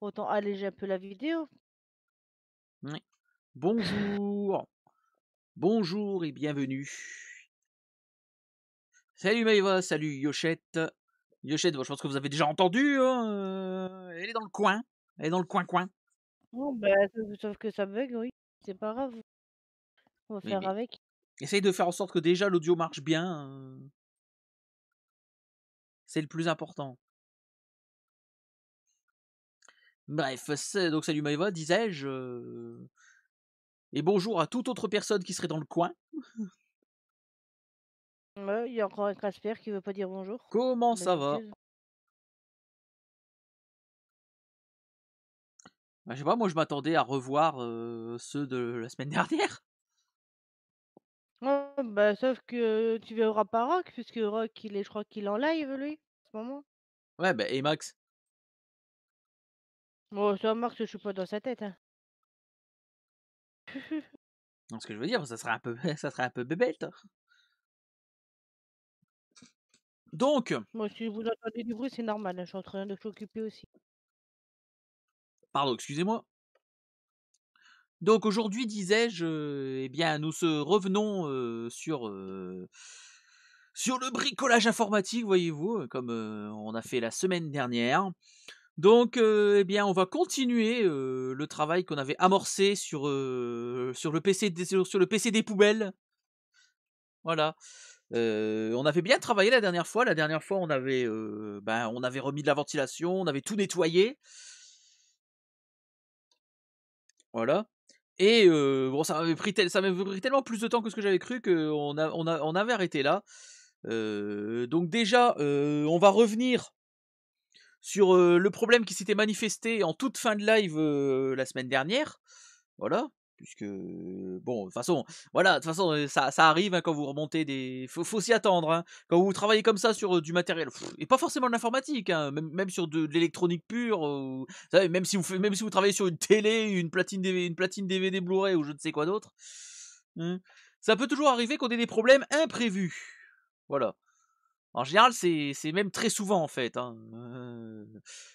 autant alléger un peu la vidéo. Bonjour. Bonjour et bienvenue. Salut Maïva, salut Yochette. Yochette, je pense que vous avez déjà entendu. Hein, elle est dans le coin. Elle est dans le coin-coin. Bon, bah, sauf que ça bug, oui. C'est pas grave. On va faire avec. Essayez de faire en sorte que déjà l'audio marche bien. Hein. C'est le plus important. Bref, donc salut Maeva, disais-je. Euh, et bonjour à toute autre personne qui serait dans le coin. Il y a encore un Casper qui veut pas dire bonjour. Comment ça va bah, Je sais pas, moi je m'attendais à revoir euh, ceux de la semaine dernière. bah, sauf que tu verras pas Rock, puisque Rock, est, je crois qu'il est en live lui, en ce moment. Ouais, bah, et Max Bon, ça marque que je suis pas dans sa tête. Hein. non, ce que je veux dire, ça serait un peu, ça serait un peu bébête. Hein. Donc. Euh Moi, si vous entendez du bruit, c'est normal. Hein, je suis en train de s'occuper aussi. Pardon, excusez-moi. Donc aujourd'hui, disais-je, eh bien, nous se revenons sur sur le bricolage informatique, voyez-vous, comme on a fait la semaine dernière. Donc, euh, eh bien, on va continuer euh, le travail qu'on avait amorcé sur, euh, sur, le PC des, sur, le poubelles. Voilà. on avait bien travaillé la dernière fois. La dernière fois, on avait, ben, on avait remis de la ventilation, on avait tout nettoyé. Voilà. Et bon, ça m'avait pris, tellement plus de temps que ce que j'avais cru qu'on on on avait arrêté là. donc déjà, on va revenir sur le problème qui s'était manifesté en toute fin de live la semaine dernière. Voilà. Puisque, bon, de toute façon, voilà, de façon, ça, ça arrive hein, quand vous remontez des. Faut, faut s'y attendre. Hein. Quand vous travaillez comme ça sur du matériel, et pas forcément de l'informatique, hein, même, même, sur de, l'électronique pure, vous savez, même, si vous, même si vous travaillez sur une télé, une platine une platine DVD Blu-ray ou je ne sais quoi d'autre, mmh, ça peut toujours arriver qu'on ait des problèmes imprévus. Voilà. En général, c'est même très souvent en fait. Hein, euh,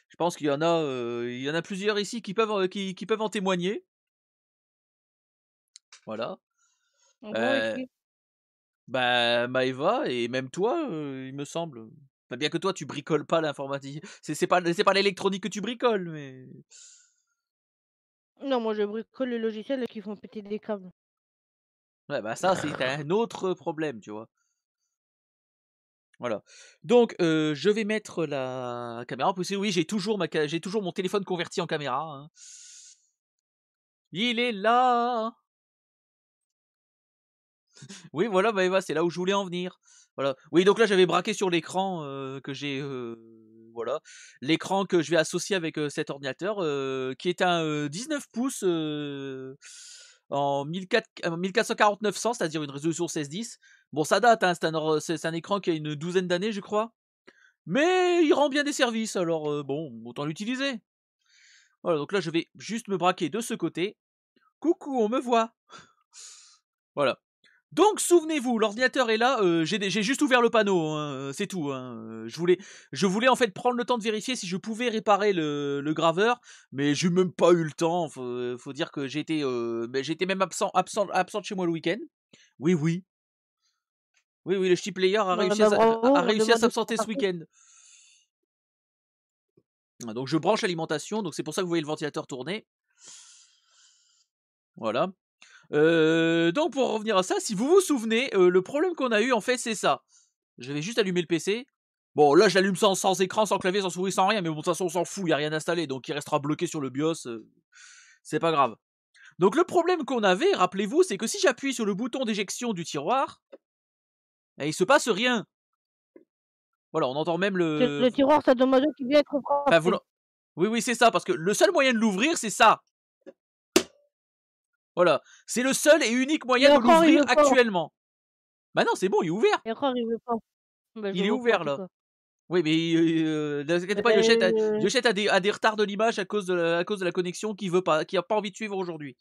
je pense qu'il y en a, euh, il y en a plusieurs ici qui peuvent, euh, qui, peuvent en témoigner. Voilà. Ah bah Maeva et même toi, il me semble. bien que toi, tu bricoles pas l'informatique. C'est pas, pas l'électronique que tu bricoles, mais. Non, moi je bricole les logiciels qui font péter des câbles. Ouais, bah ça, c'est un autre problème, tu vois. Voilà. Donc, je vais mettre la caméra. oui, j'ai toujours, ma... j'ai toujours mon téléphone converti en caméra. Hein. Il est là Oui, voilà, bah, c'est là où je voulais en venir. Voilà. Oui, donc là, j'avais braqué sur l'écran que j'ai... voilà. L'écran que je vais associer avec cet ordinateur, qui est un 19 pouces en 1449 100, c'est-à-dire une résolution 1610. Bon, ça date, hein, c'est un, écran qui a une douzaine d'années, je crois. Mais il rend bien des services, alors euh, bon, autant l'utiliser. Voilà, donc là, je vais juste me braquer de ce côté. Coucou, on me voit. voilà. Donc souvenez-vous, l'ordinateur est là, euh, j'ai juste ouvert le panneau, hein, euh, c'est tout. Hein, je, voulais, je voulais en fait prendre le temps de vérifier si je pouvais réparer le, graveur, mais j'ai même pas eu le temps. Faut, faut dire que j'étais j'étais même absent, absent de chez moi le week-end. Oui, oui, oui, oui, le chip player a réussi à, s'absenter ce week-end. Ah, donc je branche l'alimentation, donc c'est pour ça que vous voyez le ventilateur tourner. Voilà. Euh, donc pour revenir à ça, si vous vous souvenez, euh, le problème qu'on a eu en fait c'est ça. J'avais vais juste allumer le PC. Bon là j'allume sans, écran, sans clavier, sans souris, sans rien, mais bon de toute façon on s'en fout, il n'y a rien installé, donc il restera bloqué sur le BIOS. Euh, c'est pas grave. Donc le problème qu'on avait, rappelez-vous, c'est que si j'appuie sur le bouton d'éjection du tiroir, et il se passe rien. Voilà, on entend même le. Le, tiroir, ça demande qui vient être Oui, oui, c'est ça, parce que le seul moyen de l'ouvrir, c'est ça. Voilà, c'est le seul et unique moyen de l'ouvrir actuellement. Bah non, c'est bon, il est ouvert. il veut pas. Bah, il est ouvert là. Oui, mais euh, euh ne t'inquiète pas, Yochette a, a, des, des retards de l'image à cause de la, à cause de la connexion qui veut pas, qui a pas envie de suivre aujourd'hui.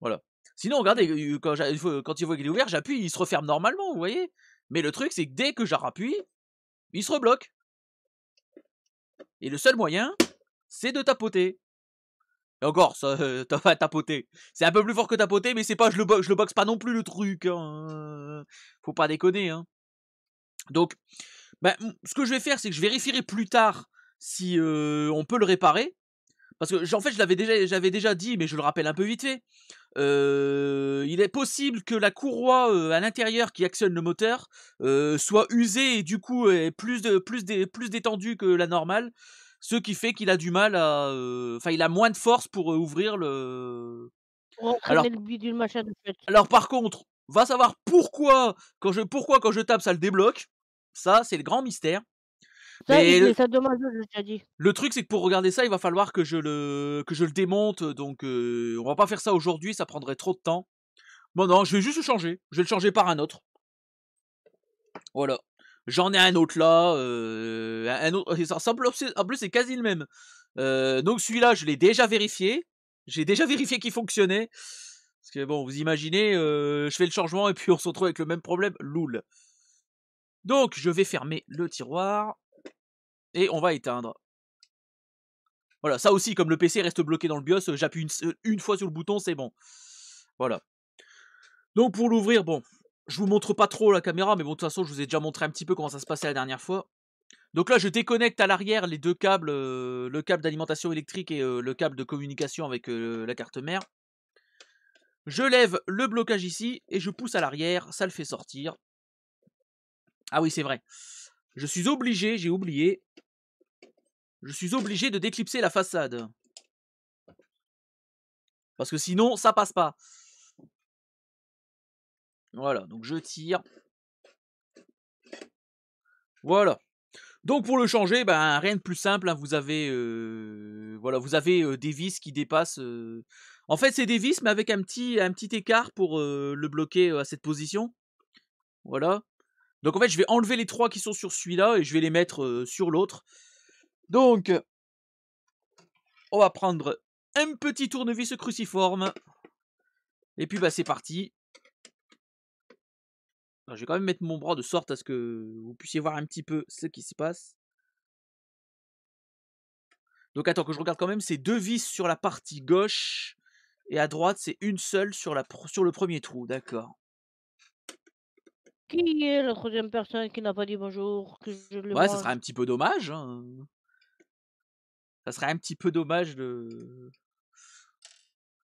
Voilà. Sinon, regardez, quand, il voit qu'il est ouvert, j'appuie, il se referme normalement, vous voyez Mais le truc, c'est que dès que j'appuie, il se rebloque. Et le seul moyen, c'est de tapoter. Et encore, ça, euh, tapoter. C'est un peu plus fort que tapoter, mais c'est pas, je le, boxe pas non plus le truc. Hein, euh, faut pas déconner. Hein. Donc, ben, ce que je vais faire, c'est que je vérifierai plus tard si euh, on peut le réparer. Parce que, en fait, je l'avais déjà, j'avais déjà dit, mais je le rappelle un peu vite fait. il est possible que la courroie à l'intérieur qui actionne le moteur soit usée et du coup est plus, plus, détendue que la normale, ce qui fait qu'il a du mal à. Enfin, il a moins de force pour ouvrir le. alors, alors, par contre, va savoir pourquoi quand je, pourquoi quand je tape ça le débloque. Ça, c'est le grand mystère le... truc, c'est que pour regarder ça, il va falloir que je le, que je le démonte. Donc, euh, on va pas faire ça aujourd'hui, ça prendrait trop de temps. Bon, non, je vais juste le changer. Je vais le changer par un autre. Voilà. J'en ai un autre là. Euh, un autre. En plus, c'est quasi le même. Euh, donc, celui-là, je l'ai déjà vérifié. J'ai déjà vérifié qu'il fonctionnait. Parce que bon, vous imaginez, je fais le changement et puis on se retrouve avec le même problème. Loul. Donc, je vais fermer le tiroir et on va éteindre. Voilà, ça aussi, comme le PC reste bloqué dans le BIOS, euh, j'appuie euh, une, fois sur le bouton, c'est bon. Voilà. Donc pour l'ouvrir, bon, je vous montre pas trop la caméra, mais bon, de toute façon, je vous ai déjà montré un petit peu comment ça se passait la dernière fois. Donc là, je déconnecte à l'arrière les deux câbles, euh, le câble d'alimentation électrique et le câble de communication avec la carte mère. Je lève le blocage ici et je pousse à l'arrière, ça le fait sortir. Ah oui, c'est vrai. Je suis obligé, j'ai oublié, je suis obligé de déclipser la façade. Parce que sinon, ça passe pas. Voilà, donc je tire. Voilà. Donc pour le changer, ben, rien de plus simple, hein, vous avez, euh, voilà, vous avez euh, des vis qui dépassent. Euh, en fait, c'est des vis, mais avec un petit, un petit écart pour le bloquer à cette position. Voilà. Donc en fait, je vais enlever les trois qui sont sur celui-là et je vais les mettre sur l'autre. Donc, euh, on va prendre un petit tournevis cruciforme. Et puis, bah, c'est parti. je vais quand même mettre mon bras de sorte à ce que vous puissiez voir un petit peu ce qui se passe. Donc, attends que je regarde quand même. C'est deux vis sur la partie gauche. Et à droite, c'est une seule sur, la, sur le premier trou. D'accord. Qui est la troisième personne qui n'a pas dit bonjour Ouais, ça sera un petit peu dommage. Hein ça serait un petit peu dommage de.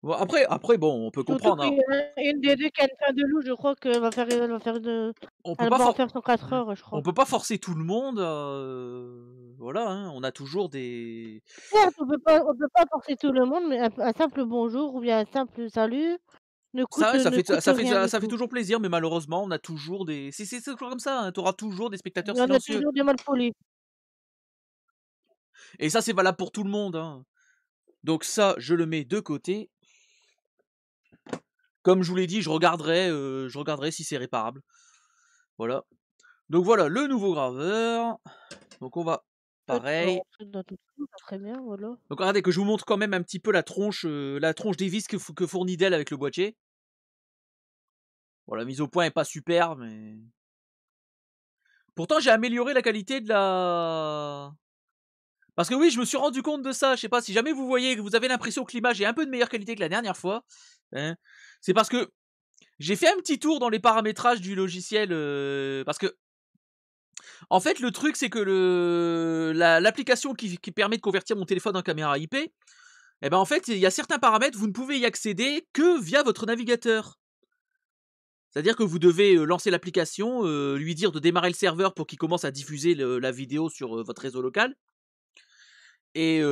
Bon, après, après, bon, on peut comprendre. Hein. Euh, une des deux qui a une fin de loup, je crois qu'elle va faire, elle va faire de. On peut pas faire 104 heures, je crois. On peut pas forcer tout le monde. Euh, voilà, hein, on a toujours des. Certes, on peut pas, on peut pas forcer tout le monde, mais un, simple bonjour ou bien un simple salut. Ne coûte, ça, ça, fait, ça, fait, toujours plaisir, mais malheureusement, on a toujours des. C'est toujours comme ça, hein, tu auras toujours des spectateurs silencieux. On a toujours des malpolis. Et ça, c'est valable pour tout le monde. Hein. Donc ça, je le mets de côté. Comme je vous l'ai dit, je regarderai, euh, je regarderai si c'est réparable. Voilà. Donc voilà, le nouveau graveur. Donc on va pareil. Donc regardez que je vous montre quand même un petit peu la tronche, euh, la tronche des vis que, fournit Dell avec le boîtier. Voilà, la mise au point est pas super, mais pourtant j'ai amélioré la qualité de la parce que oui, je me suis rendu compte de ça. Je sais pas si jamais vous voyez vous avez l'impression que l'image est un peu de meilleure qualité que la dernière fois. Hein. c'est parce que j'ai fait un petit tour dans les paramétrages du logiciel euh, parce que en fait le truc c'est que le l'application qui, permet de convertir mon téléphone en caméra IP, eh ben en fait il y a certains paramètres vous ne pouvez y accéder que via votre navigateur. C'est-à-dire que vous devez euh, lancer l'application, euh, lui dire de démarrer le serveur pour qu'il commence à diffuser la vidéo sur votre réseau local. Et,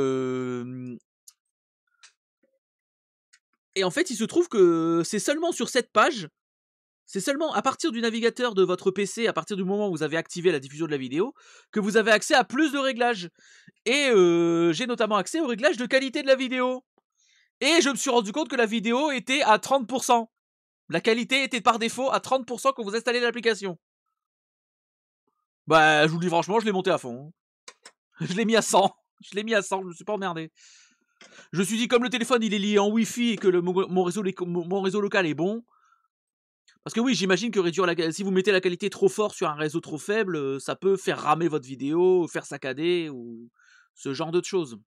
en fait, il se trouve que c'est seulement sur cette page, c'est seulement à partir du navigateur de votre PC, à partir du moment où vous avez activé la diffusion de la vidéo, que vous avez accès à plus de réglages. Et j'ai notamment accès aux réglages de qualité de la vidéo. Et je me suis rendu compte que la vidéo était à 30%. La qualité était par défaut à 30% quand vous installez l'application. Bah, je vous le dis franchement, je l'ai monté à fond. Hein. Je l'ai mis à 100. Je l'ai mis à 100, je me suis pas emmerdé. Je me suis dit, comme le téléphone il est lié en Wi-Fi et que mon, réseau, local est bon. Parce que oui, j'imagine que réduire la, si vous mettez la qualité trop fort sur un réseau trop faible, euh, ça peut faire ramer votre vidéo, faire saccader ou ce genre de choses.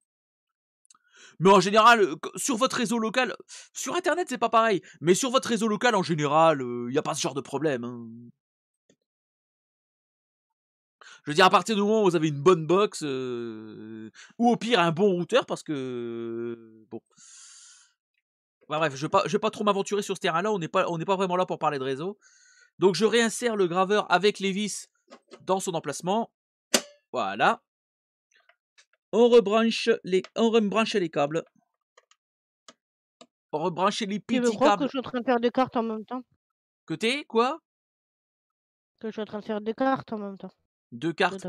Mais en général, euh, sur votre réseau local, sur Internet c'est pas pareil, mais sur votre réseau local en général, euh, il n'y a pas ce genre de problème. Hein. Je veux dire, à partir du moment où vous avez une bonne box, euh, ou au pire un bon routeur, parce que euh, bon. bref, je ne vais, vais, pas trop m'aventurer sur ce terrain-là. On n'est pas, pas vraiment là pour parler de réseau. Donc je réinsère le graveur avec les vis dans son emplacement. Voilà. On rebranche les, les câbles. On rebranche les petits tu câbles. que je suis en train de faire des cartes en même temps. Que quoi Que je suis en train de faire des cartes en même temps. Deux cartes.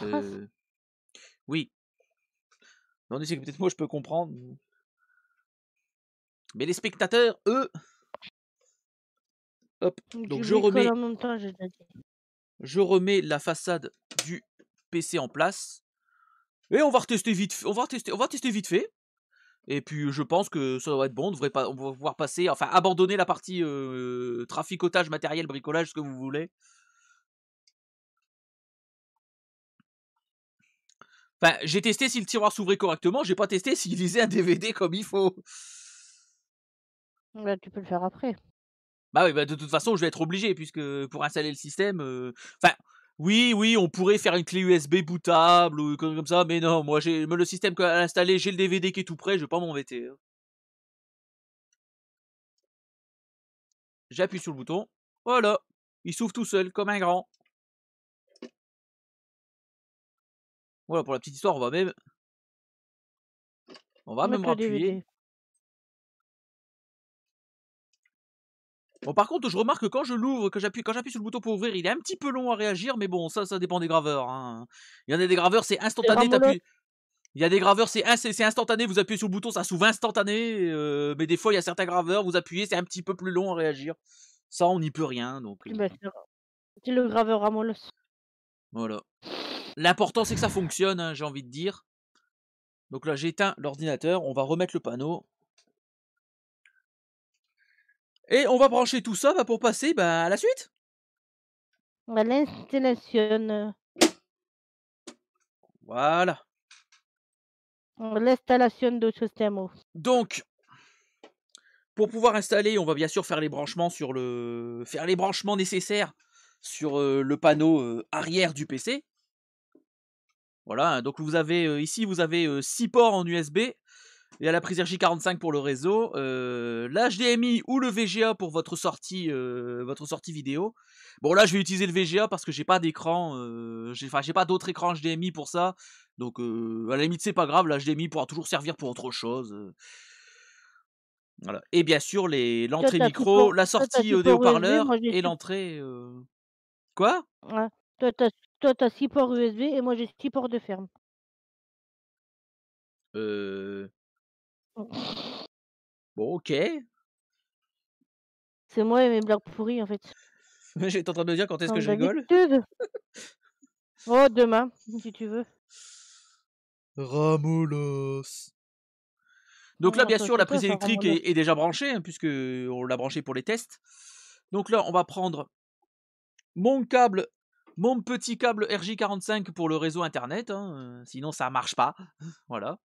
Euh, oui. Non, c'est que peut-être moi je peux comprendre. Mais les spectateurs, eux. Hop. Donc je remets. Je remets la façade du PC en place. Et on va retester vite fait. On va tester, on va tester vite fait. Et puis je pense que ça va être bon. On, devrait pas, on va pouvoir passer, enfin abandonner la partie traficotage, matériel, bricolage, ce que vous voulez. Enfin, j'ai testé si le tiroir s'ouvrait correctement, j'ai pas testé s'il lisait un DVD comme il faut. Bah, tu peux le faire après. Bah oui, bah, de toute façon, je vais être obligé, puisque pour installer le système. Euh, enfin, oui, oui, on pourrait faire une clé USB bootable ou comme, comme ça, mais non, moi, j'ai le système à installer, j'ai le DVD qui est tout prêt, je vais pas m'embêter. Hein. J'appuie sur le bouton. Voilà, il s'ouvre tout seul, comme un grand. Voilà, pour la petite histoire, on va même. On va même appuyer. Bon, par contre, je remarque que quand je l'ouvre, que j'appuie, quand j'appuie sur le bouton pour ouvrir, il est un petit peu long à réagir, mais bon, ça, ça dépend des graveurs. Hein. Il y en a des graveurs, c'est instantané, t'appuies. Il y a des graveurs, c'est instantané, vous appuyez sur le bouton, ça s'ouvre instantané, euh, mais des fois, il y a certains graveurs, vous appuyez, c'est un petit peu plus long à réagir. Ça, on n'y peut rien, donc. Eh euh ben, c'est le graveur à Voilà. L'important, c'est que ça fonctionne, hein, j'ai envie de dire. Donc là, j'éteins l'ordinateur, on va remettre le panneau. Et on va brancher tout ça bah, pour passer bah, à la suite. Bah, l'installation. Voilà. L'installation de système. Donc, pour pouvoir installer, on va bien sûr faire les branchements sur le, faire les branchements nécessaires sur euh, le panneau euh, arrière du PC. Voilà, hein, donc vous avez euh, ici, vous avez 6 euh, ports en USB. et à la prise RJ45 pour le réseau, euh, l'HDMI ou le VGA pour votre sortie, euh, votre sortie vidéo. Bon là, je vais utiliser le VGA parce que j'ai pas d'écran, euh, j'ai enfin j'ai pas d'autre écran HDMI pour ça. Donc à la limite, c'est pas grave, l'HDMI pourra toujours servir pour autre chose. Voilà. Et bien sûr, les l'entrée micro, la sortie des haut-parleurs et l'entrée. Quoi ouais. Toi, toi, t'as six 6 ports USB et moi, j'ai 6 ports de ferme. Euh... Bon, ok. C'est moi et mes blagues pourries, en fait. J'étais en train de me dire quand est-ce que je rigole. oh, demain, si tu veux. Ramoulos. Donc là, ah, bien sûr, la prise électrique est, déjà branchée, hein, puisque on l'a branchée pour les tests. Donc là, on va prendre mon câble mon petit câble RJ45 pour le réseau internet, hein, euh, sinon ça marche pas. voilà.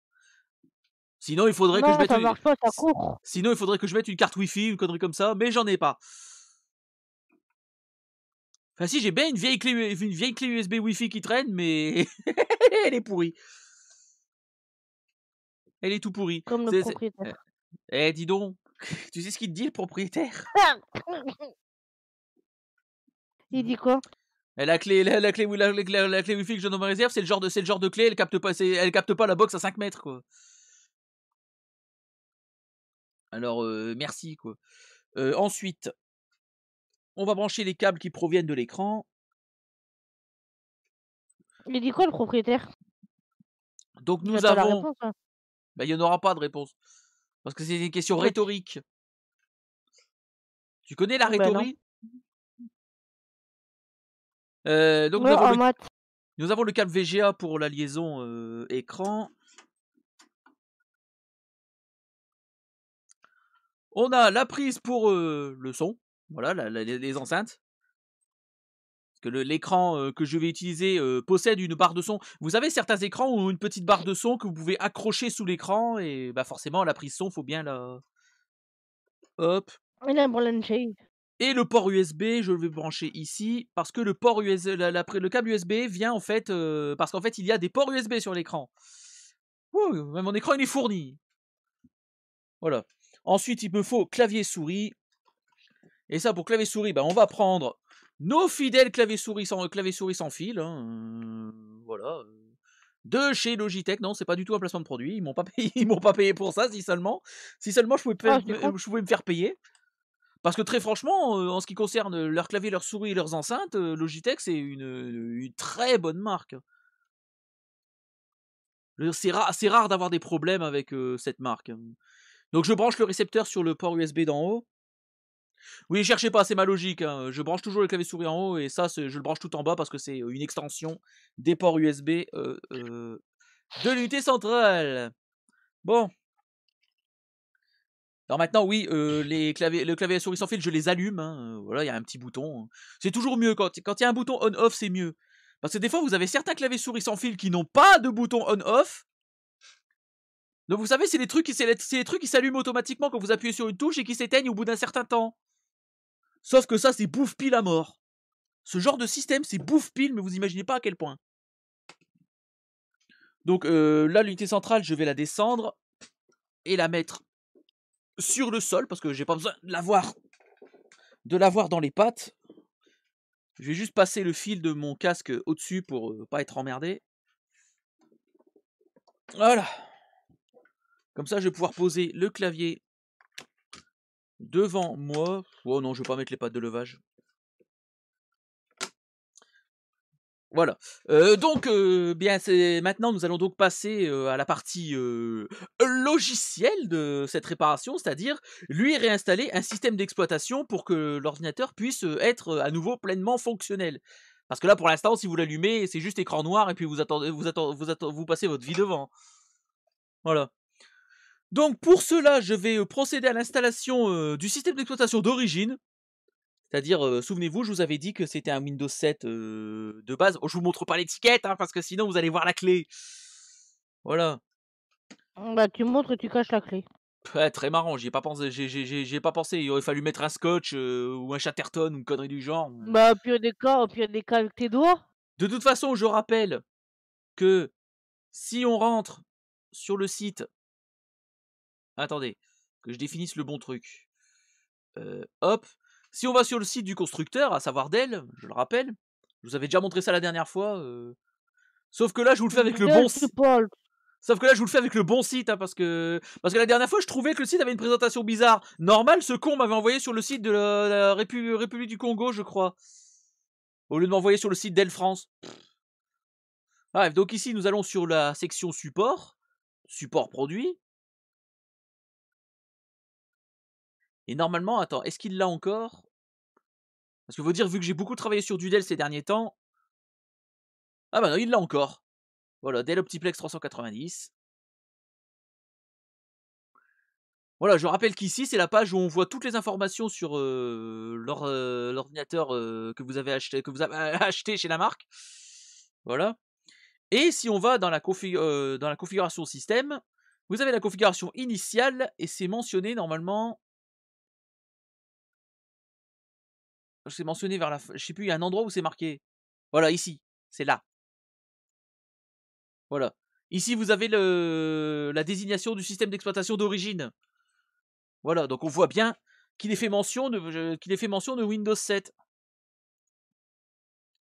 Sinon il faudrait que je mette une... Sinon il faudrait que je mette une carte Wi-Fi, une connerie comme ça, mais j'en ai pas. Enfin si j'ai bien une vieille clé, une vieille clé USB Wi-Fi qui traîne, mais elle est pourrie. Elle est tout pourrie. Comme le propriétaire. Eh, eh dis donc, tu sais ce qu'il te dit le propriétaire Il dit quoi eh, la clé, la, fi clé, la, que je donne dans réserve, c'est le genre de, de clé, elle capte pas, capte pas la box à 5 mètres, quoi. Alors, euh, merci, quoi. Euh, ensuite, on va brancher les câbles qui proviennent de l'écran. Il dit quoi, le propriétaire Donc, nous avons... Réponse, hein. bah, il n'y en aura pas de réponse. Parce que c'est une question rhétorique. Tu connais la bah, rhétorique euh, donc nous, avons le, câble VGA pour la liaison euh, écran. On a la prise pour euh, le son, voilà, les enceintes. Parce que l'écran que je vais utiliser possède une barre de son. Vous avez certains écrans où une petite barre de son que vous pouvez accrocher sous l'écran et bah forcément la prise son, faut bien la. Hop. a et le port USB, je vais brancher ici parce que le port le câble USB vient en fait euh, parce qu'en fait il y a des ports USB sur l'écran. Mon écran il est fourni. Voilà. Ensuite il me faut clavier souris. Et ça pour clavier souris, ben on va prendre nos fidèles clavier souris sans clavier souris sans fil. Hein, euh, voilà. Euh, de chez Logitech, non, c'est pas du tout un placement de produit. Ils m'ont pas payé, ils m'ont pas payé pour ça. Si seulement, si seulement je pouvais, ah, je pouvais me faire payer. Parce que très franchement, euh, en ce qui concerne leurs claviers, leurs souris et leurs enceintes, euh, Logitech, c'est une, très bonne marque. C'est rare d'avoir des problèmes avec euh, cette marque. Donc je branche le récepteur sur le port USB d'en haut. Oui, cherchez pas, c'est ma logique. Hein. Je branche toujours le clavier souris en haut et ça, je le branche tout en bas parce que c'est une extension des ports USB de l'unité centrale. Bon, alors maintenant, oui, euh, les le clavier souris sans fil, je les allume. Hein, euh, voilà, il y a un petit bouton. Hein. C'est toujours mieux quand il y a un bouton on/off, c'est mieux. Parce que des fois, vous avez certains claviers souris sans fil qui n'ont pas de bouton on/off. Donc vous savez, c'est les trucs qui s'allument automatiquement quand vous appuyez sur une touche et qui s'éteignent au bout d'un certain temps. Sauf que ça, c'est bouffe pile à mort. Ce genre de système, c'est bouffe pile, mais vous imaginez pas à quel point. Donc euh, là, l'unité centrale, je vais la descendre et la mettre sur le sol, parce que j'ai pas besoin de l'avoir de l'avoir dans les pattes. Je vais juste passer le fil de mon casque au-dessus pour euh, pas être emmerdé. Voilà. Comme ça, je vais pouvoir poser le clavier devant moi. Oh non, je vais pas mettre les pattes de levage. Voilà. Euh, donc, euh, bien, c'est maintenant nous allons donc passer euh, à la partie logicielle de cette réparation, c'est-à-dire lui réinstaller un système d'exploitation pour que l'ordinateur puisse être à nouveau pleinement fonctionnel. Parce que là, pour l'instant, si vous l'allumez, c'est juste écran noir et puis vous attendez, vous attendez, vous, attendez, vous passez votre vie devant. Voilà. Donc pour cela, je vais procéder à l'installation du système d'exploitation d'origine c'est-à-dire, souvenez-vous, je vous avais dit que c'était un Windows 7 de base. Oh, je vous montre pas l'étiquette, hein, parce que sinon vous allez voir la clé. Voilà. Bah, tu montres et tu caches la clé. très marrant, j'y ai pas pensé. J'ai, pas pensé. Il aurait fallu mettre un scotch ou un chatterton ou une connerie du genre. Bah, au pire des cas, au pire des avec tes doigts. De toute façon, je rappelle que si on rentre sur le site. Attendez, que je définisse le bon truc. hop, si on va sur le site du constructeur, à savoir Dell, je le rappelle, je vous avais déjà montré ça la dernière fois. Euh, sauf que là, je vous le fais avec le bon site. Sauf que là, je vous le fais avec le bon site, parce que parce que la dernière fois, je trouvais que le site avait une présentation bizarre. Normal, ce con m'avait envoyé sur le site de la, République du Congo, je crois, au lieu de m'envoyer sur le site Dell France. Bref, donc ici, nous allons sur la section support, support produit. Et normalement, attends, est-ce qu'il l'a encore Parce que vous dire, vu que j'ai beaucoup travaillé sur du Dell ces derniers temps. Ah bah non, il l'a encore. Voilà, Dell Optiplex 390. Voilà, je rappelle qu'ici, c'est la page où on voit toutes les informations sur l'ordinateur que vous avez acheté que vous avez acheté chez la marque. Voilà. Et si on va dans la, config, dans la configuration système, vous avez la configuration initiale et c'est mentionné normalement c'est mentionné vers la Je sais plus, il y a un endroit où c'est marqué. Voilà, ici. C'est là. Voilà. Ici, vous avez le, la désignation du système d'exploitation d'origine. Voilà, donc on voit bien qu'il est, fait mention de, fait mention de Windows 7.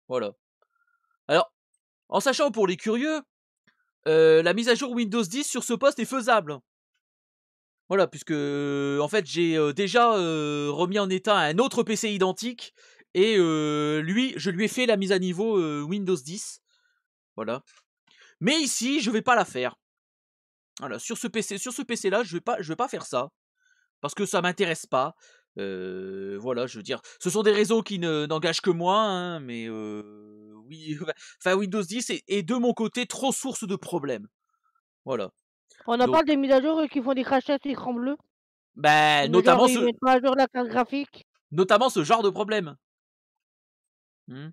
Voilà. Alors, en sachant pour les curieux, euh, la mise à jour Windows 10 sur ce poste est faisable. Voilà, puisque en fait j'ai déjà remis en état un autre PC identique et lui, je lui ai fait la mise à niveau Windows 10. Voilà. Mais ici, je vais pas la faire. Voilà, sur ce PC, sur ce PC là, je vais pas, je vais pas faire ça parce que ça m'intéresse pas. voilà, je veux dire, ce sont des réseaux qui n'engagent que moi, hein, mais oui, enfin Windows 10 est, de mon côté trop source de problèmes. Voilà. On a parlé parle des mises à jour qui font des et et écran bleu. Ben, notamment ce... la graphique. Notamment ce genre de problème. Mmh.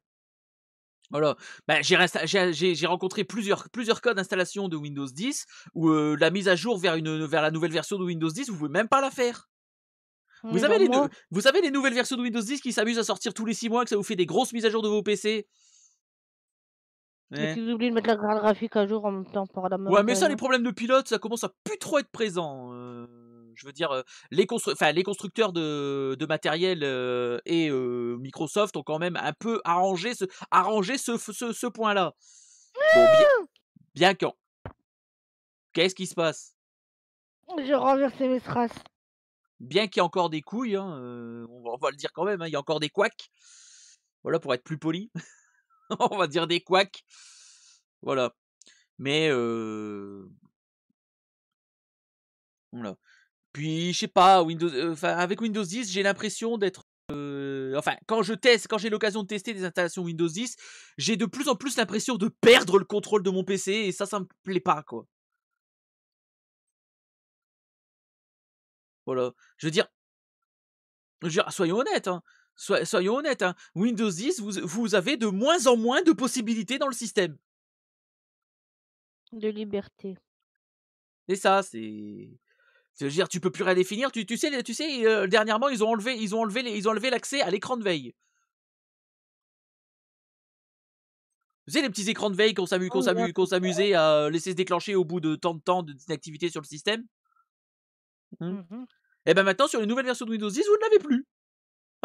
Voilà. Ben, j'ai rencontré plusieurs, plusieurs d'installation de Windows 10 où euh, la mise à jour vers, une, vers la nouvelle version de Windows 10, vous pouvez même pas la faire. vous, avez bah, les, vous savez les nouvelles versions de Windows 10 qui s'amusent à sortir tous les 6 mois, que ça vous fait des grosses mises à jour de vos PC mais oublient de mettre la graphique à jour en même temps par la Ouais, mais ça, les problèmes de pilote, ça commence à plus trop être présent. Euh, je veux dire, euh, les, constructeurs de, matériel euh, et Microsoft ont quand même un peu arrangé ce, ce, point-là. bien, bien quand. Qu'est-ce qui se passe J'ai renversé mes traces. bien qu'il y ait encore des couilles, hein, on, va, le dire quand même, hein, il y a encore des couacs. Voilà, pour être plus poli. on va dire des quacks Voilà. Mais voilà. Puis je sais pas, Windows, avec Windows 10, j'ai l'impression d'être enfin, quand je teste, quand j'ai l'occasion de tester des installations Windows 10, j'ai de plus en plus l'impression de perdre le contrôle de mon PC et ça, ça me plaît pas, quoi. Voilà. Je veux dire, je veux dire soyons honnêtes, hein soyons honnêtes, hein, Windows 10, vous, avez de moins en moins de possibilités dans le système. De liberté. C'est ça, c'est. cest dire tu peux plus rien Tu, sais, tu sais euh, dernièrement, ils ont enlevé, ils ont enlevé, ils ont enlevé l'accès à l'écran de veille. Vous savez, les petits écrans de veille qu'on oh, s'amusait à euh, laisser se déclencher au bout de tant de temps d'inactivité sur le système mmh Et eh bien maintenant, sur les nouvelles versions de Windows 10, vous ne l'avez plus.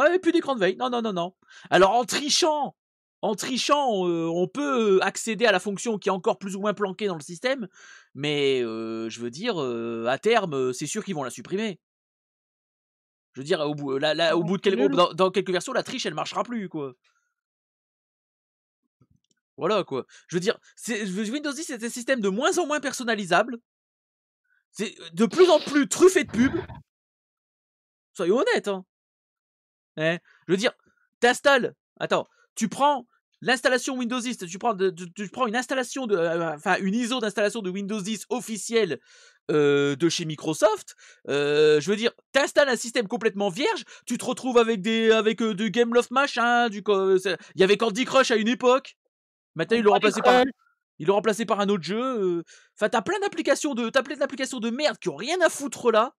Ah, plus d'écran de veille. Non, non, non, non. Alors en trichant, en trichant, euh, on peut euh, accéder à la fonction qui est encore plus ou moins planquée dans le système, mais euh, je veux dire, à terme, c'est sûr qu'ils vont la supprimer. Je veux dire, au bout, ah, bah, de dans, dans, quelques versions, la triche, elle ne marchera plus, quoi. Voilà, quoi. Je veux dire, Windows 10, c'est un système de moins en moins personnalisable. C'est de plus en plus truffé de pubs. Soyez honnêtes, hein. Eh, je veux dire, t'installes. Attends, tu prends l'installation Windows 10, tu prends, une installation de, euh, euh, enfin une ISO d'installation de Windows 10 officielle euh, de chez Microsoft. je veux dire, t'installes un système complètement vierge, tu te retrouves avec des, avec du Gameloft machin, du, il y avait Candy Crush à une époque. Maintenant, ils l'ont remplacé par, remplacé par un autre jeu. Enfin, t'as plein d'applications de, plein d'applications de merde qui ont rien à foutre là.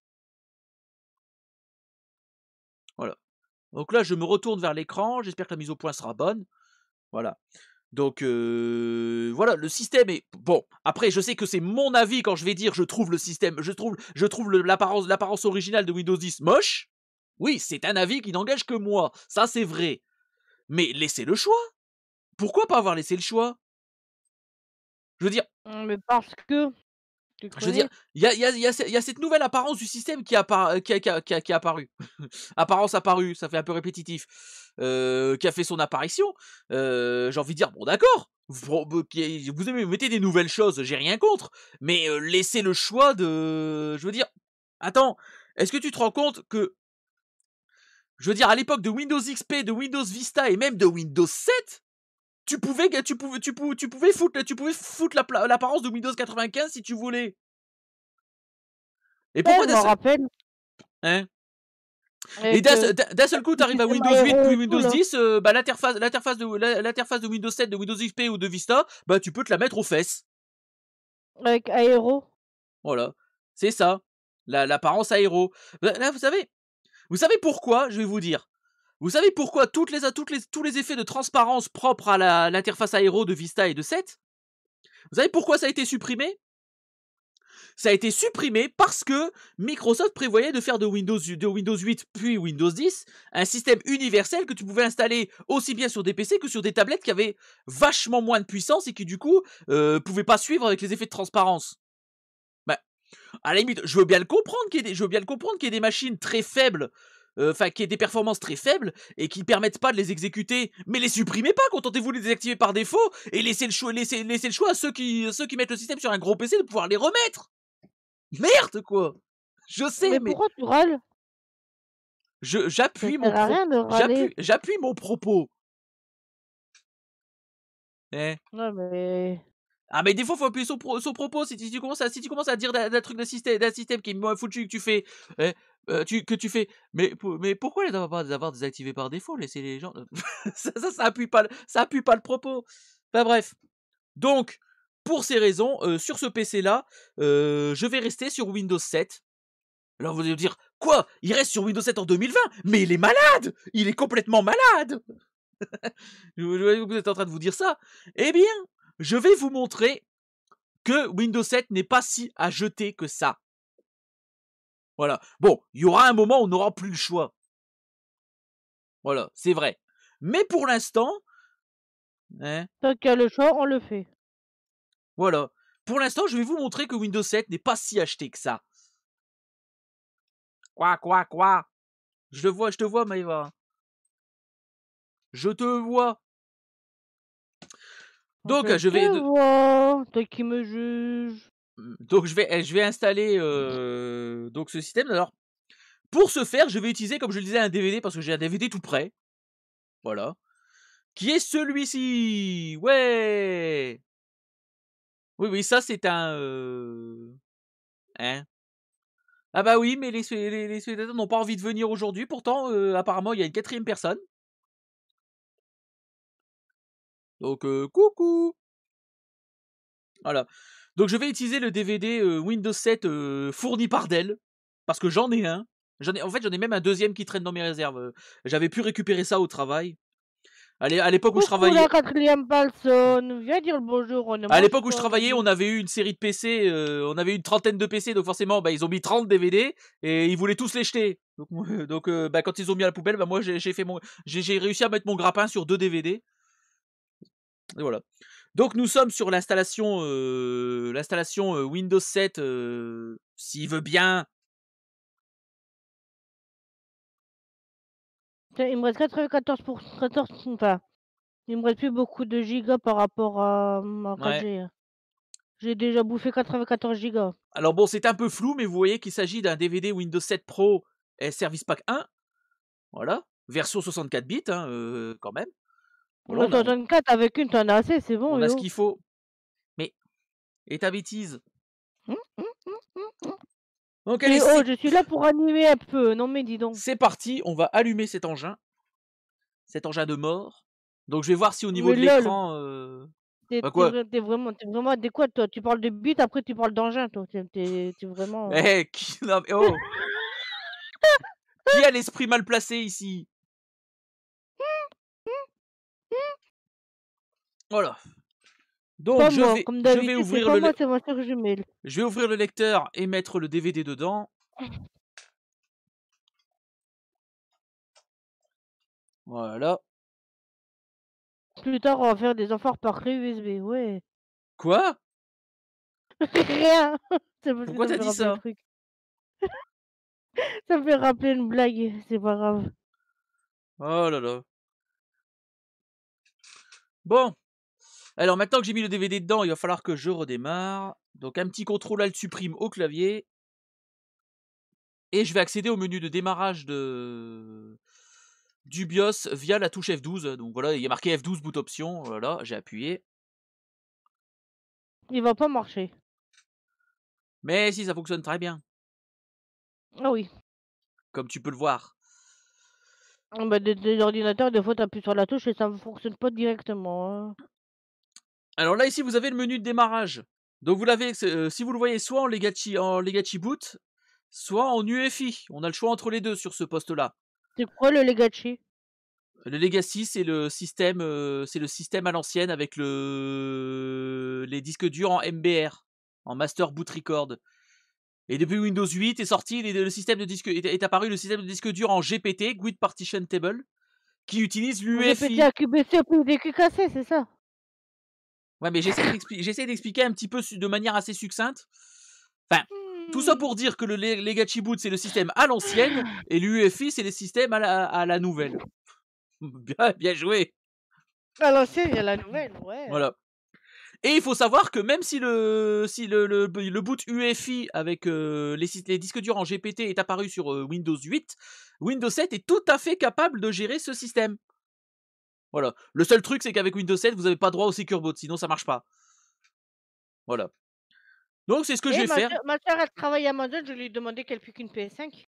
Donc là, je me retourne vers l'écran, j'espère que la mise au point sera bonne. Voilà. Donc voilà, le système est bon. Après, je sais que c'est mon avis quand je vais dire je trouve le système, je trouve, je trouve l'apparence, l'apparence originale de Windows 10 moche. Oui, c'est un avis qui n'engage que moi. Ça, c'est vrai. Mais laissez le choix. Pourquoi pas avoir laissé le choix Je veux dire. Mmh, mais parce que je veux dire, il y a, cette nouvelle apparence du système qui, euh, a qui, qui, qui, apparence apparue, ça fait un peu répétitif. Euh, qui a fait son apparition. Euh, j'ai envie de dire, bon d'accord, vous, mettez des nouvelles choses, j'ai rien contre, mais laissez le choix de... Je veux dire, attends, est-ce que tu te rends compte que... Je veux dire, à l'époque de Windows XP, de Windows Vista et même de Windows 7, tu pouvais, tu pouvais, tu pouvais, tu pouvais foutre, tu pouvais foutre l'apparence de Windows 95 si tu voulais. Et pourquoi eh, rappelle. Hein eh, et, d'un seul coup, tu arrives à Windows 8 puis Windows 10, euh, bah, l'interface de, l'interface de Windows 7, de Windows XP ou de Vista, bah, tu peux te la mettre aux fesses. Avec Aero. Voilà, c'est ça, l'apparence Aero. Bah, là, vous savez, vous savez pourquoi, je vais vous dire. Vous savez pourquoi toutes les, tous les effets de transparence propres à l'interface aéro de Vista et de 7 Vous savez pourquoi ça a été supprimé ça a été supprimé parce que Microsoft prévoyait de faire de Windows, 8 puis Windows 10 un système universel que tu pouvais installer aussi bien sur des PC que sur des tablettes qui avaient vachement moins de puissance et qui du coup ne euh, pouvaient pas suivre avec les effets de transparence. Bah, à la limite, je veux bien le comprendre je veux bien le comprendre qu'il y ait des machines très faibles euh, enfin qui aient des performances très faibles et qui permettent pas de les exécuter, mais les supprimez pas, contentez-vous de les désactiver par défaut et laissez le choix, laissez, le choix à ceux qui, ceux qui mettent le système sur un gros PC de pouvoir les remettre. Merde quoi. Je sais. Mais, mais... pourquoi tu râles J'appuie mon, J'appuie mon propos. Eh. Non mais. Ah mais des fois faut appuyer son, son propos si tu, commences à si tu commences à dire d'un truc d'un système d'un système qui est moins foutu que tu fais eh, tu, que tu fais. Mais, mais pourquoi les avoir, désactivés par défaut laisser les gens. ça, ça, ça, appuie pas, le, ça appuie pas le propos. Bah bref. Donc, pour ces raisons, sur ce PC-là, je vais rester sur Windows 7. Alors vous allez me dire, quoi Il reste sur Windows 7 en 2020 Mais il est malade Il est complètement malade Vous êtes en train de vous dire ça Eh bien, je vais vous montrer que Windows 7 n'est pas si à jeter que ça. Voilà. Bon, il y aura un moment où on n'aura plus le choix. Voilà, c'est vrai. Mais pour l'instant... Hein, Tant qu'il y a le choix, on le fait. Voilà. Pour l'instant, je vais vous montrer que Windows 7 n'est pas si acheté que ça. Quoi, quoi, quoi Je te vois, je te vois, va. Je te vois. Donc, je, vais. Te vois, qui me juge. Donc je vais, eh, je vais installer mmh. euh, donc ce système. Alors pour ce faire, je vais utiliser, comme je le disais, un DVD parce que j'ai un DVD tout près. Voilà. Qui est celui-ci Ouais Oui, oui, ça c'est un... Euh, hein Ah bah oui, mais les, les, n'ont pas envie de venir aujourd'hui. Pourtant, euh, apparemment, il y a une quatrième personne. Donc, coucou Voilà. Donc je vais utiliser le DVD euh, Windows 7 euh, fourni par Dell, parce que j'en ai un. J'en ai, en fait, j'en ai même un deuxième qui traîne dans mes réserves. J'avais pu récupérer ça au travail. À l'époque où je travaillais. On avait eu une série de PC, euh, on avait une trentaine de PC, donc forcément, bah, ils ont mis 30 DVD et ils voulaient tous les jeter. Donc, bah, quand ils ont mis à la poubelle, bah, moi j'ai fait mon, j'ai réussi à mettre mon grappin sur deux DVD. Et voilà. Donc nous sommes sur l'installation euh, euh, Windows 7 euh, s'il veut bien. Il me reste 94 pour il me reste plus beaucoup de gigas par rapport à, hum, j'ai déjà bouffé 94 gigas. Alors bon, c'est un peu flou mais vous voyez qu'il s'agit d'un DVD Windows 7 Pro et Service Pack 1. Voilà, version 64 bits hein, quand même. Oh on avec une, t'en as assez, c'est bon. on a bah, ce qu'il faut. Mais. Et ta bêtise mmh, mmh, mmh, oh, je suis là pour animer un peu. Non, mais dis donc. c'est parti, on va allumer cet engin. Cet engin de mort. Donc je vais voir si au niveau de l'écran. T'es vraiment, adéquat, toi. Tu parles de but, après tu parles d'engin, toi. T'es vraiment. Euh. Eh, oh. qui a l'esprit mal placé ici Voilà. Donc je, vais, ouvrir le Je vais ouvrir le lecteur et mettre le DVD dedans. Voilà. Plus tard, on va faire des enfants par clé USB, ouais. Quoi Rien Pourquoi t'as dit ça Ça me fait rappeler une blague, c'est pas grave. Oh là là. Bon, alors maintenant que j'ai mis le DVD dedans, il va falloir que je redémarre. Donc un petit contrôle alt supprime au clavier. Et je vais accéder au menu de démarrage de... du BIOS via la touche F12. Donc voilà, il y a marqué F12 boot option. Voilà, j'ai appuyé. Il va pas marcher. Mais si, ça fonctionne très bien. Ah oui. Comme tu peux le voir. Ah bah, des, ordinateurs, des fois, tu appuies sur la touche et ça ne fonctionne pas directement. Hein. Alors là, ici, vous avez le menu de démarrage. Donc vous l'avez, euh, si vous le voyez, soit en Legacy, en Legacy Boot, soit en UEFI. On a le choix entre les deux sur ce poste-là. C'est quoi le Legacy Le Legacy, c'est le système, euh, c'est le système à l'ancienne avec le les disques durs en MBR, en Master Boot Record. Et depuis Windows 8 est sorti le système de disque est apparu le système de disque dur en GPT, GUID Partition Table, qui utilise l'UEFI. c'est ça Ouais, mais j'essaie d'expliquer un petit peu de manière assez succincte. Enfin, tout ça pour dire que le Legacy Boot, c'est le système à l'ancienne et l'UEFI, c'est le système à la, à la nouvelle. Bien, bien joué. À l'ancienne et à la nouvelle, ouais. Voilà. Et il faut savoir que même si le, si le, le, boot UEFI avec euh, les, disques durs en GPT est apparu sur euh, Windows 8, Windows 7 est tout à fait capable de gérer ce système. Voilà. Le seul truc, c'est qu'avec Windows 7, vous n'avez pas droit au Secure Boot, sinon ça marche pas. Voilà. Donc c'est ce que je eh, vais faire. ma soeur, elle travaille à Amazon, je lui ai demandé qu'elle pique une PS5.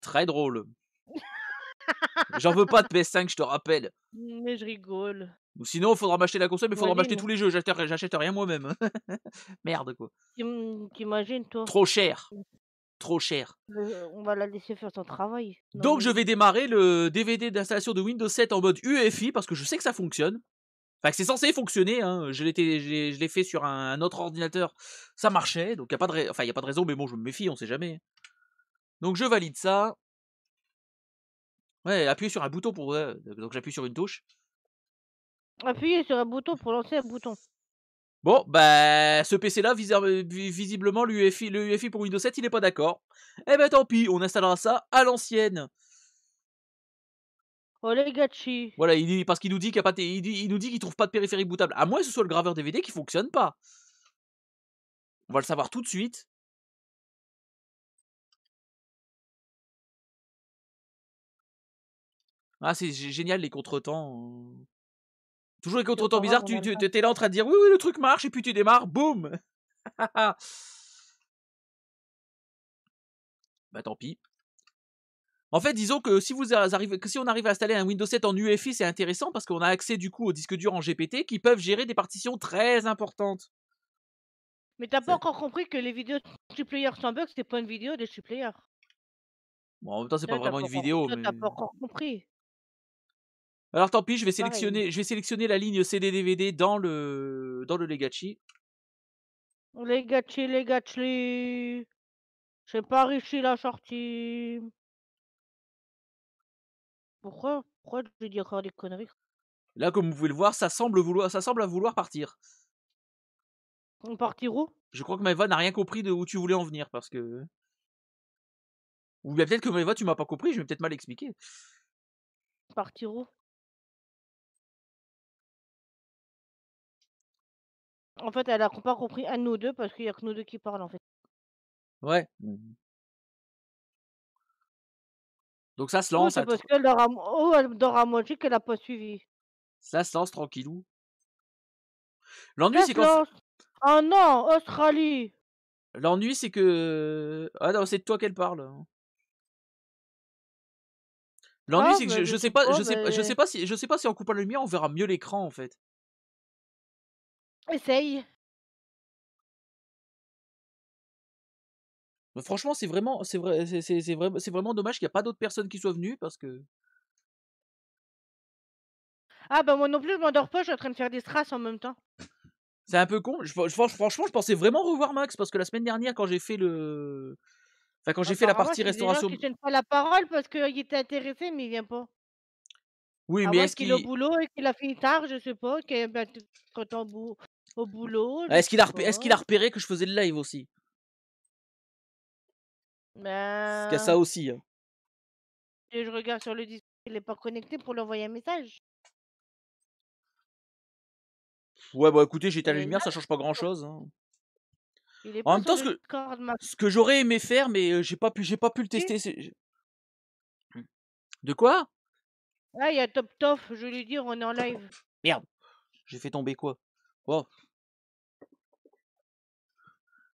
Très drôle. J'en veux pas de PS5, je te rappelle. Mais je rigole. Sinon, il faudra m'acheter la console, mais il faudra m'acheter tous les jeux. J'achète rien moi-même. Merde, quoi. T'imagines, toi Trop cher trop cher. on va la laisser faire son travail. Donc je vais démarrer le DVD d'installation de Windows 7 en mode UEFI parce que je sais que ça fonctionne. Enfin, que c'est censé fonctionner. Hein. Je l'ai fait sur un, autre ordinateur, ça marchait. Donc il n'y a, pas de pas de raison, mais bon, je me méfie, on sait jamais. Hein. Donc je valide ça. Ouais, appuyer sur un bouton pour. donc j'appuie sur une touche. Appuyez sur un bouton pour lancer un bouton. Bon, bah, ce PC-là, visiblement, le UFI pour Windows 7, il n'est pas d'accord. Eh ben, tant pis, on installera ça à l'ancienne. Oh les Voilà, parce qu'il nous dit qu'il ne nous dit qu'il trouve pas de périphérique bootable. À moins que ce soit le graveur DVD qui fonctionne pas. On va le savoir tout de suite. Ah, c'est génial les contretemps. Toujours avec autre temps bizarre, tu, étais là en train de dire oui, oui, le truc marche, et puis tu démarres, boum Bah tant pis. En fait, disons que si, vous arrivez, si on arrive à installer un Windows 7 en UEFI, c'est intéressant parce qu'on a accès du coup aux disques durs en GPT qui peuvent gérer des partitions très importantes. Mais t'as pas encore compris que les vidéos de sans bug, c'était pas une vidéo de player. Bon, en même temps, c'est pas vraiment une vidéo. T'as pas encore compris. Alors tant pis, je vais sélectionner, la ligne CD-DVD dans le dans le Legacy. Legacy, Legacy. J'ai pas réussi la sortie. Pourquoi Pourquoi je dis encore des conneries Là, comme vous pouvez le voir, ça semble vouloir, ça semble vouloir partir. On partir où Je crois que Maeva n'a rien compris de où tu voulais en venir parce que. Ou bien peut-être que Maeva, tu m'as pas compris, je vais peut-être mal expliquer. Partir où En fait, elle a pas compris un de nous deux parce qu'il y a que nous deux qui parlent en fait. Ouais. Mmh Donc ça se lance. C'est parce qu'elle oh, elle dort qu'elle a pas suivi. Ça se lance tranquillou. L'ennui c'est quand. Ah non, Australie. L'ennui c'est que. Ah non, c'est de toi qu'elle parle. Hein. L'ennui ah, c'est que je, sais pas, je sais, je sais pas si, je sais pas si en coupant la lumière on verra mieux l'écran en fait. Essaye. Mais bah, franchement, c'est vraiment, c'est vrai, c'est, c'est vraiment dommage qu'il n'y a pas d'autres personnes qui soient venues parce que. Ah bah moi non plus, je m'endors pas, je suis en train de faire des strass en même temps. C'est un peu con. Je, franchement, je pensais vraiment revoir Max parce que la semaine dernière, quand j'ai fait le, enfin quand j'ai bah, fait la partie restauration... restauration. pas la parole parce qu'il était intéressé, mais il vient pas. Oui, mais est-ce qu'il est au boulot et qu'il a fini tard, je sais pas. que- bah, quand on au boulot. Ah, est-ce qu'il a, est qu'il a, repéré que je faisais le live aussi ben... qu'il y a ça aussi. Hein. Et je regarde sur le disque, il n'est pas connecté pour l'envoyer envoyer un message. Ouais, bah écoutez, j'ai éteint la lumière, ça change pas grand chose. Hein. En même temps, ce que, ce que j'aurais aimé faire, mais j'ai pas pu, pas pu le tester. De quoi Ah, il y a Top top je lui dire, on est en live. Merde, j'ai fait tomber quoi Wow.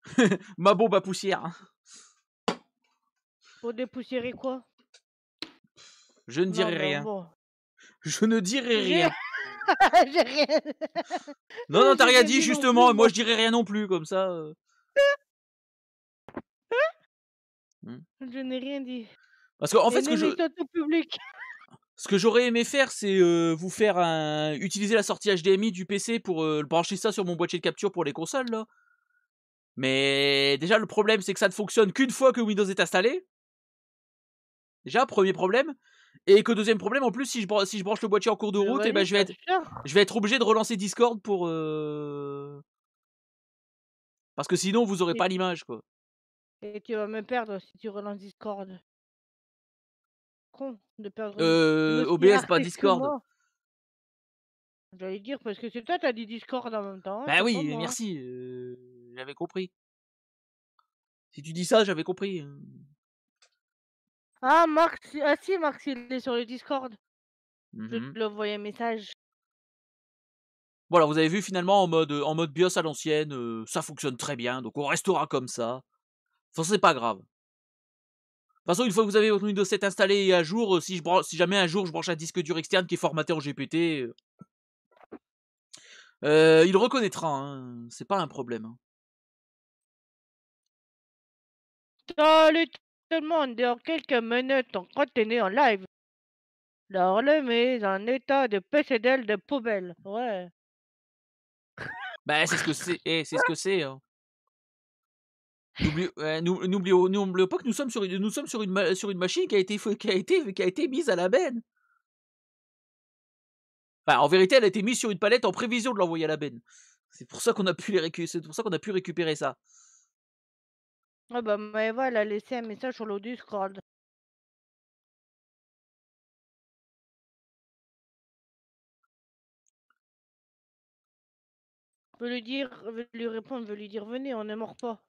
Ma bombe à poussière. Pour dépoussiérer quoi Je ne dirai rien. Je ne dirai rien. Non, non, t'as rien dit justement. Moi, je dirai rien non plus, comme ça. Euh. Hein? Mmh. Je n'ai rien dit. Parce qu'en fait, ce que je. tout public. Ce que j'aurais aimé faire, c'est euh, vous faire un... utiliser la sortie HDMI du PC pour euh, brancher ça sur mon boîtier de capture pour les consoles, là. Mais déjà, le problème, c'est que ça ne fonctionne qu'une fois que Windows est installé. Déjà, premier problème. Et que deuxième problème, en plus, si je, si je branche le boîtier en cours de route, eh ben, je, vais être... je vais être obligé de relancer Discord pour... Euh, parce que sinon, vous n'aurez pas l'image, quoi. Et tu vas me perdre si tu relances Discord de perdre. Euh, OBS, pas Discord. J'allais dire, parce que c'est toi, t'as dit Discord en même temps. Hein, bah oui, hein. merci. Euh, j'avais compris. Si tu dis ça, j'avais compris. Hein. Ah, Marc, ah, si, Marc, il est sur le Discord. Je Je mmh lui envoyais un message. Voilà, vous avez vu finalement en mode, en mode BIOS à l'ancienne, euh, ça fonctionne très bien, donc on restera comme ça. Enfin, c'est pas grave. De toute façon, une fois que vous avez votre Windows 7 installé et à jour, euh, si, je si jamais un jour je branche un disque dur externe qui est formaté en GPT, euh, euh, il reconnaîtra, hein. c'est pas un problème. Hein. Salut tout le monde, dans quelques minutes on continue en live. le met en état de PCDL de poubelle, ouais. Bah c'est ce que c'est, Et eh, c'est ce que c'est. Hein. N'oublions pas que nous sommes sur une, sur une, machine qui a, été, qui a été mise à la benne. en vérité, elle a été mise sur une palette en prévision de l'envoyer à la benne. C'est pour ça qu'on a pu les C'est pour ça qu'on a pu récupérer ça. Ah bah elle a laissé un message sur l'audio Discord. veux lui dire, lui répondre, veux lui dire venez, on ne mort pas.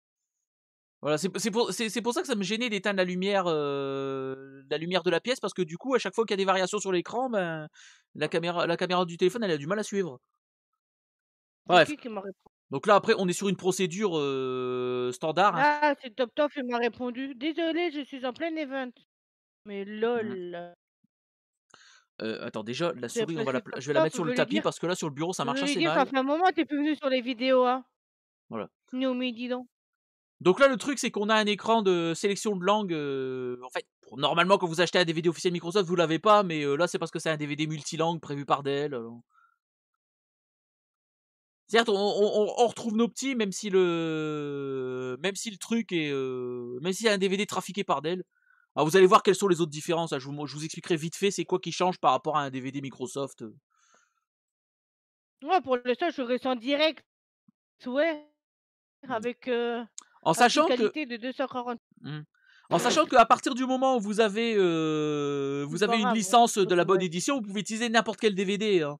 Voilà, c'est pour, ça que ça me gênait d'éteindre la lumière, euh, la lumière de la pièce, parce que du coup, à chaque fois qu'il y a des variations sur l'écran, ben, la, caméra, la caméra du téléphone, elle a du mal à suivre. Bref. Donc là, après, on est sur une procédure euh, standard. Hein. Ah, c'est Top Top, il m'a répondu. Désolé, je suis en plein event. Mais mmh. lol. Euh, attends, déjà, la souris, on va la... je vais la mettre sur le tapis parce que là, sur le bureau, ça marche assez dire, mal. Ça fait un moment, t'es plus venu sur les vidéos, hein. Voilà. dis donc là, le truc, c'est qu'on a un écran de sélection de langue. Euh, en fait, normalement, quand vous achetez un DVD officiel Microsoft, vous l'avez pas, mais euh, là, c'est parce que c'est un DVD multilingue prévu par Dell. Certes, on, on, retrouve nos petits, même si le, même si le truc est, euh, même si c'est un DVD trafiqué par Dell. Alors, vous allez voir quelles sont les autres différences. Hein. Je, vous, expliquerai vite fait c'est quoi qui change par rapport à un DVD Microsoft. Ouais, pour le l'instant, je reste en direct. Ouais. Mmh. Avec. En sachant mmh. En sachant qu'à partir du moment où vous avez, euh, vous avez une hein, licence de la bonne édition, vous pouvez utiliser n'importe quel DVD. Hein.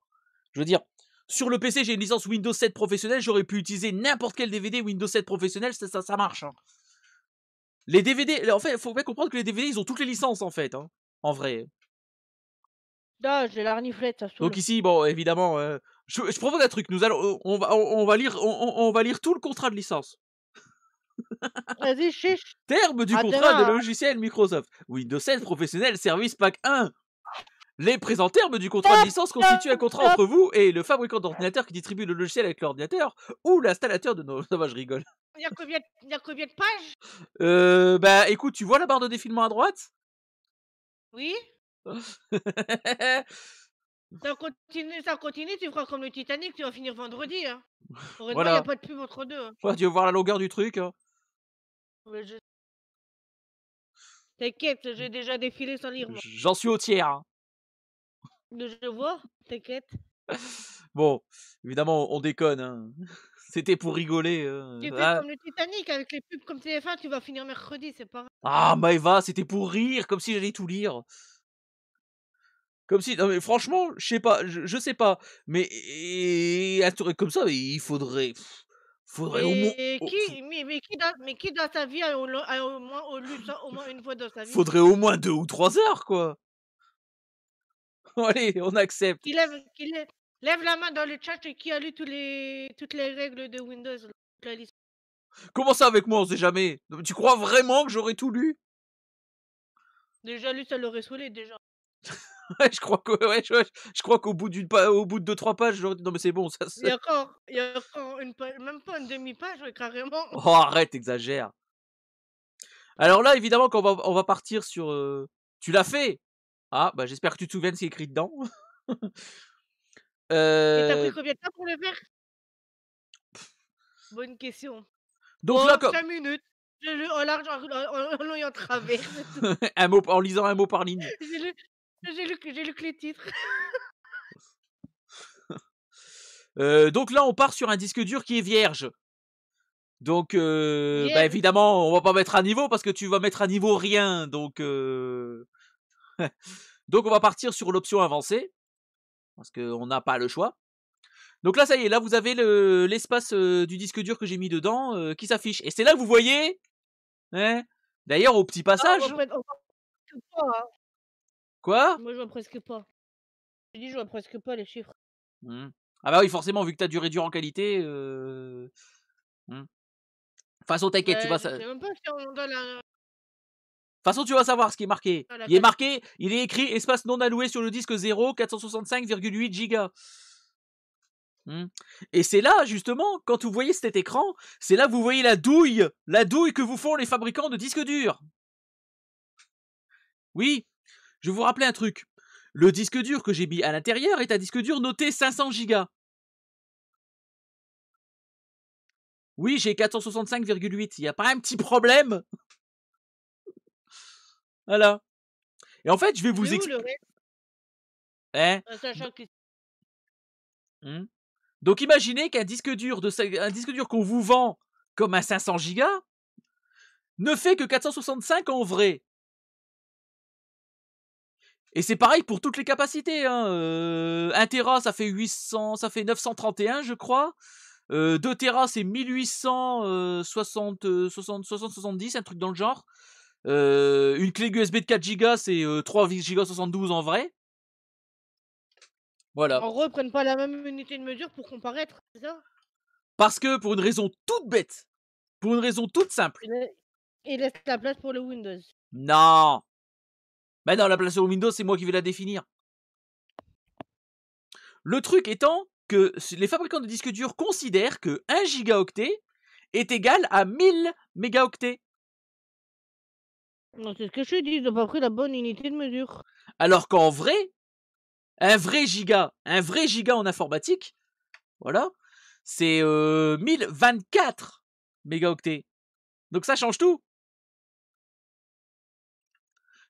Je veux dire, sur le PC, j'ai une licence Windows 7 professionnelle, j'aurais pu utiliser n'importe quel DVD Windows 7 professionnel, ça, ça, marche. Hein. Les DVD, en fait, il faut bien comprendre que les DVD, ils ont toutes les licences, en fait, en vrai. Non, j'ai Donc ici, bon, évidemment, euh, je, propose un truc, nous on va, va lire, on, va lire tout le contrat de licence. Vas-y, chiche. Terme du ah, contrat de logiciel Microsoft. Windows 7 professionnel service pack 1. Les présents termes du contrat de licence constituent un contrat entre vous et le fabricant d'ordinateur qui distribue le logiciel avec l'ordinateur ou l'installateur de nos. Non, je rigole. Il y, a combien de... pages Euh. Bah écoute, tu vois la barre de défilement à droite Oui. ça, continue, ça continue, tu crois comme le Titanic, tu vas finir vendredi. Hein. Voilà. il n'y a pas de pub entre deux. Hein. tu voir la longueur du truc hein. T'inquiète, j'ai déjà défilé sans lire. J'en suis au tiers. Je vois, t'inquiète. Bon, évidemment, on déconne. C'était pour rigoler. Tu fais comme le Titanic avec les pubs comme tf tu vas finir mercredi, c'est pas ah, Maeva, c'était pour rire, comme si j'allais tout lire. Comme si, non mais franchement, je sais pas, je, sais pas, mais et- comme ça, il faudrait, Faudrait au moins. mais, qui dans, mais, sa vie a au, moins lu ça au moins une fois dans sa vie Faudrait au moins deux ou trois heures, quoi. Allez, on accepte. Qui lève, la main dans le chat et qui a lu tous les, toutes les règles de Windows. La Comment ça avec moi, on sait jamais Tu crois vraiment que j'aurais tout lu Déjà, lu ça l'aurait saoulé, déjà. je crois que ouais, je, crois qu'au bout d'une au bout de deux trois pages, je... non mais c'est bon ça. Il y a encore, il y a encore une même pas une demi page carrément. Oh arrête, exagère. Alors là, évidemment, qu'on va on va partir sur. Euh, tu l'as fait. Ah bah j'espère que tu te souviens de ce qui est écrit dedans. euh... Et t'as pris euh combien de temps pour le faire Bonne question. Donc 5 minutes. Je en large, en, en, en, travers. en lisant un mot par ligne. J'ai lu, lu que les titres. Euh, donc là, on part sur un disque dur qui est vierge. Donc, euh, bah, évidemment, on va pas mettre à niveau parce que tu vas mettre à niveau rien. Donc, euh, donc on va partir sur l'option avancée parce qu'on n'a pas le choix. Donc là, ça y est, là vous avez le, l'espace du disque dur que j'ai mis dedans qui s'affiche. Et c'est là que vous voyez, hein, d'ailleurs, au petit ah, passage. Hein. Quoi Moi, je vois presque pas. Je dis, je vois presque pas les chiffres. Mmh. Ah bah oui, forcément, vu que t'as dû réduire en qualité. Euh... Mmh. toute Façon, t'inquiète, tu bah, vas. ça. façon, tu vas savoir ce qui est marqué. Ah, il est marqué, il est écrit espace non alloué sur le disque 0, 465,8 gigas. Mmh. Et c'est là, justement, quand vous voyez cet écran, c'est là que vous voyez la douille, la douille que vous font les fabricants de disques durs. Oui, je vais vous rappeler un truc. Le disque dur que j'ai mis à l'intérieur est un disque dur noté 500 gigas. Oui, j'ai 465,8. Il n'y a pas un petit problème Voilà. Et en fait, je vais vous expliquer. Hein? Mmh. Donc imaginez qu'un disque dur de un disque dur qu'on vous vend comme un 500 gigas ne fait que 465 en vrai. Et c'est pareil pour toutes les capacités. 1 hein, euh, Tera, ça fait 800, ça fait 931, je crois. 2 euh, Tera, c'est 1860, 60, 70, un truc dans le genre. Euh, une clé USB de 4 Go, c'est 3 Go 72 en vrai. Voilà. En gros, pas la même unité de mesure pour comparer, c'est ça Parce que pour une raison toute bête, pour une raison toute simple. Ils laisse la place pour le Windows. Non, ben bah, non, la place sur Windows, c'est moi qui vais la définir. Le truc étant que les fabricants de disques durs considèrent que 1 gigaoctet est égal à 1000 mégaoctets. Bah, c'est ce que je dis, ils n'ont pas pris la bonne unité de mesure. Alors qu'en vrai, un vrai giga, un vrai giga en informatique, voilà, c'est 1024 euh, mégaoctets. Donc ça change tout.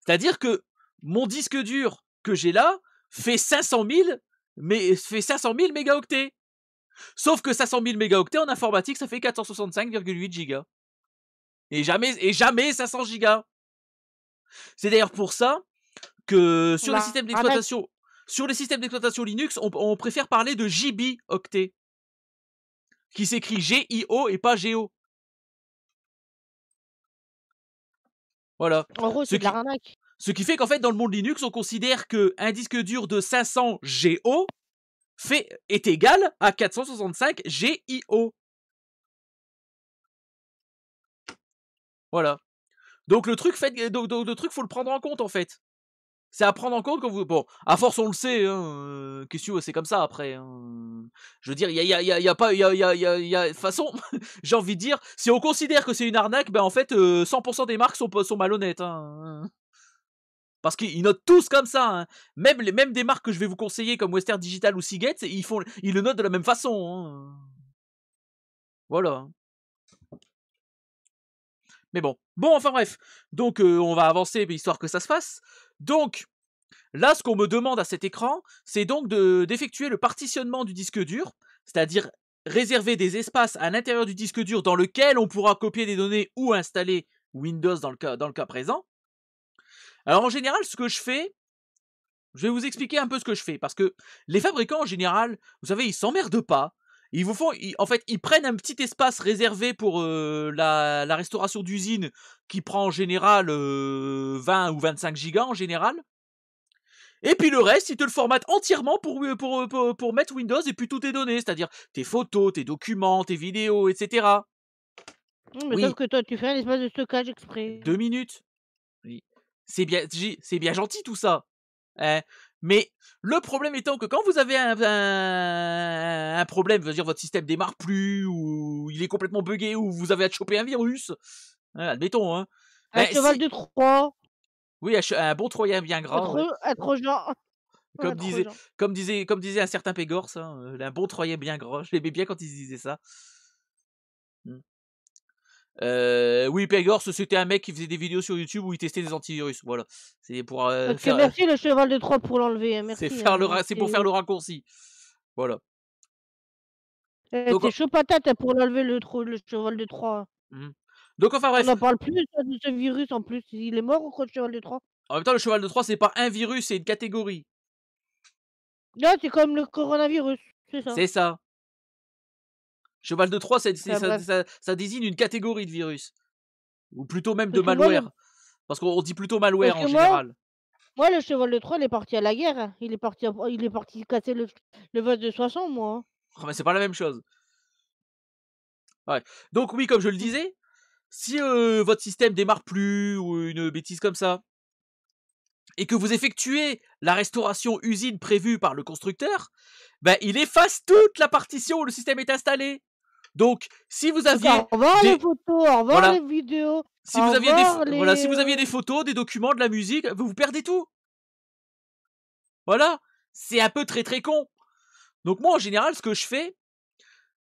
C'est-à-dire que mon disque dur que j'ai là fait 500 000, mais fait 500 mégaoctets. Sauf que 500 000 mégaoctets en informatique, ça fait 465,8 gigas. Et jamais, et jamais 500 gigas. C'est d'ailleurs pour ça que sur les bah, systèmes d'exploitation, sur les systèmes d'exploitation Linux, on, préfère parler de GB qui s'écrit G-I-O et pas G-O. Voilà. En gros, c'est de Ce qui fait qu'en fait, dans le monde Linux, on considère qu'un disque dur de 500 GO fait, est égal à 465 GIO. Voilà. Donc le truc, fait, donc, le truc, faut le prendre en compte en fait. C'est à prendre en compte quand vous. Bon, à force, on le sait. Hein, euh, que c'est comme ça après. Hein. Je veux dire, il y a, y, a, y a, pas. Y a, De toute façon, j'ai envie de dire, si on considère que c'est une arnaque, ben en fait, 100% euh, des marques sont, sont malhonnêtes. Hein, hein. Parce qu'ils notent tous comme ça. Même, les, mêmes des marques que je vais vous conseiller, comme Western Digital ou Seagate, ils, font, ils le notent de la même façon. Voilà. Mais bon. Bon, enfin bref. Donc euh, on va avancer, histoire que ça se fasse. Donc, là, ce qu'on me demande à cet écran, c'est donc d'effectuer le partitionnement du disque dur, c'est-à-dire réserver des espaces à l'intérieur du disque dur dans lequel on pourra copier des données ou installer Windows dans le cas, dans le cas présent. Alors en général, ce que je fais, je vais vous expliquer un peu ce que je fais, parce que les fabricants en général, vous savez, ils s'emmerdent pas ils vous font, en fait, ils prennent un petit espace réservé pour euh, la, la, restauration d'usine qui prend en général 20 euh, ou 25 gigas en général. Et puis le reste, ils te le formatent entièrement pour, euh, pour, pour, mettre Windows et puis toutes tes données, c'est-à-dire tes photos, tes documents, tes vidéos, etc. Mais sauf que toi, tu fais un espace de stockage exprès. Deux minutes. Oui. C'est bien, c'est bien gentil tout ça. Eh, mais le problème étant que quand vous avez un, problème, dire votre système démarre plus, ou il est complètement buggé, ou vous avez à choper un virus, hein, admettons. Hein. Un ben, cheval de trois. Oui, un, bon Troyen bien grand. Un, Trojan. Comme disait, comme, disait, comme disait un certain Pégorce, hein, un bon Troyen bien grand. Je l'aimais bien quand il disait ça. Mmh. Euh, oui, Pegor, c'était un mec qui faisait des vidéos sur YouTube où il testait des antivirus. Voilà. C'est pour. Euh, merci le cheval de Troie pour l'enlever. Hein, hein, c'est pour faire le raccourci. Voilà. Eh, c'est chaud patate hein, pour l'enlever le, tro... le, cheval de Troie. Mmh. Donc enfin bref. On en parle plus de ce virus en plus. Il est mort ou quoi le cheval de Troie En même temps, le cheval de Troie, c'est pas un virus, c'est une catégorie. Non c'est comme le coronavirus. C'est ça. C'est ça. Cheval de Troie, ah, ça, désigne une catégorie de virus. Ou plutôt même de malware. Parce qu'on dit plutôt malware en général. Moi, le cheval de Troie, il est parti à la guerre. Hein. Il est parti, il est parti casser le, le de 60, moi. Hein. Ah, mais c'est pas la même chose. Ouais. Donc oui, comme je le mmh. disais, si votre système démarre plus ou une bêtise comme ça, et que vous effectuez la restauration usine prévue par le constructeur, ben, il efface toute la partition où le système est installé. Donc, si vous aviez. des... les photos, les vidéos. Si vous, aviez des... Voilà, si vous des photos, des documents, de la musique, vous, vous perdez tout. Voilà. C'est un peu très très con. Donc, moi, en général, ce que je fais,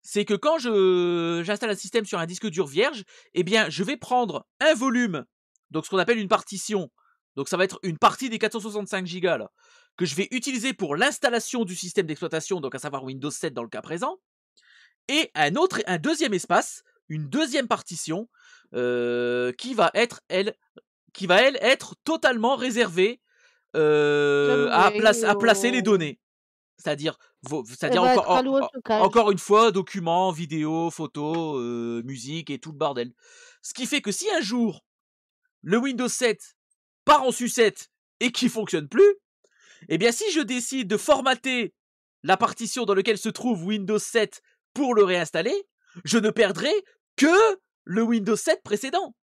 c'est que quand je j'installe un système sur un disque dur vierge, eh bien, je vais prendre un volume, donc ce qu'on appelle une partition. Donc, ça va être une partie des 465 Go que je vais utiliser pour l'installation du système d'exploitation, donc à savoir Windows 7 dans le cas présent et un autre, un deuxième espace, une deuxième partition euh, qui va être elle, qui va elle être totalement réservée euh, à, à placer les oh. données. C'est-à-dire, dire encore, encore une fois, documents, vidéos, photos, euh, musique et tout le bordel. Ce qui fait que si un jour le Windows 7 part en sucette et qui fonctionne plus, eh bien si je décide de formater la partition dans laquelle se trouve Windows 7 pour le réinstaller, je ne perdrai que le Windows 7 précédent.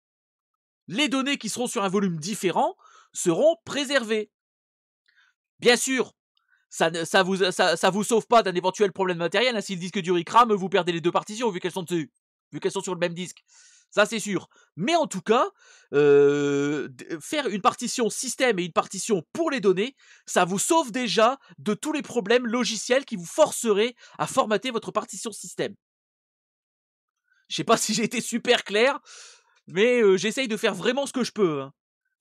Les données qui seront sur un volume différent seront préservées. Bien sûr, ça ne ça vous, ça, vous sauve pas d'un éventuel problème matériel. Ainsi, hein, si le disque dur vous perdez les deux partitions vu qu'elles sont vu qu'elles sont sur le même disque ça c'est sûr. Mais en tout cas, faire une partition système et une partition pour les données, ça vous sauve déjà de tous les problèmes logiciels qui vous forceraient à formater votre partition système. Je sais pas si j'ai été super clair, mais j'essaye de faire vraiment ce que je peux. Hein.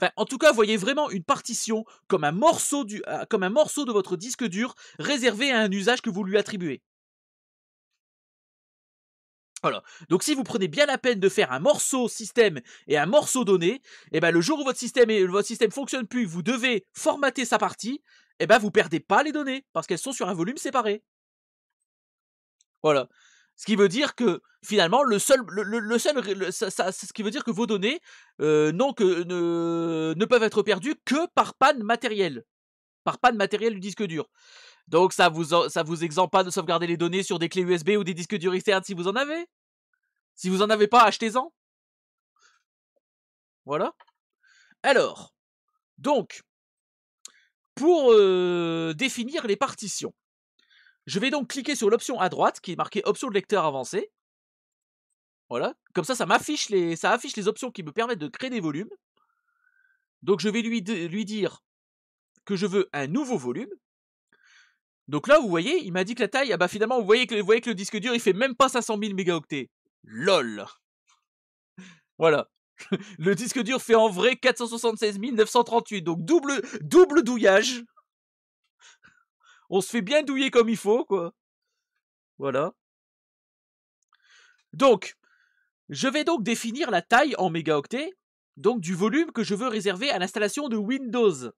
Enfin, en tout cas, voyez vraiment une partition comme un morceau du, ah, comme un morceau de votre disque dur réservé à un usage que vous lui attribuez. Donc si vous prenez bien la peine de faire un morceau système et un morceau donné, eh ben le jour où votre système et votre système fonctionne plus, vous devez formater sa partie, eh ben vous perdez pas les données parce qu'elles sont sur un volume séparé. Voilà. Ce qui veut dire que finalement le seul le, seul ce qui veut dire que vos données euh, non ne, peuvent être perdues que par panne matérielle, par panne matérielle du disque dur. Donc ça vous ça vous exempte pas de sauvegarder les données sur des clés USB ou des disques durs externes si vous en avez. Si vous en avez pas, achetez-en. Voilà. Alors, donc, pour euh, définir les partitions, je vais donc cliquer sur l'option à droite qui est marquée option de lecteur avancé. Voilà, comme ça, ça m'affiche les, ça affiche les options qui me permettent de créer des volumes. Donc je vais lui, lui dire que je veux un nouveau volume. Donc là, vous voyez, il m'a dit que la taille, ah bah finalement, vous voyez que, vous voyez que le disque dur, il fait même pas 500 000 mégaoctets. LOL Voilà. le disque dur fait en vrai 476 938, donc double, double douillage. On se fait bien douiller comme il faut, quoi. Voilà. Donc, je vais donc définir la taille en mégaoctets, donc du volume que je veux réserver à l'installation de Windows.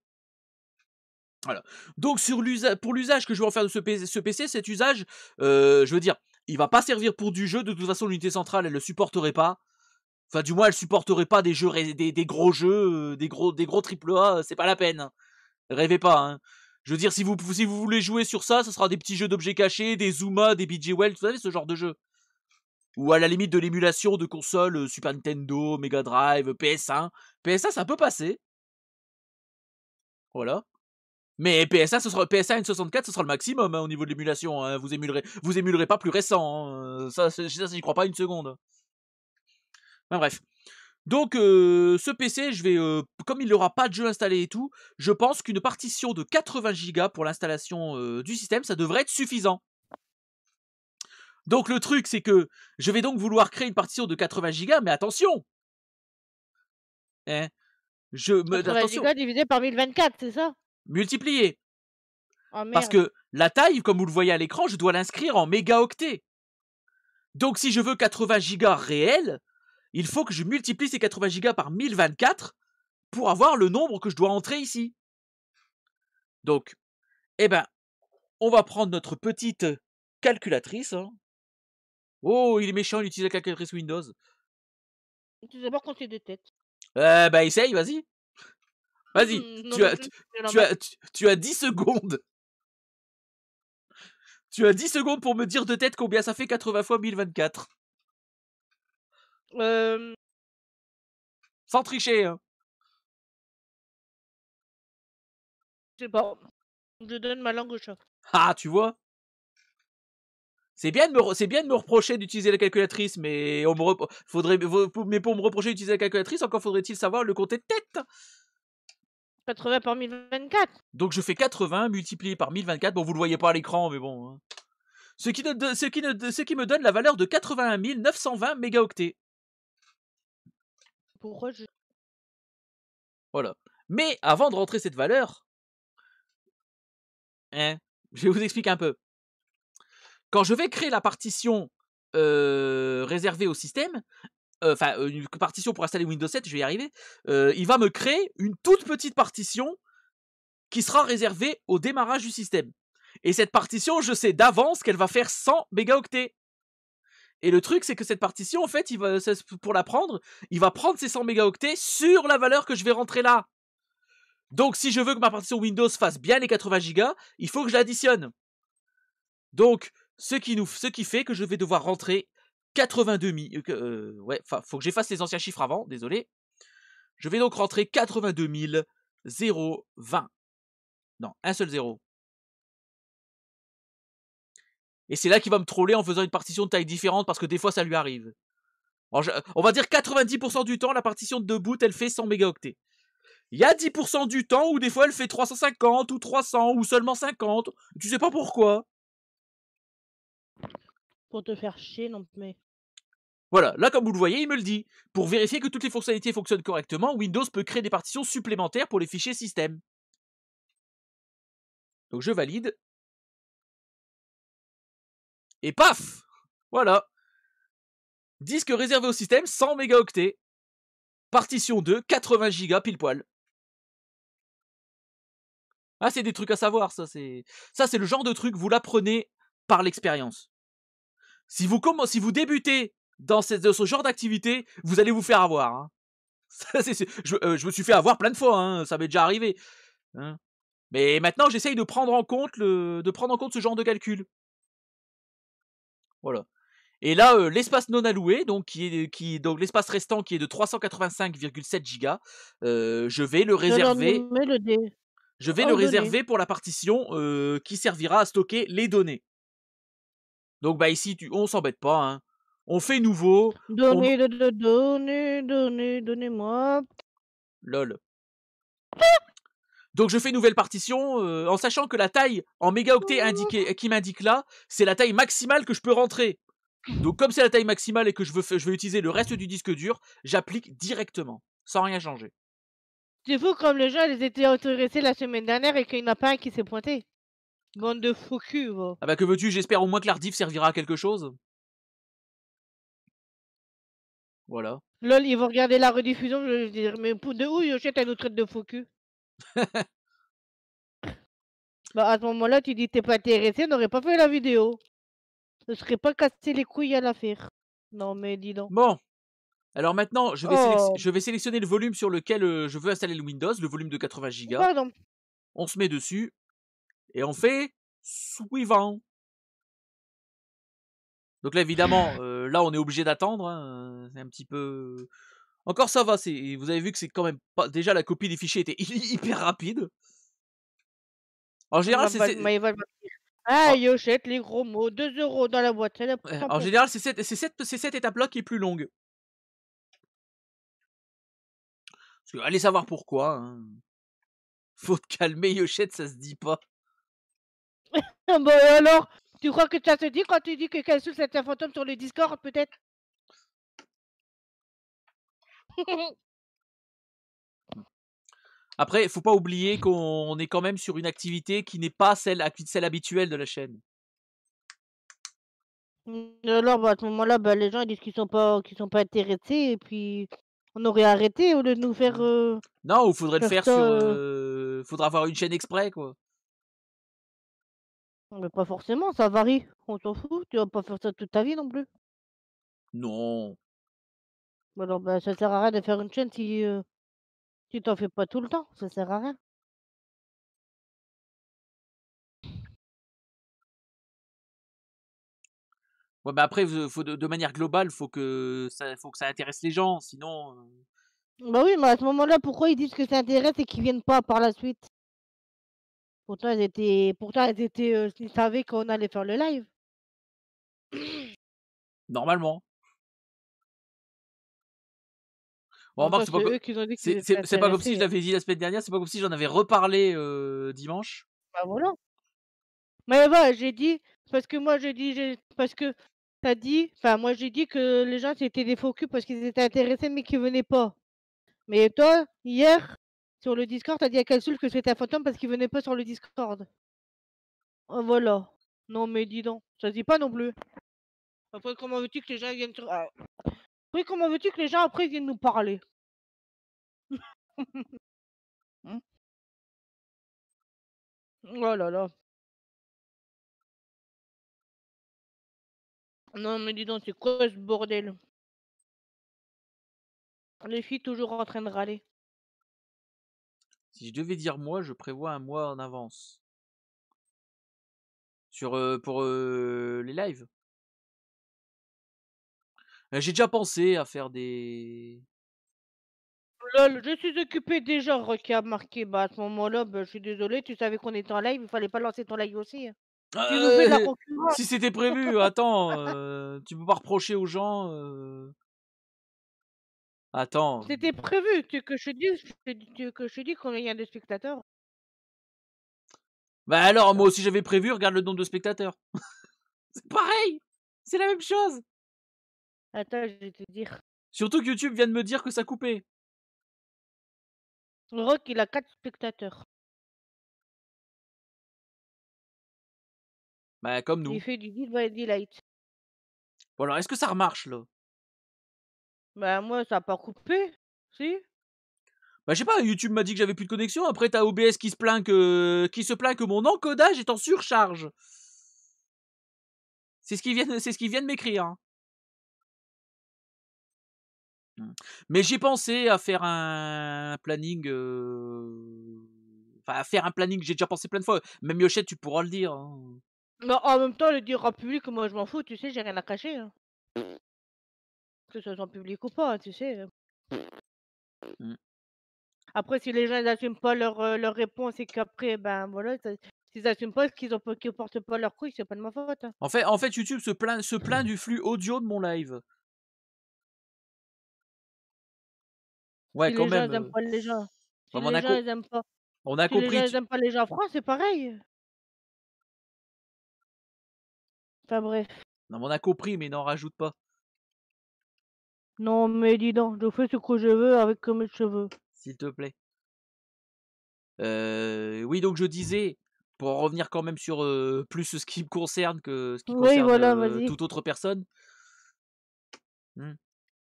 Voilà. Donc sur pour l'usage que je vais en faire de ce PC, cet usage, euh, je veux dire, il va pas servir pour du jeu. De toute façon, l'unité centrale, elle le supporterait pas. Enfin, du moins, elle supporterait pas des jeux, gros jeux, euh, des gros, des gros triple A. Euh, c'est pas la peine. Hein. Rêvez pas. Hein. Je veux dire, si vous, si vous voulez jouer sur ça, ce sera des petits jeux d'objets cachés, des Zuma, des BG Well, vous savez, ce genre de jeu. Ou à la limite de l'émulation de consoles Super Nintendo, Mega Drive, PS1. PS1, ça peut passer. Voilà. Mais PSA, ce sera PSA N64, ce sera le maximum hein, au niveau de l'émulation. Hein. Vous émulerez, vous émulerez pas plus récent. Hein. Ça, j'y crois pas une seconde. bref. Donc, euh, ce PC, je vais, euh, comme il n'aura pas de jeu installé et tout, je pense qu'une partition de 80 Go pour l'installation euh, du système, ça devrait être suffisant. Donc le truc, c'est que je vais donc vouloir créer une partition de 80 Go, mais attention. je me, 80 Go divisé par 1024, c'est ça multiplié. Oh, Parce que la taille, comme vous le voyez à l'écran, je dois l'inscrire en mégaoctets. Donc si je veux 80 gigas réels, il faut que je multiplie ces 80 gigas par 1024 pour avoir le nombre que je dois entrer ici. Donc, eh ben, on va prendre notre petite calculatrice. Hein. Oh, il est méchant, il utilise la calculatrice Windows. Tout d'abord quand des de tête. Eh ben, essaye, vas-y. Vas-y, mmh, tu, as, tu, as, tu, 10 secondes. Tu as 10 secondes pour me dire de tête combien ça fait 80 fois 1024. Euh... Sans tricher. Hein. Je sais Je donne ma langue au chat. Ah, tu vois c'est bien, de me bien me reprocher d'utiliser la calculatrice, mais, on faudrait, mais pour me reprocher d'utiliser la calculatrice, encore faudrait-il savoir le compter de tête. 80 par 1024. Donc je fais 80 multiplié par 1024. Bon, vous le voyez pas à l'écran, mais bon. Hein. Ce, qui me donne la valeur de 81 920 mégaoctets. Pourquoi je... Voilà. Mais avant de rentrer cette valeur, hein, je vous expliquer un peu. Quand je vais créer la partition euh, réservée au système, euh, enfin euh, une partition pour installer Windows 7, je vais y arriver, euh, il va me créer une toute petite partition qui sera réservée au démarrage du système. Et cette partition, je sais d'avance qu'elle va faire 100 mégaoctets. Et le truc, c'est que cette partition, en fait, il va, pour la prendre, il va prendre ces 100 mégaoctets sur la valeur que je vais rentrer là. Donc, si je veux que ma partition Windows fasse bien les 80 gigas, il faut que je l'additionne. Donc, ce qui, nous, ce qui fait que je vais devoir rentrer 82 000. ouais, faut que j'efface les anciens chiffres avant, désolé. Je vais donc rentrer 82 000 020. Non, un seul 0. Et c'est là qu'il va me troller en faisant une partition de taille différente parce que des fois ça lui arrive. on va dire 90% du temps, la partition de boot elle fait 100 mégaoctets. Il y a 10% du temps où des fois elle fait 350 ou 300 ou seulement 50. Tu sais pas pourquoi. Pour te faire chier, non mais. Voilà, là comme vous le voyez, il me le dit. Pour vérifier que toutes les fonctionnalités fonctionnent correctement, Windows peut créer des partitions supplémentaires pour les fichiers système. Donc je valide. Et paf Voilà Disque réservé au système, 100 mégaoctets. Partition 2, 80 gigas pile poil. Ah, c'est des trucs à savoir, ça c'est. Ça, c'est le genre de truc, vous l'apprenez par l'expérience. Si vous, si vous débutez dans ce, genre d'activité, vous allez vous faire avoir. Hein. Euh, je, me suis fait avoir plein de fois, hein, ça m'est déjà arrivé. Hein. Mais maintenant, j'essaye de prendre en compte ce genre de calcul. Voilà. Et là, euh, l'espace non alloué, donc qui donc l'espace restant qui est de 385,7 gigas, euh, je vais le réserver. Je vais le réserver pour la partition qui servira à stocker les données. Donc bah ici, tu, on s'embête pas. Hein. On fait nouveau. Donnez, donnez, donnez, donnez-moi. Lol. Donc je fais nouvelle partition euh, en sachant que la taille en mégaoctets indiquée mmh. qui m'indique là, c'est la taille maximale que je peux rentrer. Donc comme c'est la taille maximale et que je veux, je veux utiliser le reste du disque dur, j'applique directement, sans rien changer. C'est fou comme les gens les étaient intéressés la semaine dernière et qu'il n'y en a pas un qui s'est pointé. Bande de faux Ah bah que veux-tu, j'espère au moins que l'ardif servira à quelque chose. Voilà. Lol, ils vont regarder la rediffusion, je vais dire, mais de où Yochette, elle autre traite de focus Bah, à ce moment-là, tu dis, t'es pas intéressé, n'aurait pas fait la vidéo. Ne serait pas cassé les couilles à l'affaire. Non, mais dis donc. Bon. Alors maintenant, je vais, oh. sélectionner le volume sur lequel euh, je veux installer le Windows, le volume de 80 Go. Pardon. On se met dessus et on fait suivant. Donc là, évidemment, euh, là, on est obligé d'attendre. Hein, euh, c'est un petit peu. Euh, encore ça va, c'est... vous avez vu que c'est quand même pas. Déjà, la copie des fichiers était hyper rapide. En général, c'est. Ah, Yochette, les gros mots, 2 euros dans la boîte. En général, c'est cette, cette, cette étape-là qui est plus longue. allez savoir pourquoi. Hein. Faut te calmer, Yochette, ça se dit pas. Bon, bah, alors, tu crois que ça te dit quand tu dis que Kelsoul c'est un fantôme sur le Discord, peut-être Après, il faut pas oublier qu'on est quand même sur une activité qui n'est pas celle, habituelle de la chaîne. Alors, bah, à ce moment-là, bah, les gens disent qu'ils sont pas, sont pas intéressés et puis on aurait arrêté au lieu de nous faire. non, il euh, faudrait le faire sur. Euh. Euh, faudra avoir une chaîne exprès, quoi. Mais pas forcément, ça varie. On s'en fout, tu vas pas faire ça toute ta vie non plus. Non. Alors, bah, ben, ça sert à rien de faire une chaîne si, tu euh, t'en fais pas tout le temps. Ça sert à rien. Ouais, mais après, de, manière globale, faut que ça, faut que ça intéresse les gens, sinon. Euh bah oui, mais à ce moment-là, pourquoi ils disent que ça intéresse et qu'ils viennent pas par la suite Pourtant, elles étaient, pourtant, elles étaient, ils savaient qu'on allait faire le live. Normalement. Bon, c'est pas, c'est, pas comme si je l'avais dit la semaine dernière, c'est pas comme si j'en avais reparlé dimanche. Bah voilà. Mais voilà, j'ai dit, parce que moi j'ai dit, parce que t'as dit, enfin moi j'ai dit que les gens c'était des faux parce qu'ils étaient intéressés mais qu'ils venaient pas. Mais toi, hier, sur le Discord, t'as dit à Calsoul que c'était un fantôme parce qu'il venait pas sur le Discord. Oh, voilà. Non, mais dis donc, ça dit pas non plus. Après, comment veux-tu que les gens viennent Après, ah. comment veux-tu que les gens après viennent nous parler Voilà. Hein? Oh là là. Non, mais dis donc, c'est quoi ce bordel Les filles toujours en train de râler. Si je devais dire moi, je prévois un mois en avance. Sur pour les lives. Bah, j'ai déjà pensé à faire des. Lol, je suis occupé déjà, a marqué. Bah à ce moment-là, bah, je suis désolé, tu savais qu'on était en live, il fallait pas lancer ton live aussi. Hein. Ah, si c'était prévu, attends, tu peux pas reprocher aux gens. Attends. C'était prévu que je dise que je dis combien il y a de spectateurs. Bah alors, hein? moi aussi j'avais prévu, regarde le nombre de spectateurs. c'est pareil C'est la même chose Attends, je vais te dire. Surtout que YouTube vient de me dire que ça coupait. Rock, il a 4 spectateurs. Bah, comme nous. Il fait du by Bon, alors, est-ce que ça remarche, là bah, moi, ça a pas coupé. Si? Bah, je sais pas, YouTube m'a dit que j'avais plus de connexion. Après, t'as OBS qui se plaint que, qui se plaint que mon encodage est en surcharge. C'est ce qu'ils viennent, c'est ce m'écrire. Hein. Mmh. Mais j'ai pensé à faire un planning. Euh, enfin, à faire un planning, j'ai déjà pensé plein de fois. Même Yochette, tu pourras le dire. Hein. Bah, en même temps, le dire en public, moi je m'en fous, tu sais, j'ai rien à cacher. Hein que ce soit public ou pas, hein, tu sais. Hein. Mmh. Après, si les gens n'assument pas leur, euh, leur, réponse et qu'après, ben voilà, s'ils n'assument pas qu'ils ne qu'ils portent pas leur couille, c'est pas de ma faute. Hein. En, fait, en fait, YouTube se plaint, se plaint du flux audio de mon live. Ouais, si quand les Gens, pas les gens. les on, gens pas. on a compris. Les gens, n'aiment pas les gens francs c'est pareil. Enfin bref. Non, on a compris, mais n'en rajoute pas. Non, mais dis donc, je fais ce que je veux avec mes cheveux. S'il te plaît. Euh, oui, donc je disais, pour revenir quand même sur euh, plus ce qui me concerne que ce qui concerne euh, toute autre personne. Hmm.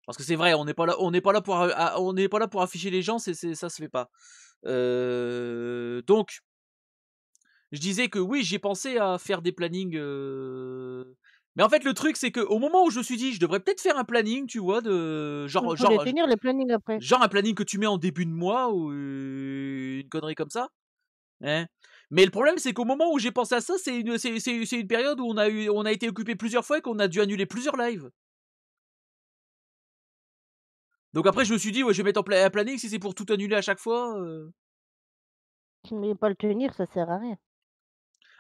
Parce que c'est vrai, on n'est pas là, on n'est pas là pour, on pas là pour afficher les gens, c'est, ça se fait pas. donc, je disais que oui, j'ai pensé à faire des plannings mais en fait, le truc, c'est qu'au moment où je me suis dit, je devrais peut-être faire un planning, tu vois, de genre, genre, tenir après. genre un planning que tu mets en début de mois ou euh, une connerie comme ça. Hein mais le problème, c'est qu'au moment où j'ai pensé à ça, c'est une, une période où on a, eu, on a été occupé plusieurs fois et qu'on a dû annuler plusieurs lives. Donc après, je me suis dit, ouais, je vais mettre un planning si c'est pour tout annuler à chaque fois. ne euh. Mais pas le tenir, ça sert à rien.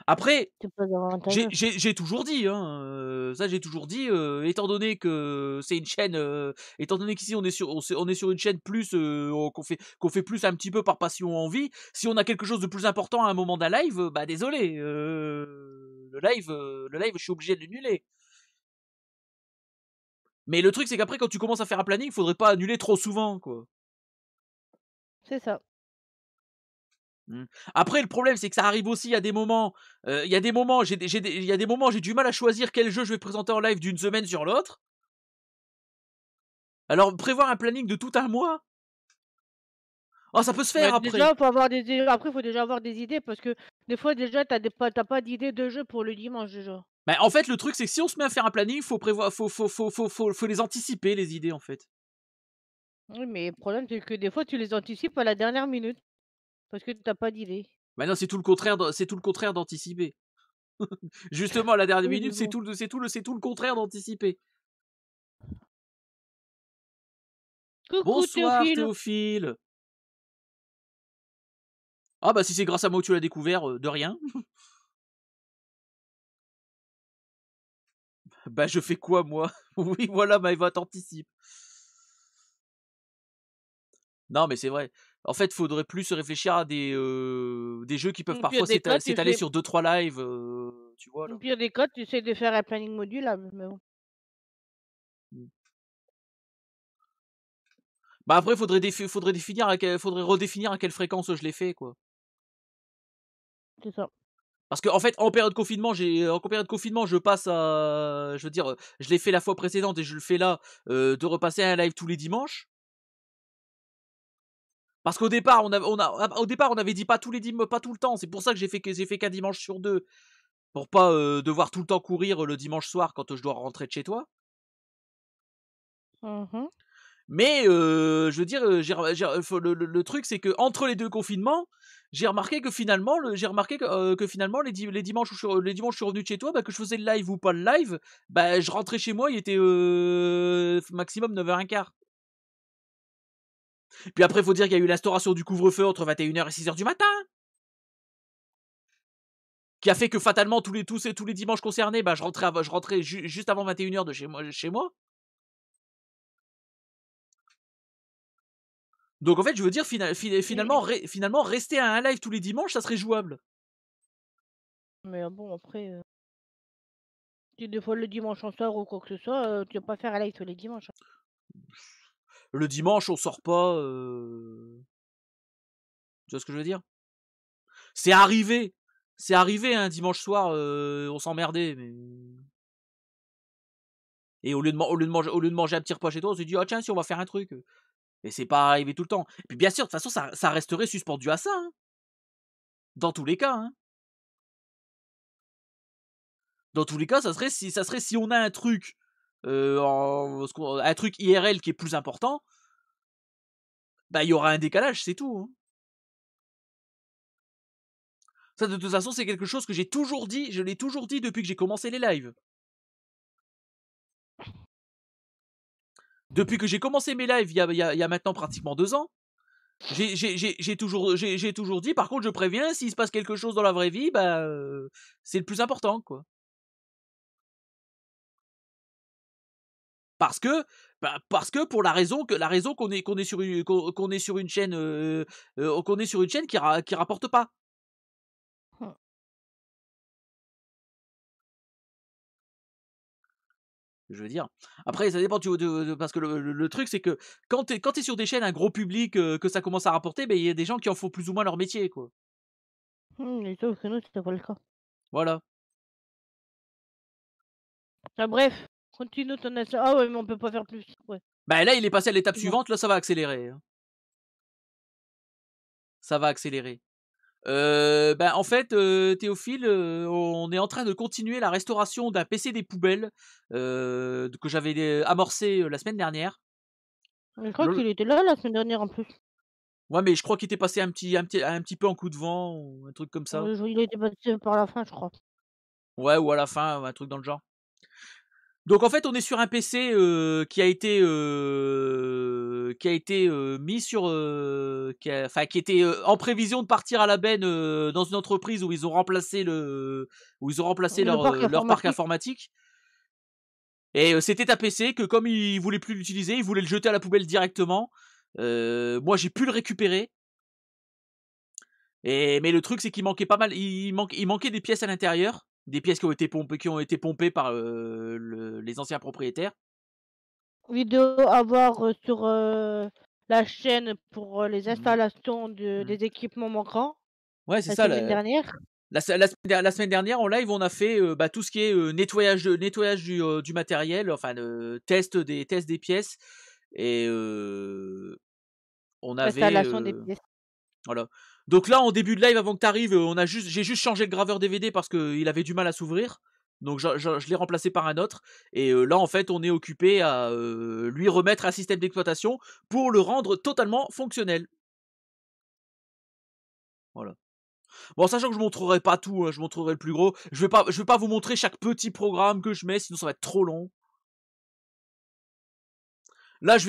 Après, j'ai toujours dit, hein, ça j'ai toujours dit, étant donné que c'est une chaîne, étant donné qu'ici on est sur, on est sur une chaîne plus qu'on fait, qu'on fait plus un petit peu par passion ou envie. Si on a quelque chose de plus important à un moment d'un live, bah désolé, le live, le live, je suis obligé de l'annuler. Mais le truc c'est qu'après quand tu commences à faire un planning, il faudrait pas annuler trop souvent, quoi. C'est ça. Mmh. Après, le problème, c'est que ça arrive aussi à des moments. Euh, il y a des moments, j'ai y a des moments, j'ai du mal à choisir quel jeu je vais présenter en live d'une semaine sur l'autre. Alors, prévoir un planning de tout un mois. Oh, ça peut se faire bah, après. Déjà, faut avoir des... Après, faut déjà avoir des idées parce que des fois, déjà, t'as pas d'idée de jeu pour le dimanche déjà. mais bah, en fait, le truc, c'est que si on se met à faire un planning, faut prévoir, faut, faut, faut, faut les anticiper les idées en fait. Oui, mais le problème, c'est que des fois, tu les anticipes à la dernière minute. Parce que t'as pas d'idée. Bah non, c'est tout le contraire, c'est tout le contraire d'anticiper. Justement, à la dernière minute, c'est tout, c'est tout, c'est tout le contraire d'anticiper. Bonsoir Théophile. Ah bah si c'est grâce à moi que tu l'as découvert, euh, de rien. bah je fais quoi moi Oui voilà, Maïva, t'anticipe. Non mais c'est vrai en fait, il faudrait plus se réfléchir à des, des jeux qui peuvent parfois s'étaler sur 2-3 lives, tu vois. pire des codes, tu essaies de faire un planning module. Ah, mmh. Bah après, faudrait, faudrait, définir à faudrait redéfinir à quelle fréquence je l'ai fait, quoi. C'est ça. Parce que en fait, en période de confinement, en période confinement, je passe à, je veux dire, je l'ai fait la fois précédente et je le fais là, de repasser un live tous les dimanches. Parce qu'au départ, on au départ, on avait dit pas tous les dimanches pas tout le temps. C'est pour ça que j'ai fait, fait qu'un dimanche sur deux. Pour pas euh, devoir tout le temps courir euh, le dimanche soir quand je dois rentrer de chez toi. Mmh Mais euh, je veux dire, le, truc c'est que entre les deux confinements, j'ai remarqué que finalement, remarqué que, finalement les, dimanches où je, les dimanches où suis revenu de chez toi, bah, que je faisais le live ou pas le live, bah, je rentrais chez moi, il était maximum 9h15. Puis après, faut dire qu'il y a eu l'instauration du couvre-feu entre 21h et 6h du matin. Qui a fait que fatalement, tous les, tous, tous les dimanches concernés, bah, je rentrais, je rentrais juste avant 21h de chez moi, chez moi. Donc en fait, je veux dire, finalement, finalement, rester à un live tous les dimanches, ça serait jouable. Mais ah bon, après. tu euh, Des fois, le dimanche en soir ou quoi que ce soit, euh, tu ne vas pas faire un live tous les dimanches. Hein le dimanche, on sort pas. Tu vois ce que je veux dire C'est arrivé. C'est arrivé un hein, dimanche soir, on s'emmerdait, mais. Et au lieu, de manger, un petit repas chez toi, on s'est dit, «Ah, tiens, si on va faire un truc. Et c'est pas arrivé tout le temps. Et puis bien sûr, de toute façon, ça, ça resterait suspendu à ça. Hein. Dans tous les cas. Hein. Dans tous les cas, ça serait, si, ça serait si on a un truc euh, un truc IRL qui est plus important, bah il y aura un décalage, c'est tout. Hein. Ça de toute façon c'est quelque chose que j'ai toujours dit, je l'ai toujours dit depuis que j'ai commencé les lives. Depuis que j'ai commencé mes lives il y, a, maintenant pratiquement deux ans, j'ai toujours, toujours, dit par contre je préviens, s'il se passe quelque chose dans la vraie vie, bah, euh, c'est le plus important quoi. parce que bah, parce que pour la raison que la raison qu'on est qu'on est sur une qu'on est sur une chaîne qu'on est sur une chaîne qui rapporte pas. Mmh. je veux dire. Après, ça dépend, tu parce que le, truc, c'est que quand t'es quand es sur des chaînes un gros public que ça commence à rapporter, ben il y a des gens qui en font plus ou moins leur métier, quoi. Mmh, pas le cas. Voilà. Ah, bref, Continue ton Ah ouais, mais on peut pas faire plus. Ouais. Bah là, il est passé à l'étape suivante. Là, ça va accélérer. Hein. Ça va accélérer. Euh, bah, en fait, euh, Théophile, euh, on est en train de continuer la restauration d'un PC des poubelles que j'avais amorcé la semaine dernière. je crois qu'il était là la semaine dernière en plus. Ouais, mais je crois qu'il était passé un petit, un, petit, un petit peu en coup de vent ou un truc comme ça. Il était passé par la fin, je crois. Ouais, ou à la fin, un truc dans le genre. Donc en fait, on est sur un PC euh, qui a été euh, qui a été euh, mis sur enfin qui était en prévision de partir à la benne dans une entreprise où ils ont remplacé le où ils ont remplacé leur parc leur parc informatique. Et c'était un PC que comme ils voulaient plus l'utiliser, ils voulaient le jeter à la poubelle directement. moi, j'ai pu le récupérer. Et mais le truc c'est qu'il manquait pas mal il manquait des pièces à l'intérieur des pièces qui ont été pompées, qui ont été pompées par les anciens propriétaires. Vidéo à voir sur la chaîne pour les mmh. installations de, mmh. des équipements manquants. Ouais, c'est ça. Semaine Dernière. La, semaine dernière, en live, on a fait bah, tout ce qui est nettoyage, nettoyage du, du matériel, enfin, test, des, test des pièces. Et on avait. Installation des pièces. Voilà. Donc là, en début de live, avant que tu arrives, euh, juste, j'ai juste changé le graveur DVD parce qu'il avait du mal à s'ouvrir. Donc je, l'ai remplacé par un autre. Et euh, là, en fait, on est occupé à euh, lui remettre un système d'exploitation pour le rendre totalement fonctionnel. Voilà. Bon, sachant que je ne montrerai pas tout, hein, je montrerai le plus gros. Je vais vais pas vous montrer chaque petit programme que je mets, sinon ça va être trop long. Là, je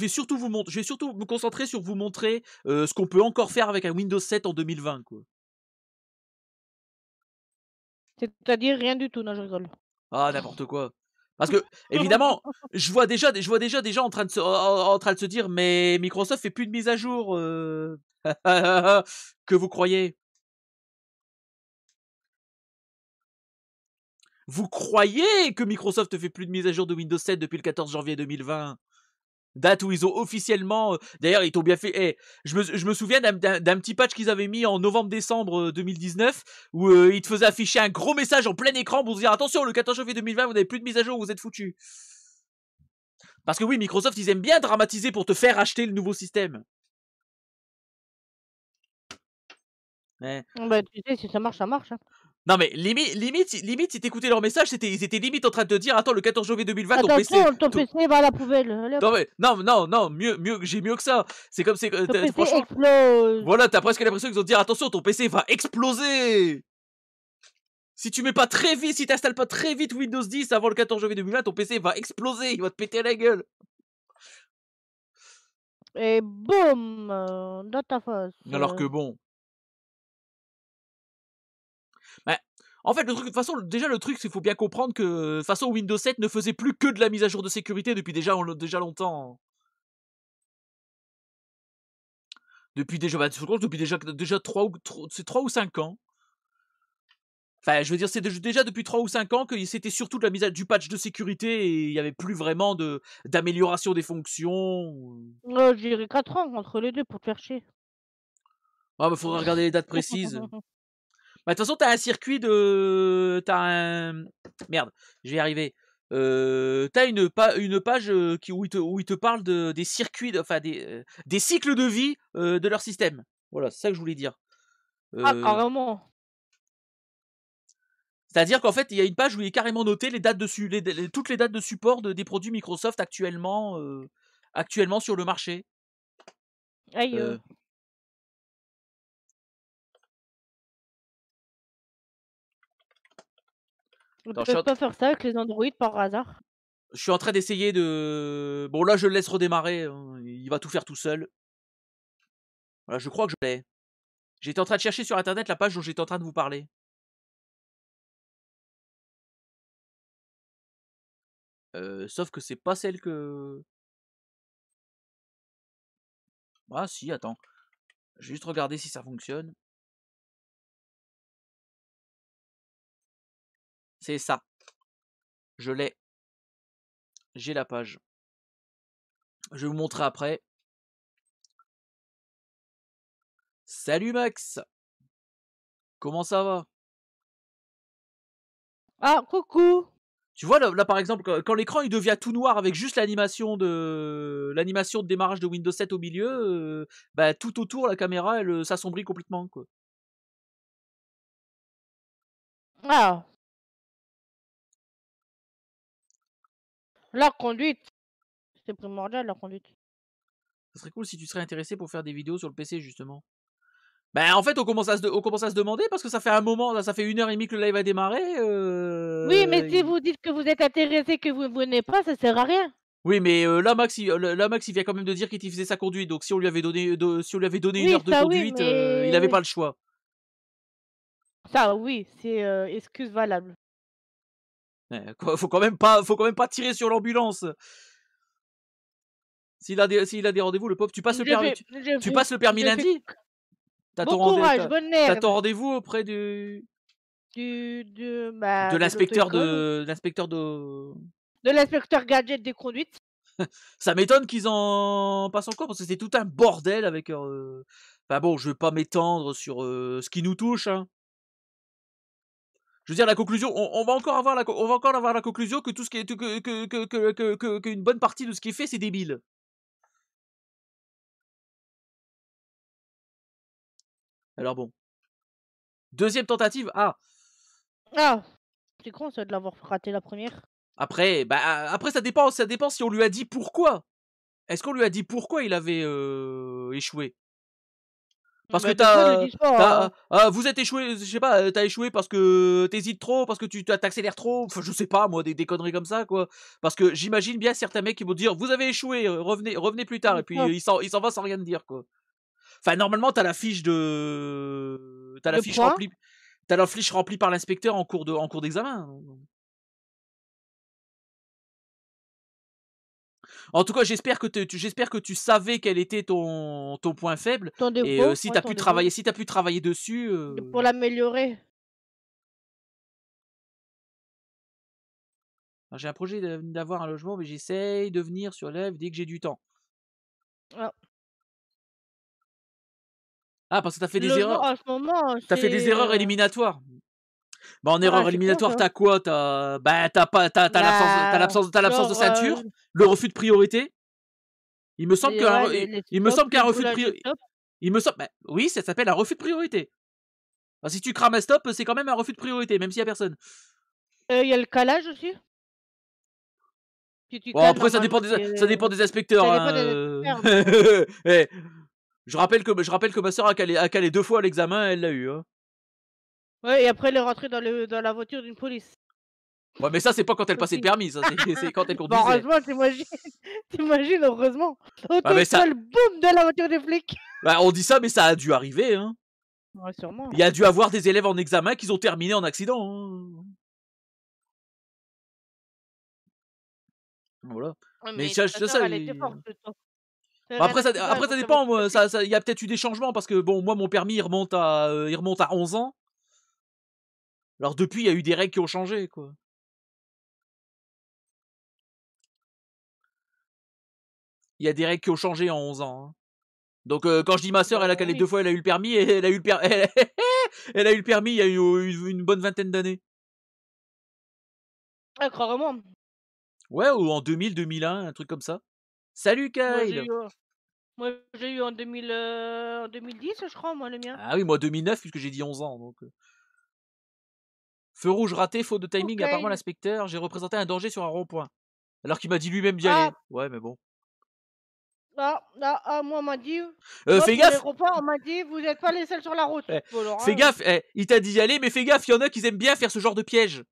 vais, surtout vous montrer, je vais surtout me concentrer sur vous montrer euh, ce qu'on peut encore faire avec un Windows 7 en 2020, quoi. C'est-à-dire rien du tout, non, je rigole. Ah, n'importe quoi. Parce que, évidemment, je vois déjà, je vois déjà des gens en train de se, dire, mais Microsoft fait plus de mise à jour. Euh, que vous croyez Vous croyez que Microsoft fait plus de mise à jour de Windows 7 depuis le 14 janvier 2020 date où ils ont officiellement. Euh, d'ailleurs, ils t'ont bien fait. Eh, je, me, souviens d'un petit patch qu'ils avaient mis en novembre-décembre 2019 euh, où euh, ils te faisaient afficher un gros message en plein écran pour te dire attention, le 14 janvier 2020, vous n'avez plus de mise à jour, vous êtes foutu. Parce que oui, Microsoft, ils aiment bien dramatiser pour te faire acheter le nouveau système. Mais... Bah, tu sais, si ça marche, ça marche. Hein. Non mais limite, limite, limite, si t'écoutais leur message, c'était, ils étaient limite en train de te dire, attends, le 14 janvier 2020, ton PC, ton, PC va à la poubelle. non mais, non, non, mieux, mieux, j'ai mieux que ça. C'est comme c'est, euh, tu explose. voilà, t'as presque l'impression qu'ils ont dit, attention, ton PC va exploser. Si tu mets pas très vite, si t'installes pas très vite Windows 10 avant le 14 janvier 2020, ton PC va exploser, il va te péter la gueule. Et boum, euh, dans ta face. Alors que bon, En fait, le truc, de toute façon, déjà le truc, c'est il faut bien comprendre que euh, façon Windows 7 ne faisait plus que de la mise à jour de sécurité depuis déjà, déjà longtemps. Depuis déjà, bah, depuis déjà, déjà 3 ou c'est 3 ou 5 ans. Enfin, je veux dire, c'est déjà depuis 3 ou 5 ans que c'était surtout de la mise à, du patch de sécurité et il n'y avait plus vraiment de d'amélioration des fonctions. Euh, J'irai 4 ans entre les deux pour te faire chier. Il ah, bah, faudrait regarder les dates précises. Bah, de toute façon, t'as un circuit de. T'as un. Merde, je vais y arriver. Euh, t'as une, pa une page euh, qui, où, il te, où te parle de, des circuits, enfin des, euh, des cycles de vie euh, de leur système. Voilà, c'est ça que je voulais dire. Ah, carrément. C'est-à-dire qu'en fait, il y a une page où il est carrément noté les dates de les, toutes les dates de support de, des produits Microsoft actuellement, actuellement sur le marché. Aïe. On ne pas faire ça avec les androïdes, par hasard. Je suis en train d'essayer de. Bon, là, je le laisse redémarrer. Hein, il va tout faire tout seul. Voilà, je crois que je l'ai. J'étais en train de chercher sur internet la page dont j'étais en train de vous parler. Euh, sauf que c'est pas celle que. Ah si, attends. Je vais juste regarder si ça fonctionne. ça. Je l'ai. J'ai la page. Je vais vous montrer après. Salut Max Comment ça va Ah, coucou Tu vois, là, par exemple, quand, l'écran il devient tout noir avec juste l'animation de l'animation de démarrage de Windows 7 au milieu, euh, bah, tout autour, la caméra, elle euh, s'assombrit complètement. Quoi. Ah, La conduite C'est primordial, la conduite. Ce serait cool si tu serais intéressé pour faire des vidéos sur le PC, justement. Ben, en fait, on commence, à se, on commence à se demander parce que ça fait un moment, ça fait une heure et demie que le live a démarré. Oui, mais si euh, vous dites que vous êtes intéressé que vous ne venez pas, ça sert à rien. Oui, mais euh, là, Max, vient quand même de dire qu'il faisait sa conduite. Donc, si on lui avait donné, si lui avait donné une heure de conduite, euh, il n'avait pas le choix. Ça, oui, c'est excuse valable. Eh, faut quand même pas, faut quand même pas tirer sur l'ambulance. S'il a des, s'il a des rendez-vous, le pop tu passes le permis, tu, tu, passes le permis lundi. T'as ton, rendez, vous auprès du, du, de bah, l'inspecteur de, l'inspecteur de, de l'inspecteur gadget des conduites. Ça m'étonne qu'ils en passent encore parce que c'est tout un bordel avec. Euh... bon, je vais pas m'étendre sur euh, ce qui nous touche. Hein je veux dire la conclusion, on, va encore avoir la, on va encore avoir la conclusion que tout ce qui est, que, que, que, que, que une bonne partie de ce qui est fait, c'est débile. Alors bon. Deuxième tentative. Ah. Ah. C'est con ça de l'avoir raté la première. Après, bah après ça dépend, ça dépend si on lui a dit pourquoi. Est-ce qu'on lui a dit pourquoi il avait euh, échoué parce que bah, t'as, hein. ah, vous êtes échoué, je sais pas, t'as échoué parce que t'hésites trop, parce que tu t'accélères trop, enfin je sais pas moi, des, conneries comme ça quoi. Parce que j'imagine bien certains mecs qui vont dire vous avez échoué, euh, revenez, revenez plus tard et puis euh, ils s'en, s'en va sans rien dire quoi. Enfin normalement t'as la fiche de, t'as la fiche remplie, t'as la fiche remplie par l'inspecteur en cours de, en cours d'examen. En tout cas, j'espère que tu, j'espère que tu savais quel était ton, ton point faible. et euh, si tu t'as pu travailler, si t'as pu travailler dessus. Euh, pour l'améliorer. Ah, j'ai un projet d'avoir un logement, mais j'essaye de venir sur l'Ève dès que j'ai du temps. Ah. ah parce que t'as fait des erreurs. En ce t'as fait des erreurs euh, éliminatoires. Bah, en erreur éliminatoire, hein. t'as quoi T'as bah, pas, l'absence, bah, l'absence de ceinture le refus de priorité. Il me semble qu'un refus de priorité. Il me semble, bah, oui, ça s'appelle un refus de priorité. Bah, si tu crames un stop, c'est quand même un refus de priorité, même s'il y a personne. Euh, il y a le calage aussi. bon, après, euh, ça dépend, des, ça dépend des inspecteurs. Euh. Eh, je, rappelle que, je rappelle que ma soeur a calé, a calé deux fois l'examen, elle l'a eu. Hein. Ouais, et après, elle est rentrée dans, le, dans la voiture d'une police. Ouais, mais ça, c'est pas quand elle passait le permis, ça, c'est quand elle conduisait. heureusement, t'imagines, t'imagines, heureusement. boom ah, boum, de la voiture des flics. Bah, on dit ça, mais ça a dû arriver, hein. Ouais, sûrement. Il y a hein. dû avoir des élèves en examen Qui ont terminé en accident. Hein. Voilà. mais, ça, bah, après, ça, après, ça dépend. Moi, ça, il y a peut-être eu des changements parce que bon, moi, mon permis, remonte à, il remonte à 11 euh, ans. Alors depuis, il y a eu des règles qui ont changé, quoi. il y a des règles qui ont changé en 11 ans. Hein. Donc quand je dis ma sœur, elle a calé deux fois, elle a eu le permis, et elle a eu le permis, elle, a... eu le permis il y a eu oh, une bonne vingtaine d'années. Ah, Ouais, ou en 2000, 2001, un truc comme ça. Salut Kyle Moi j'ai eu... en 2010, je crois, moi le mien. Ah oui, moi 2009, puisque j'ai dit 11 ans. donc. Feu rouge raté, faute de timing, apparemment l'inspecteur, j'ai représenté un danger sur un rond-point. Alors qu'il m'a dit lui-même d'y ah! aller. Ouais, mais bon. Ah, ah, ah, moi, on m'a dit. Euh, fais gaffe. on m'a dit, vous n'êtes pas les seuls sur la route. Eh, fais hein. gaffe, eh, il t'a dit d'y aller, mais fais gaffe, il y en a qui aiment bien faire ce genre de piège.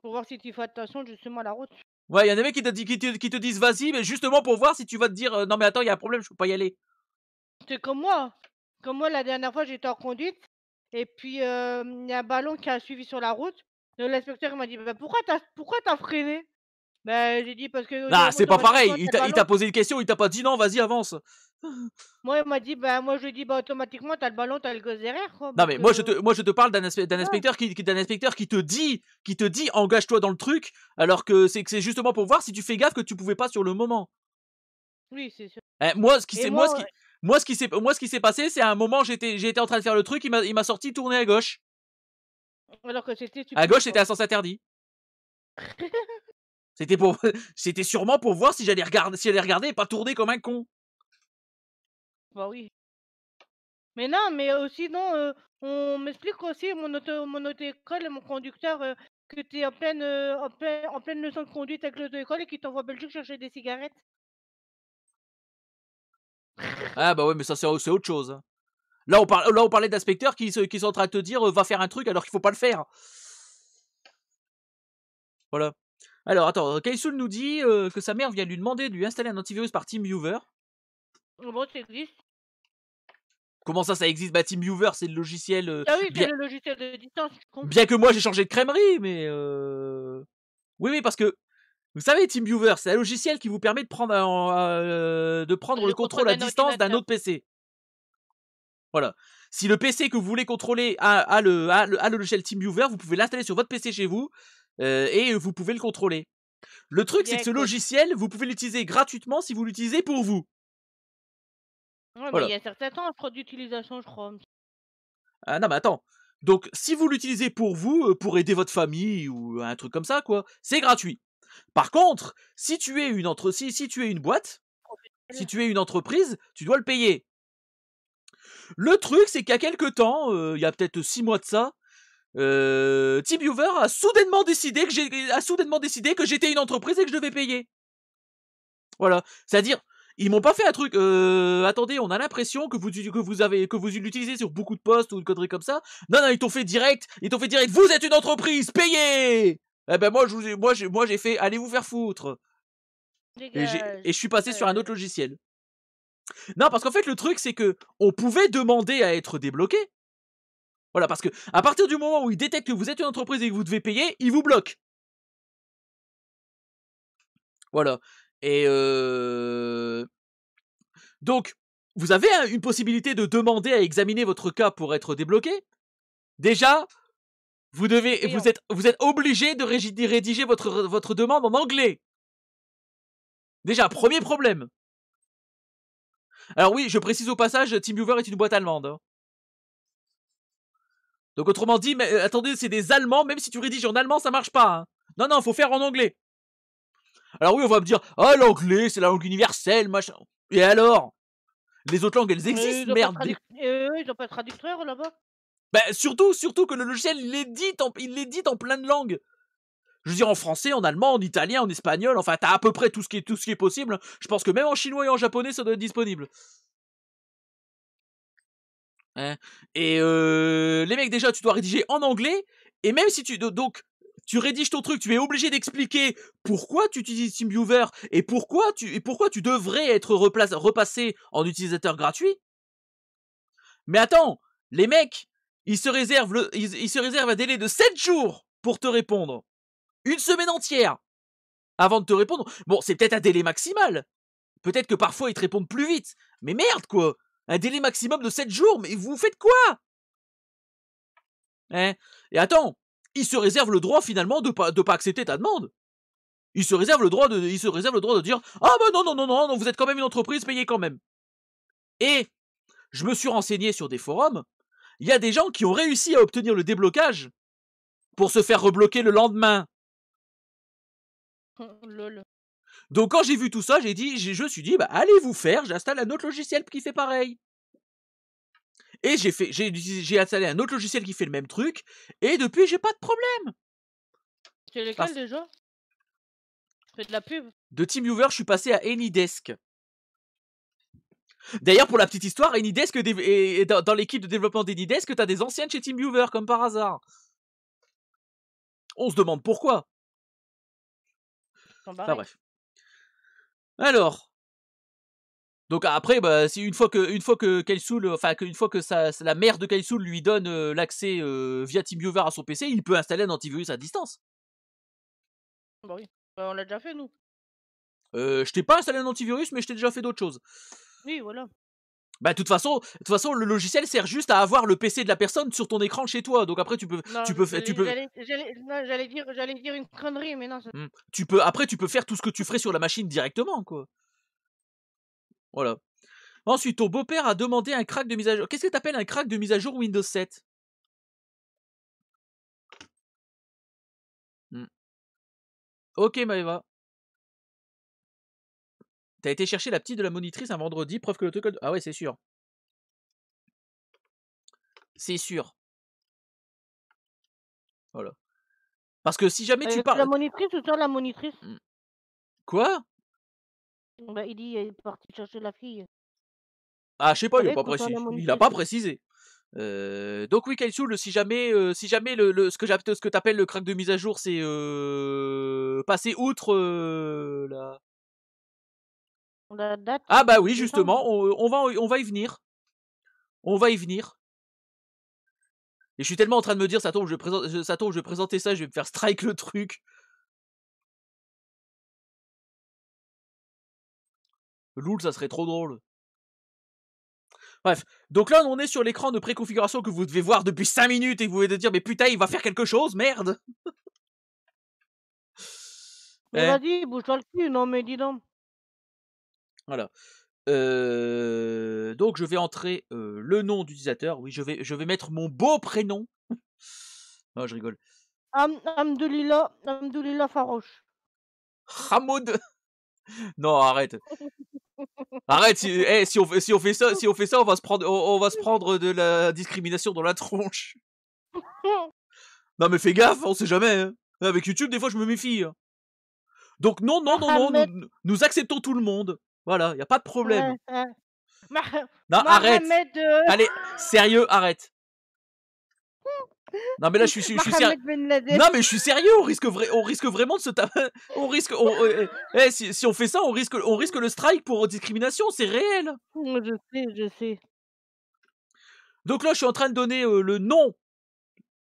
Pour voir si tu fais attention justement à la route. Ouais, il y en a des mecs qui, te, qui disent vas-y, mais justement pour voir si tu vas te dire euh, non, mais attends, il y a un problème, je peux pas y aller. C'est comme moi. Comme moi, la dernière fois, j'étais en conduite, et puis euh, il y a un ballon qui a suivi sur la route. L'inspecteur m'a dit bah, pourquoi pourquoi t'as freiné bah, j'ai dit parce que. Ah, c'est pas pareil. Il t'a posé une question, il t'a pas dit non, vas-y, avance. Moi, il m'a dit, bah, moi, je lui ai dit, bah, automatiquement, t'as le ballon, t'as le gosse derrière. non, mais moi, je euh, te, moi, je te parle d'un inspecteur, qui, inspecteur qui te dit, qui te dit, engage-toi dans le truc, alors que c'est, c'est justement pour voir si tu fais gaffe que tu pouvais pas sur le moment. Oui, c'est sûr. Eh, moi, ce qui, c'est, moi, ce qui, moi, ce qui s'est, moi, ce qui s'est passé, c'est à un moment, j'étais, j'étais en train de faire le truc, il m'a, il m'a sorti tourner à gauche. Alors que c'était. À gauche, c'était à sens interdit. C'était pour, c'était sûrement pour voir si j'allais regarder, si j'allais regarder et pas tourner comme un con. Bah oui. Mais non, mais aussi non, on m'explique aussi mon auto, mon auto école et mon conducteur que t'es en pleine, en pleine, leçon de conduite avec l'auto-école et qui t'envoie Belgique chercher des cigarettes. Ah bah ouais, mais ça c'est, autre chose. Hein. Là on, parle, là on parlait d'inspecteurs qui, qui sont en train de te dire va faire un truc alors qu'il faut pas le faire. Voilà. Alors, attends, Kaisul nous dit euh, que sa mère vient lui demander de lui installer un antivirus par TeamViewer. Comment oh, ça existe Comment ça, ça existe Bah, TeamViewer, c'est le logiciel. Euh, ah oui, bien... c'est le logiciel de distance. Bien que moi, j'ai changé de crèmerie, mais. Euh, oui, oui, parce que. Vous savez, TeamViewer, c'est un logiciel qui vous permet de prendre, de prendre le, contrôle, à distance d'un autre PC. Voilà. Si le PC que vous voulez contrôler a, le, a, le, a le logiciel TeamViewer, vous pouvez l'installer sur votre PC chez vous et vous pouvez le contrôler. Le truc, c'est que ce logiciel, vous pouvez l'utiliser gratuitement si vous l'utilisez pour vous. il y a certains temps d'utilisation, je crois. Ah non, mais attends. Donc, si vous l'utilisez pour vous, pour aider votre famille ou un truc comme ça, quoi, c'est gratuit. Par contre, si tu es une entreprise, si, tu es une boîte, si tu es une entreprise, tu dois le payer. Le truc, c'est qu'il y a quelques temps, il y a peut-être six mois de ça, euh, TeamViewer a soudainement décidé que j'ai a soudainement décidé que j'étais une entreprise et que je devais payer. Voilà, c'est-à-dire ils m'ont pas fait un truc. Euh, attendez, on a l'impression que vous que vous avez que vous l'utilisez sur beaucoup de postes ou une connerie comme ça. Non non, ils t'ont fait direct, ils t'ont fait direct. Vous êtes une entreprise, payez. Eh ben moi je vous moi j'ai moi j'ai fait allez vous faire foutre. Euh, et, je suis passé sur un autre logiciel. Non parce qu'en fait le truc c'est que on pouvait demander à être débloqué. Voilà, parce que à partir du moment où il détecte que vous êtes une entreprise et que vous devez payer, il vous bloque. Voilà. Et euh... donc, vous avez une possibilité de demander à examiner votre cas pour être débloqué. Déjà, vous devez, vous êtes, vous êtes obligé de rédiger votre, votre demande en anglais. Déjà, premier problème. Alors oui, je précise au passage, TeamViewer est une boîte allemande. Hein. Donc autrement dit, mais, euh, attendez, c'est des Allemands, même si tu rédiges en allemand, ça marche pas. Hein. Non, non, faut faire en anglais. Alors oui, on va me dire, ah l'anglais, c'est la langue universelle, machin. Et alors Les autres langues, elles existent, merde. ils ont pas de traducteur là-bas Bah surtout, surtout que le logiciel, il l'édite en, en plein de langues. Je veux dire en français, en allemand, en italien, en espagnol, enfin t'as à peu près tout ce qui est, tout ce qui est possible. Je pense que même en chinois et en japonais, ça doit être disponible. Hein. Et les mecs, déjà, tu dois rédiger en anglais. Et même si tu. Donc, tu rédiges ton truc, tu es obligé d'expliquer pourquoi tu utilises TeamViewer et pourquoi tu, et pourquoi tu devrais être repassé en utilisateur gratuit. Mais attends, les mecs, ils se réservent, ils se réservent un délai de 7 jours pour te répondre. Une semaine entière avant de te répondre. Bon, c'est peut-être un délai maximal. Peut-être que parfois ils te répondent plus vite. Mais merde, quoi un délai maximum de 7 jours, mais vous faites quoi hein? Et attends, il se réserve le droit finalement de pas, de pas accepter ta demande. Il se réserve le droit de, se le droit de dire Ah bah non, non, non, non, non, vous êtes quand même une entreprise, payez quand même. Et je me suis renseigné sur des forums, il y a des gens qui ont réussi à obtenir le déblocage pour se faire rebloquer le lendemain. Oh, donc quand j'ai vu tout ça, j'ai dit, je me suis dit, bah, allez vous faire, j'installe un autre logiciel qui fait pareil. Et j'ai fait, j'ai installé un autre logiciel qui fait le même truc, et depuis j'ai pas de problème. C'est lequel déjà Fais de la pub. De TeamViewer, je suis passé à AnyDesk. D'ailleurs, pour la petite histoire, AnyDesk est dans, l'équipe de développement d'AnyDesk, t'as des anciennes chez TeamViewer, comme par hasard. On se demande pourquoi. Enfin, bref. Alors. Donc après, bah, si une fois que, une fois que enfin, une fois que la mère de Kaisoul lui donne euh, l'accès euh, via TeamViewer à son PC, il peut installer un antivirus à distance. Bah oui, bah, on l'a déjà fait nous. Euh, je t'ai pas installé un antivirus, mais je t'ai déjà fait d'autres choses. Oui, voilà. Bah, de toute façon, de toute façon, le logiciel sert juste à avoir le PC de la personne sur ton écran chez toi. Donc après, tu peux, tu peux, tu peux. J'allais dire, j'allais dire une connerie, mais non. Mmh. Tu peux. Après, tu peux faire tout ce que tu ferais sur la machine directement, quoi. Voilà. Ensuite, ton beau-père a demandé un crack de mise à jour. Qu'est-ce que t'appelles un crack de mise à jour Windows 7 mmh. Ok, Maeva. T'as été chercher la petite de la monitrice un vendredi, preuve que code. Ah ouais, c'est sûr. C'est sûr. Voilà. Parce que si jamais bah, tu parles. La monitrice ou la monitrice mmh. Quoi bah, Il dit il est parti chercher la fille. Ah, je sais pas, il a pas, précisé. Euh, donc oui, Kaisoul, si jamais, euh, si jamais le, ce que ce que t'appelles le crack de mise à jour, c'est euh, passer outre la, ah bah oui, justement, on, va, on va y venir. On va y venir. Et je suis tellement en train de me dire, ça tombe, je vais, présenter, ça je vais ça, je vais me faire strike le truc. Loul, ça serait trop drôle. Bref, donc là on est sur l'écran de préconfiguration que vous devez voir depuis 5 minutes et vous devez dire mais putain il va faire quelque chose, merde Mais eh. vas-y, bouge-toi le cul, non mais dis donc voilà. donc je vais entrer le nom d'utilisateur. Oui, je vais, je vais mettre mon beau prénom. non, je rigole. Am Amdoulila, Amdoulila Faroche. Hamoud. Non, arrête. Arrête, si, eh, on, si, on, fait ça, si on fait ça, on va se prendre, on, va se prendre de la discrimination dans la tronche. Non mais fais gaffe, on sait jamais. Hein. Avec YouTube, des fois, je me méfie. Hein. Donc non, non, non, non, nous acceptons tout le monde. Voilà, il n'y a pas de problème. non, arrête. Euh, Allez, sérieux, arrête. Non mais là je suis, sérieux. Ben non mais je suis sérieux, on risque, vraiment de se taper. On risque, eh, eh, si, on fait ça, on risque, on risque le strike pour discrimination, c'est réel. Je sais, je sais. Donc là je suis en train de donner euh, le nom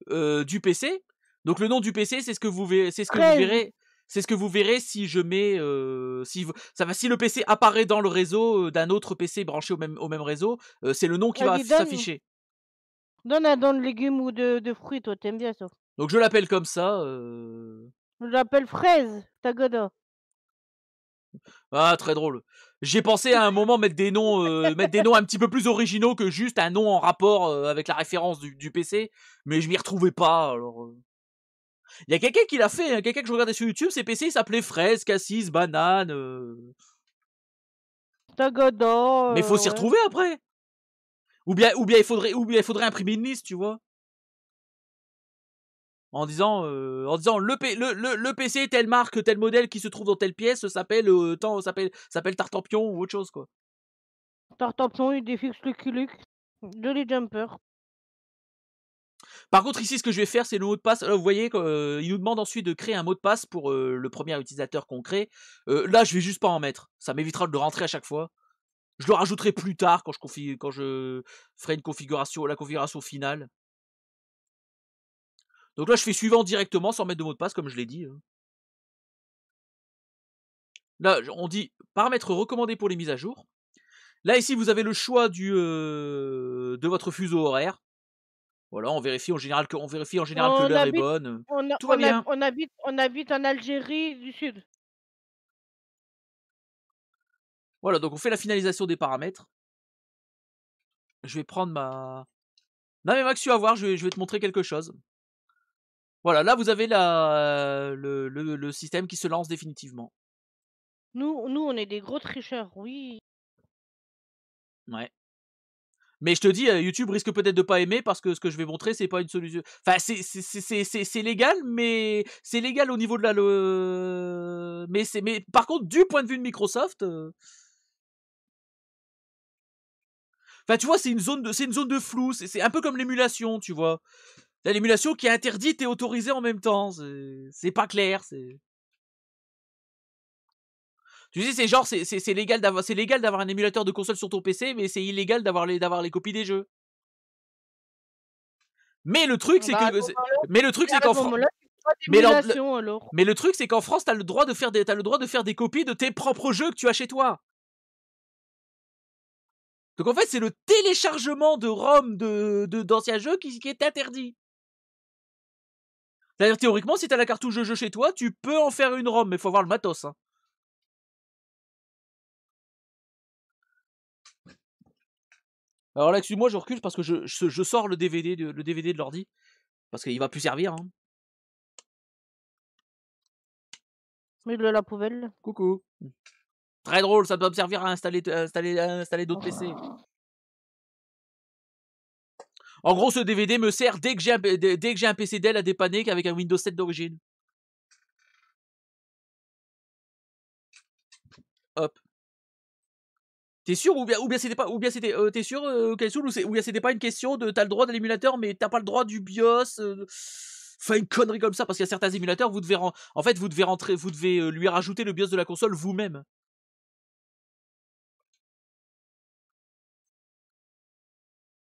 euh, du PC. Donc le nom du PC, c'est ce que vous, ce que vous verrez. C'est ce que vous verrez si je mets, euh, si ça va, si le PC apparaît dans le réseau euh, d'un autre PC branché au même au même réseau, euh, c'est le nom qui va s'afficher. Donne un don de légumes ou de, de fruits, toi t'aimes bien ça. Donc je l'appelle comme ça. Je l'appelle fraise, Tagoda. Ah très drôle. J'ai pensé à un moment mettre des noms, mettre des noms un petit peu plus originaux que juste un nom en rapport avec la référence du, du PC, mais je m'y retrouvais pas. Alors. Il y a quelqu'un qui l'a fait, hein, quelqu'un que je regardais sur YouTube, ses PC s'appelait Fraise, Cassis, Banane. Euh... Tagada. Mais faut s'y euh, retrouver après. Ou bien, ou bien il faudrait, ou bien il faudrait imprimer une liste, tu vois. En disant, euh, en disant le, le, PC telle marque, tel modèle qui se trouve dans telle pièce s'appelle euh, s'appelle Tartampion ou autre chose quoi. Tartampion, il défixe le de les jumper. Par contre, ici, ce que je vais faire, c'est le mot de passe. vous voyez euh, il nous demande ensuite de créer un mot de passe pour euh, le premier utilisateur qu'on crée. Euh, là, je vais juste pas en mettre. Ça m'évitera de le rentrer à chaque fois. Je le rajouterai plus tard quand je, ferai une configuration, la configuration finale. Donc là, je fais suivant directement sans mettre de mot de passe, comme je l'ai dit. Hein. Là, on dit paramètres recommandés pour les mises à jour. Là, ici, vous avez le choix de votre fuseau horaire. Voilà, on vérifie en général que, on vérifie en général que l'heure est bonne. On habite, on habite en Algérie du Sud. Voilà, donc on fait la finalisation des paramètres. Je vais prendre ma... Non mais Max, tu vas voir, je vais, te montrer quelque chose. Voilà, là vous avez la, le, le, le système qui se lance définitivement. Nous, nous, on est des gros tricheurs, oui. Ouais. Mais je te dis, euh, YouTube risque peut-être de pas aimer parce que ce que je vais montrer, c'est pas une solution. Enfin, c'est légal, mais c'est légal au niveau de la. Mais c'est mais par contre, du point de vue de Microsoft. Euh enfin, tu vois, c'est une zone de c'est une zone de flou. C'est un peu comme l'émulation, tu vois. L'émulation qui est interdite et autorisée en même temps. C'est pas clair. C'est tu sais, c'est genre, c'est légal d'avoir, légal d'avoir un émulateur de console sur ton PC, mais c'est illégal d'avoir les, d'avoir les copies des jeux. Mais le truc, c'est bah, que, mais le truc, c'est ah, qu'en France, mais, le truc, c'est qu'en France, t'as le droit de faire des, as le droit de faire des copies de tes propres jeux que tu as chez toi. Donc en fait, c'est le téléchargement de ROM de d'anciens jeux qui, est interdit. C'est-à-dire théoriquement, si t'as la cartouche de jeu chez toi, tu peux en faire une ROM, mais faut avoir le matos. Hein. Alors là, excuse-moi, je recule parce que je, je, sors le DVD de, le DVD de l'ordi. Parce qu'il va plus servir. Hein. la poubelle. Coucou. Très drôle, ça doit me servir à installer, installer, d'autres PC. En gros, ce DVD me sert dès que j'ai un, un PC Dell à dépanner qu'avec un Windows 7 d'origine. Hop. T'es sûr ou bien, ou bien c'était pas ou bien c'était euh, t'es sûr euh, ou, bien c'était pas une question de t'as le droit de l'émulateur mais t'as pas le droit du BIOS euh, enfin une connerie comme ça parce qu'il y a certains émulateurs vous devez en, en, fait vous devez rentrer vous devez lui rajouter le BIOS de la console vous-même.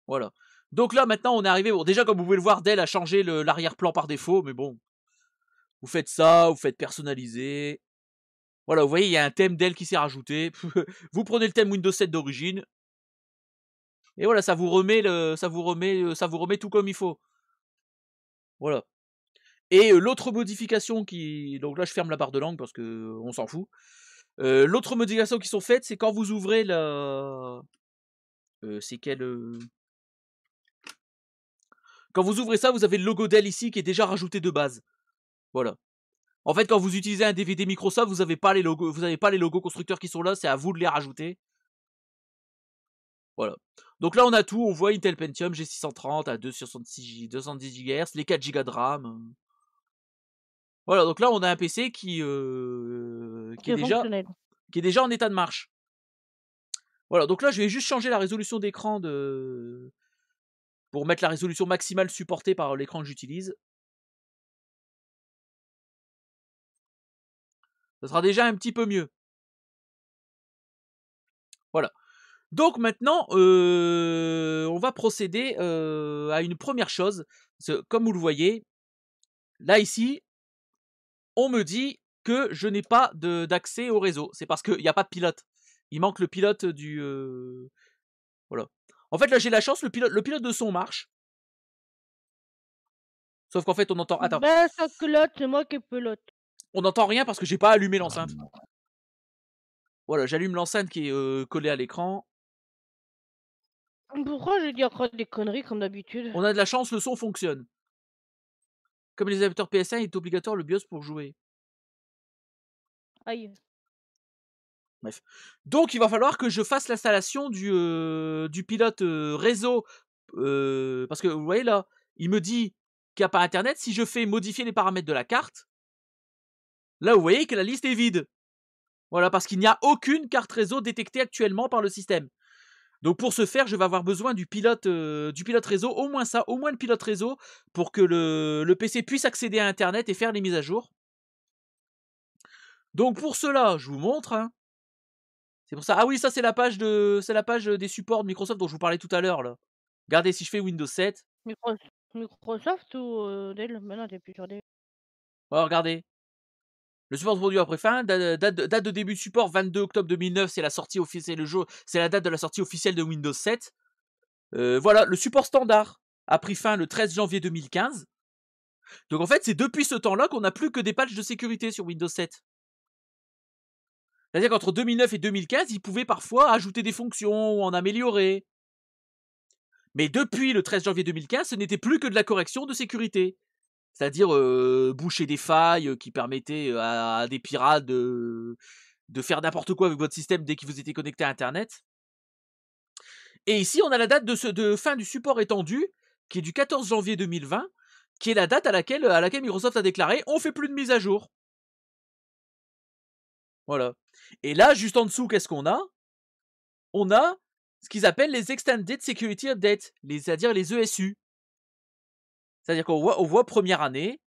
Voilà. Donc là maintenant on est arrivé bon déjà comme vous pouvez le voir Dell a changé l'arrière-plan par défaut mais bon vous faites ça vous faites personnaliser voilà, vous voyez, il y a un thème d'elle qui s'est rajouté. vous prenez le thème Windows 7 d'origine. Et voilà, ça vous remet le, ça vous remet, euh, ça vous remet tout comme il faut. Voilà. Et euh, l'autre modification qui, donc là je ferme la barre de langue parce que euh, on s'en fout. l'autre modification qui sont faites, c'est quand vous ouvrez la, c'est quelle, quand vous ouvrez ça, vous avez le logo Dell ici qui est déjà rajouté de base. Voilà. En fait, quand vous utilisez un DVD Microsoft, vous n'avez pas les logos, pas les constructeurs qui sont là, c'est à vous de les rajouter. Voilà. Donc là, on a tout. On voit Intel Pentium G630 à 266 210 GHz, les 4 Go de RAM. Voilà. Donc là, on a un PC euh, qui est déjà qui est déjà en état de marche. Voilà. Donc là, je vais juste changer la résolution d'écran de pour mettre la résolution maximale supportée par euh, l'écran que j'utilise. Ça sera déjà un petit peu mieux. Voilà. Donc maintenant, on va procéder à une première chose. Comme vous le voyez, là ici, on me dit que je n'ai pas d'accès au réseau. C'est parce qu'il n'y a pas de pilote. Il manque le pilote du... Voilà. En fait, là, j'ai la chance, le pilote, le pilote de son marche. Sauf qu'en fait, on entend... Attends. Ben, ça clote. c'est moi qui pilote. On n'entend rien parce que j'ai pas allumé ah, l'enceinte. Voilà, j'allume l'enceinte qui est euh, collée à l'écran. Pourquoi je dis encore des conneries comme d'habitude On a de la chance, le son fonctionne. Comme les adaptateurs PS1, il est obligatoire le BIOS pour jouer. Aïe. Bref. Donc il va falloir que je fasse l'installation du, euh, du pilote euh, réseau. parce que vous voyez là, il me dit qu'il n'y a pas internet. Si je fais modifier les paramètres de la carte, Là, vous voyez que la liste est vide. Voilà, parce qu'il n'y a aucune carte réseau détectée actuellement par le système. Donc pour ce faire, je vais avoir besoin du pilote, euh, du pilote réseau, au moins ça, au moins le pilote réseau, pour que le, PC puisse accéder à Internet et faire les mises à jour. Donc pour cela, je vous montre. Hein. C'est pour ça. Ah oui, ça c'est la page de, c'est la page des supports de Microsoft dont je vous parlais tout à l'heure Regardez si je fais Windows 7. Microsoft ou euh, Dell Maintenant, t'es plus Dell. Oh, regardez. Le support produit pris fin, euh, date, de début de support 22 octobre 2009, c'est la sortie officielle c'est la date de la sortie officielle de Windows 7. Euh, voilà, le support standard a pris fin le 13 janvier 2015. Donc en fait, c'est depuis ce temps-là qu'on n'a plus que des patches de sécurité sur Windows 7. C'est-à-dire qu'entre 2009 et 2015, ils pouvaient parfois ajouter des fonctions ou en améliorer. Mais depuis le 13 janvier 2015, ce n'était plus que de la correction de sécurité c'est-à-dire boucher des failles qui permettaient à, des pirates de, faire n'importe quoi avec votre système dès qu'ils vous étiez connecté à Internet. Et ici, on a la date de, fin du support étendu, qui est du 14 janvier 2020, qui est la date à laquelle, à laquelle Microsoft a déclaré on fait plus de mise à jour. Voilà. Et là, juste en dessous, qu'est-ce qu'on a On a ce qu'ils appellent les Extended Security Updates, c'est-à-dire les ESU. C'est-à-dire qu'on voit, première année,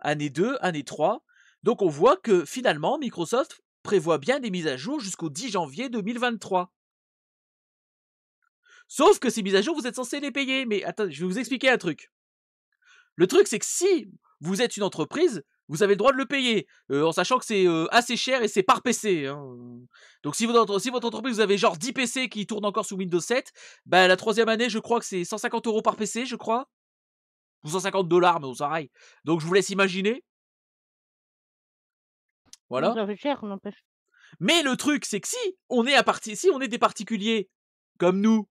année 2, année 3. Donc on voit que finalement, Microsoft prévoit bien des mises à jour jusqu'au 10 janvier 2023. Sauf que ces mises à jour, vous êtes censé les payer. Mais attendez, je vais vous expliquer un truc. Le truc, c'est que si vous êtes une entreprise, vous avez le droit de le payer, euh, en sachant que c'est euh, assez cher et c'est par PC. Hein. Donc si, votre, entreprise, vous avez genre 10 PC qui tournent encore sous Windows 7, bah, la troisième année, je crois que c'est 150 euros par PC, je crois. 250 dollars, mais on s'arrête. Donc je vous laisse imaginer. Voilà. mais le truc, c'est que si on est à parti, si on est des particuliers comme nous,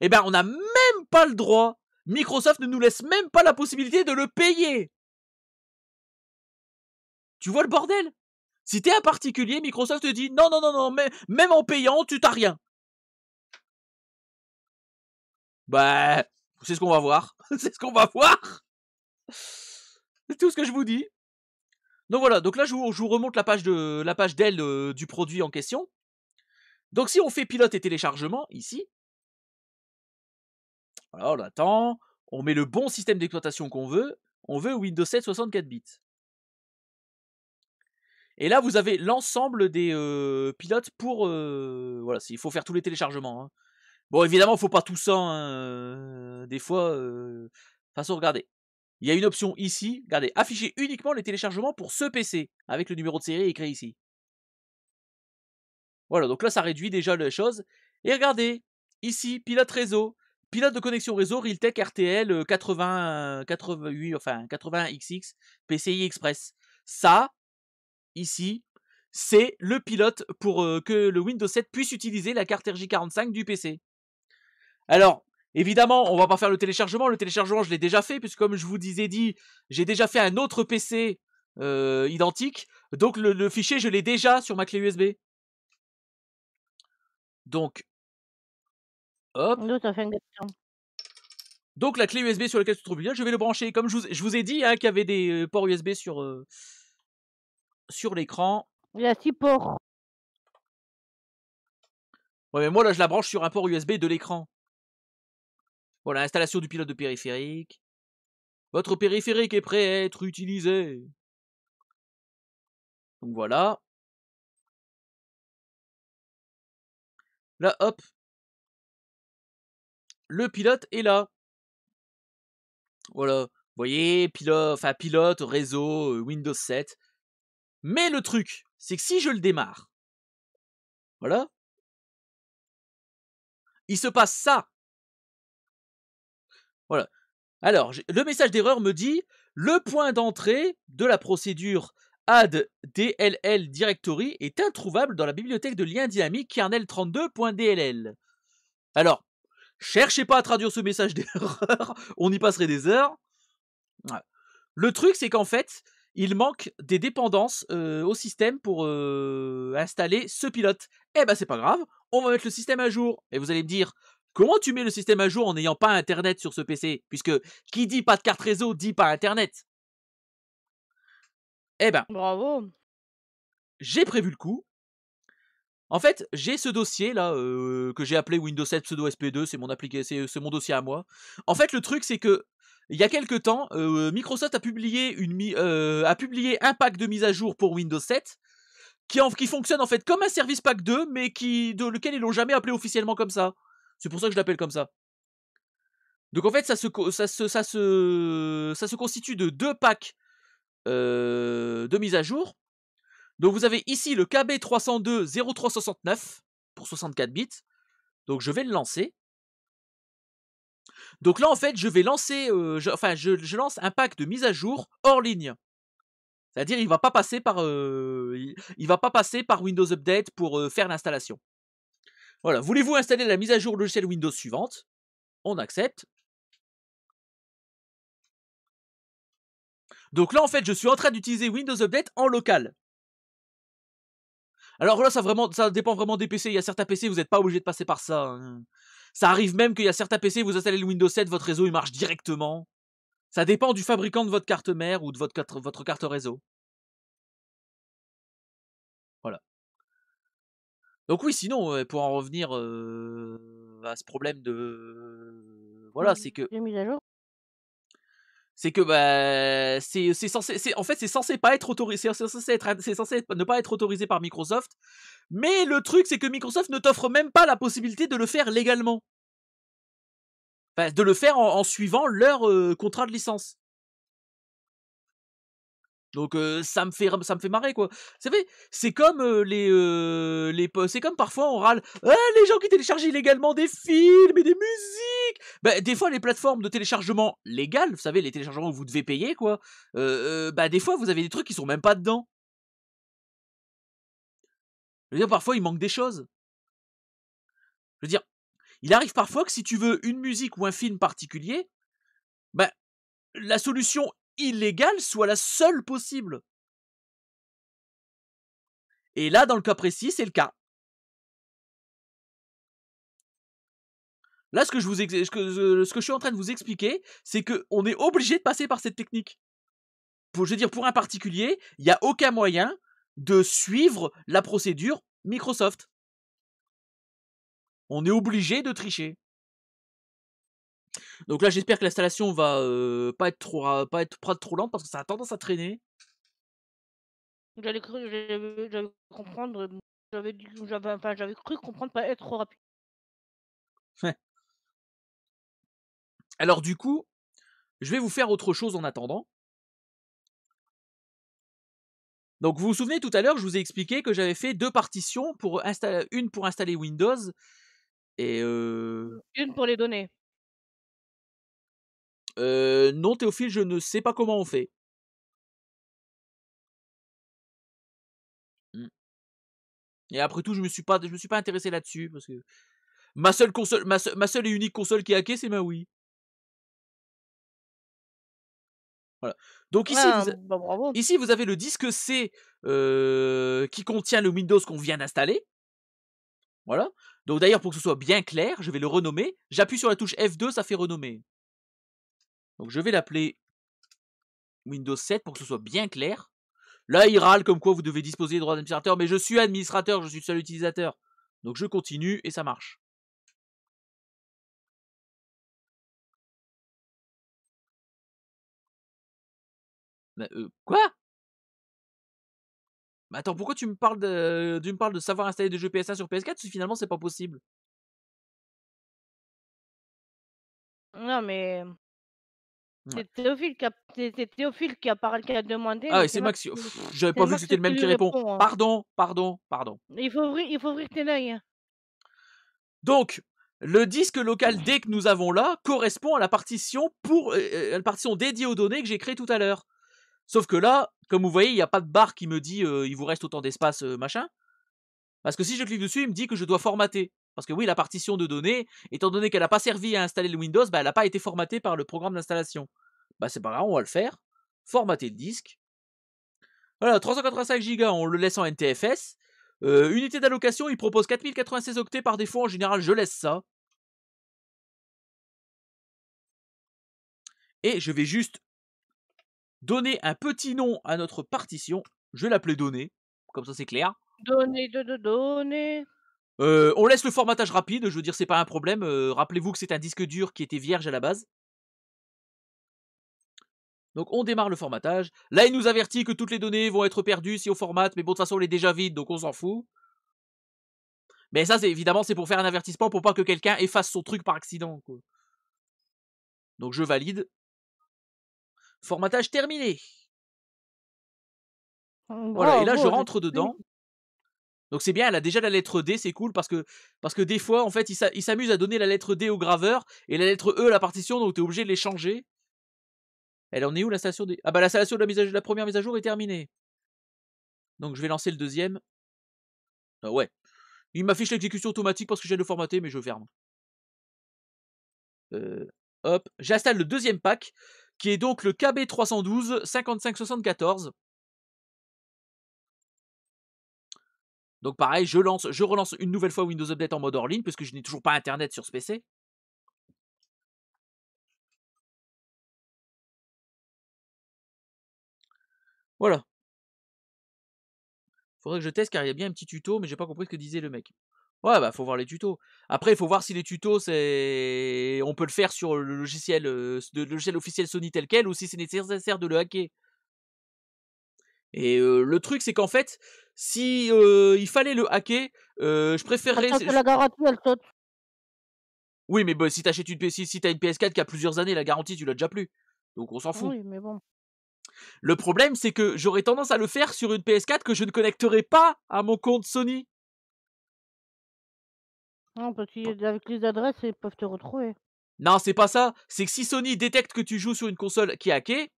eh ben on n'a même pas le droit. Microsoft ne nous laisse même pas la possibilité de le payer. Tu vois le bordel Si t'es un particulier, Microsoft te dit non, non, non, non, mais même en payant, tu t'as rien. Bah, c'est ce qu'on va voir. c'est ce qu'on va voir. C'est tout ce que je vous dis. Donc voilà, donc là je vous, remonte la page de la page d'elle euh, du produit en question. Donc si on fait pilote et téléchargement ici, Alors on attend, on met le bon système d'exploitation qu'on veut, on veut Windows 7 64 bits. Et là vous avez l'ensemble des euh, pilotes pour euh, voilà, il faut faire tous les téléchargements. Hein. Bon, évidemment, faut pas tout ça. Hein, euh, des fois, de euh, toute façon, regardez. Il y a une option ici. Regardez, afficher uniquement les téléchargements pour ce PC avec le numéro de série écrit ici. Voilà, donc là, ça réduit déjà les choses. Et regardez, ici, pilote réseau, pilote de connexion réseau, Realtek RTL 80, 88, enfin 80XX PCI Express. Ça, ici, c'est le pilote pour euh, que le Windows 7 puisse utiliser la carte RJ45 du PC. Alors, évidemment, on va pas faire le téléchargement. Le téléchargement, je l'ai déjà fait, puisque comme je vous disais dit, j'ai déjà fait un autre PC euh, identique. Donc le, fichier, je l'ai déjà sur ma clé USB. Donc, hop. Donc la clé USB sur laquelle se trouve le je vais le brancher. Comme je vous, ai dit hein, qu'il y avait des euh, ports USB sur, euh, sur l'écran. Il y a six ports. Ouais, mais moi là, je la branche sur un port USB de l'écran. Voilà, installation du pilote de périphérique. Votre périphérique est prêt à être utilisé. Donc voilà. Là, hop. Le pilote est là. Voilà. Vous voyez, pilote, enfin, pilote, réseau, euh, Windows 7. Mais le truc, c'est que si je le démarre, voilà, il se passe ça. Voilà. Alors, le message d'erreur me dit le point d'entrée de la procédure add dll directory est introuvable dans la bibliothèque de liens dynamiques kernel32.dll. Alors, cherchez pas à traduire ce message d'erreur, on y passerait des heures. Le truc, c'est qu'en fait, il manque des dépendances euh, au système pour euh, installer ce pilote. Eh ben, c'est pas grave, on va mettre le système à jour. Et vous allez me dire, Comment tu mets le système à jour en n'ayant pas Internet sur ce PC Puisque qui dit pas de carte réseau dit pas Internet. Eh ben. Bravo. J'ai prévu le coup. En fait, j'ai ce dossier là euh, que j'ai appelé Windows 7 pseudo SP2, c'est mon mon dossier à moi. En fait, le truc c'est que il y a quelques temps, euh, Microsoft euh, a publié, un pack de mise à jour pour Windows 7 qui, fonctionne en fait comme un service pack 2, mais qui, lequel ils l'ont jamais appelé officiellement comme ça. C'est pour ça que je l'appelle comme ça. Donc en fait, ça se, constitue de deux packs euh, de mise à jour. Donc vous avez ici le KB302 0369 pour 64 bits. Donc je vais le lancer. Donc là en fait je vais lancer, euh, enfin je, lance un pack de mise à jour hors ligne. C'est-à-dire il va pas passer par, euh, il, va pas passer par Windows Update pour faire l'installation. Voilà, voulez-vous installer la mise à jour logicielle Windows suivante On accepte. Donc là, en fait, je suis en train d'utiliser Windows Update en local. Alors là, ça, dépend vraiment des PC. Il y a certains PC, vous n'êtes pas obligé de passer par ça. Hein. Ça arrive même qu'il y a certains PC, vous installez le Windows 7, votre réseau il marche directement. Ça dépend du fabricant de votre carte mère ou de votre carte réseau. Donc oui, sinon, pour en revenir à ce problème de... Voilà, c'est que... C'est que bah c'est censé c'est en fait c'est censé pas être autorisé c'est censé être ne pas être autorisé par Microsoft mais le truc c'est que Microsoft ne t'offre même pas la possibilité de le faire légalement. Enfin, de le faire en, suivant leur contrat de licence. Donc ça me fait ça me fait marrer quoi. Vous savez, c'est comme les les c'est comme parfois on râle «Ah, les gens qui téléchargent illégalement des films et des musiques. Bah, des fois les plateformes de téléchargement légales, vous savez les téléchargements où vous devez payer quoi. bah des fois vous avez des trucs qui sont même pas dedans. Je veux dire parfois il manque des choses. Je veux dire, il arrive parfois que si tu veux une musique ou un film particulier, ben la solution illégale soit la seule possible. Et là, dans le cas précis, c'est le cas. Là, ce que, je vous que, je suis en train de vous expliquer, c'est qu'on est obligé de passer par cette technique. je dire, pour un particulier, il n'y a aucun moyen de suivre la procédure Microsoft. On est obligé de tricher. Donc là, j'espère que l'installation va pas être trop pas être trop lente parce que ça a tendance à traîner. J'avais cru comprendre, mmh, j'avais cru comprendre pas être trop rapide. Alors du coup, je vais vous faire autre chose en attendant. Donc vous vous souvenez tout à l'heure, je vous ai expliqué que j'avais fait deux partitions, pour installer, une pour installer Windows et une pour les données. Euh, non, Théophile, je ne sais pas comment on fait. Mmh. Et après tout, je me suis pas, je me suis pas intéressé là-dessus parce que ma seule console, ma, seule et unique console qui est hackée, c'est ma Wii. Voilà. Donc ici, ah, vous, bah, ici, vous avez le disque C euh, qui contient le Windows qu'on vient d'installer. Voilà. Donc d'ailleurs, pour que ce soit bien clair, je vais le renommer. J'appuie sur la touche F2, ça fait renommer. Donc je vais l'appeler Windows 7 pour que ce soit bien clair. Là, il râle comme quoi vous devez disposer des droits d'administrateur, mais je suis administrateur, je suis seul utilisateur. Donc je continue et ça marche. mais bah, euh, quoi Mais bah, attends, pourquoi tu me parles de, de savoir installer des jeux PS1 sur PS4 si finalement c'est pas possible Non mais c'est Théophile, qui a... demandé. Ah, oui, c'est Max. J'avais pas vu que c'était le même qui répond. Hein. Pardon, pardon, pardon. Il faut ouvrir, il tes yeux. Hein. Donc, le disque local D que nous avons là correspond à la partition pour euh, euh, la partition dédiée aux données que j'ai créée tout à l'heure. Sauf que là, comme vous voyez, il n'y a pas de barre qui me dit euh, il vous reste autant d'espace, machin. Parce que si je clique dessus, il me dit que je dois formater. Parce que oui, la partition de données, étant donné qu'elle n'a pas servi à installer le Windows, bah, elle n'a pas été formatée par le programme d'installation. Bah c'est pas grave, on va le faire. Formater le disque. Voilà, 385 Go, on le laisse en NTFS. Euh, unité d'allocation, il propose 4096 octets par défaut. En général, je laisse ça. Et je vais juste donner un petit nom à notre partition. Je vais l'appeler données. Comme ça, c'est clair. Données de données. Euh, on laisse le formatage rapide, je veux dire, c'est pas un problème. Euh, rappelez-vous que c'est un disque dur qui était vierge à la base. Donc on démarre le formatage. Là, il nous avertit que toutes les données vont être perdues si on formate, mais bon, de toute façon, on est déjà vide, donc on s'en fout. Mais ça, évidemment, c'est pour faire un avertissement pour pas que quelqu'un efface son truc par accident. Donc je valide. Formatage terminé. Voilà, et là, je rentre dedans. Donc c'est bien, elle a déjà la lettre D, c'est cool parce que, parce que des fois, en fait, il s'amuse à donner la lettre D au graveur et la lettre E à la partition, donc t'es obligé de les changer. Elle en est où la station des... Ah bah la station de la, mise à... la première mise à jour est terminée. Donc je vais lancer le deuxième. Ah ouais. Il m'affiche l'exécution automatique parce que j'ai le formater, mais je ferme. Euh, hop. J'installe le deuxième pack, qui est donc le KB312 5574. Donc pareil, je, relance une nouvelle fois Windows Update en mode hors ligne, parce que je n'ai toujours pas Internet sur ce PC. Voilà. Faudrait que je teste car il y a bien un petit tuto, mais j'ai pas compris ce que disait le mec. Ouais, bah faut voir les tutos. Après, il faut voir si les tutos, c'est, on peut le faire sur le logiciel, euh, le logiciel officiel Sony tel quel, ou si c'est nécessaire de le hacker. Et euh, le truc, c'est qu'en fait, si euh, il fallait le hacker, euh, je préférerais. Parce que la garantie, elle saute. Oui, mais bah, si t'achètes une PS, si t'as une PS4 qui a plusieurs années, la garantie, tu l'as déjà plus. Donc on s'en fout. Oui, mais bon. Le problème, c'est que j'aurais tendance à le faire sur une PS4 que je ne connecterai pas à mon compte Sony. Non, parce qu'avec les adresses, ils peuvent te retrouver. Non, c'est pas ça. C'est que si Sony détecte que tu joues sur une console qui est hackée,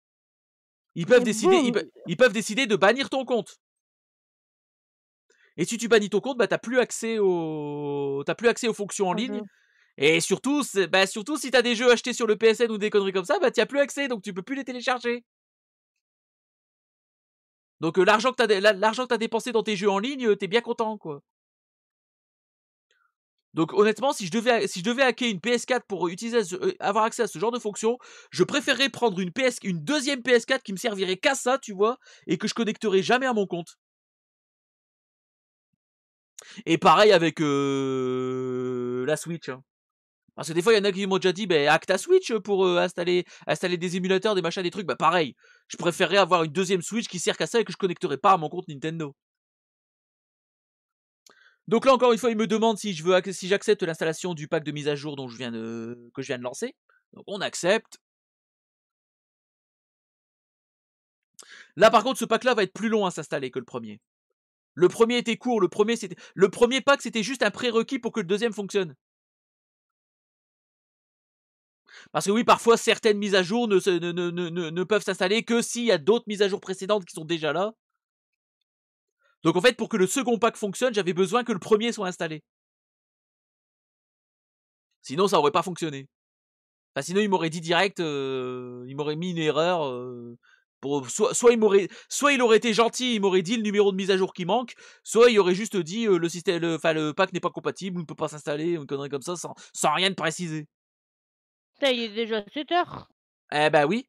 ils peuvent, décider, ils, peuvent décider de bannir ton compte. Et si tu bannis ton compte, bah, tu plus, accès au... plus accès aux fonctions en mmh ligne. Et surtout, bah, surtout si tu as des jeux achetés sur le PSN ou des conneries comme ça, bah, tu plus accès, donc tu peux plus les télécharger. Donc euh, l'argent que tu as, dépensé dans tes jeux en ligne, euh, tu bien content. quoi. Donc honnêtement, si je devais, si je devais hacker une PS4 pour utiliser, euh, avoir accès à ce genre de fonction, je préférerais prendre une, PS, une deuxième PS4 qui me servirait qu'à ça, tu vois, et que je connecterais jamais à mon compte. Et pareil avec euh, la Switch. Hein. Parce que des fois, il y en a qui m'ont déjà dit, bah, hack ta Switch pour euh, installer, installer des émulateurs, des machins, des trucs. Bah pareil, je préférerais avoir une deuxième Switch qui sert qu'à ça et que je connecterais pas à mon compte Nintendo. Donc là, encore une fois, il me demande si je veux, si j'accepte l'installation du pack de mise à jour dont je viens de, que je viens de lancer. Donc on accepte. Là, par contre, ce pack-là va être plus long à s'installer que le premier. Le premier était court, le premier c'était, le premier pack c'était juste un prérequis pour que le deuxième fonctionne. Parce que oui, parfois certaines mises à jour ne, ne peuvent s'installer que s'il y a d'autres mises à jour précédentes qui sont déjà là. Donc en fait, pour que le second pack fonctionne, j'avais besoin que le premier soit installé. Sinon, ça n'aurait pas fonctionné. sinon, il m'aurait dit direct, euh, il m'aurait mis une erreur. Euh, pour, soit, il m'aurait, soit il aurait été gentil, il m'aurait dit le numéro de mise à jour qui manque, soit il aurait juste dit euh, le système, pack n'est pas compatible, on ne peut pas s'installer, une connerie comme ça, sans, rien de préciser. Ça, y est déjà 7 heures. Eh bah oui.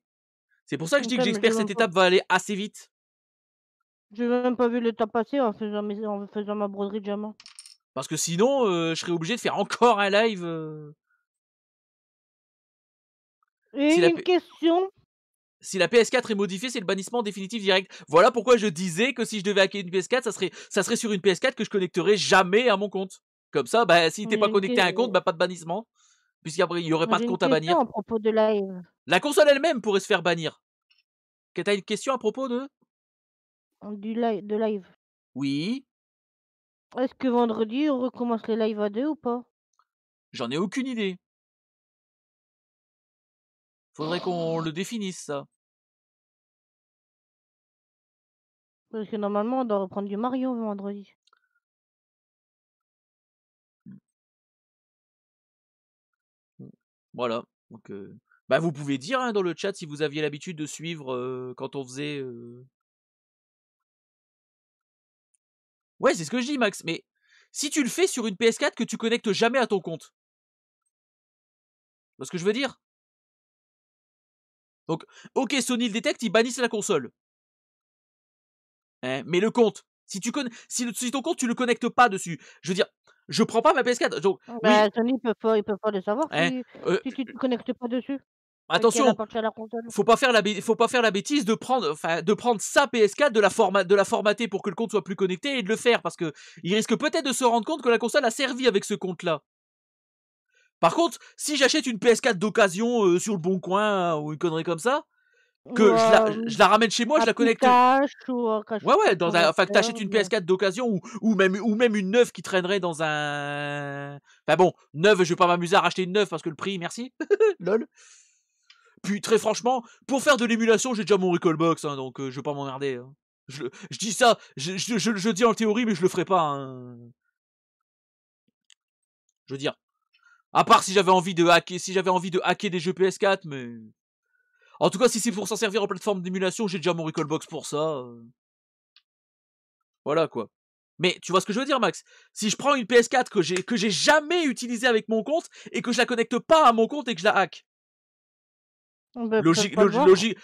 C'est pour ça que je dis que j'espère que cette étape va aller assez vite. J'ai même pas vu le temps passer en faisant, ma broderie de diamant. Parce que sinon, euh, je serais obligé de faire encore un live. Euh. Et une question. Si la PS4 est modifiée, c'est le bannissement définitif direct. Voilà pourquoi je disais que si je devais hacker une PS4, ça serait, sur une PS4 que je connecterais jamais à mon compte. Comme ça, bah, si t'es pas connecté à un compte, bah, pas de bannissement. Puisqu'après, il y aurait pas de compte à bannir. à propos de live. La console elle-même pourrait se faire bannir. T'as une question à propos de de live. Oui. Est-ce que vendredi, on recommence les lives à deux ou pas J'en ai aucune idée. Faudrait qu'on le oh. définisse, ça. Parce que normalement, on doit reprendre du Mario vendredi. Mmh. Mmh. Voilà. Donc, euh, bah, vous pouvez dire hein, dans le chat si vous aviez l'habitude de suivre euh, quand on faisait euh, Ouais, c'est ce que je dis, Max, mais si tu le fais sur une PS4 que tu connectes jamais à ton compte. Tu ce que je veux dire Donc, ok, Sony le détecte, ils bannissent la console. Hein, mais le compte, si, tu si, ton compte, tu le connectes pas dessus. Je veux dire, je prends pas ma PS4. Donc, oh, bah, Sony, il peut pas, le savoir hein, euh, si, tu ne connectes pas dessus. Attention, faut pas faire la faut pas faire la bêtise de prendre de prendre sa PS4 de la formater pour que le compte soit plus connecté et de le faire parce que il risque peut-être de se rendre compte que la console a servi avec ce compte là. Par contre, si j'achète une PS4 d'occasion euh, sur le bon coin hein, ou une connerie comme ça, que je, la, ramène chez moi, je la connecte. ouais ouais, dans un, enfin que t'achètes une PS4 d'occasion ou, même ou même une neuve qui traînerait dans un. Enfin bon, neuve, je vais pas m'amuser à racheter une neuve parce que le prix, merci. Lol. Puis très franchement, pour faire de l'émulation, j'ai déjà mon Recallbox, hein, donc euh, je vais pas m'emmerder. Hein. Je, dis ça, je, je, dis en théorie, mais je le ferai pas. Hein. Je veux dire. À part si j'avais envie de hacker, si j'avais envie de hacker des jeux PS4, mais. En tout cas, si c'est pour s'en servir en plateforme d'émulation, j'ai déjà mon Recallbox pour ça. Euh. Voilà quoi. Mais tu vois ce que je veux dire, Max Si je prends une PS4 que j'ai que j'ai jamais utilisée avec mon compte et que je la connecte pas à mon compte et que je la hack,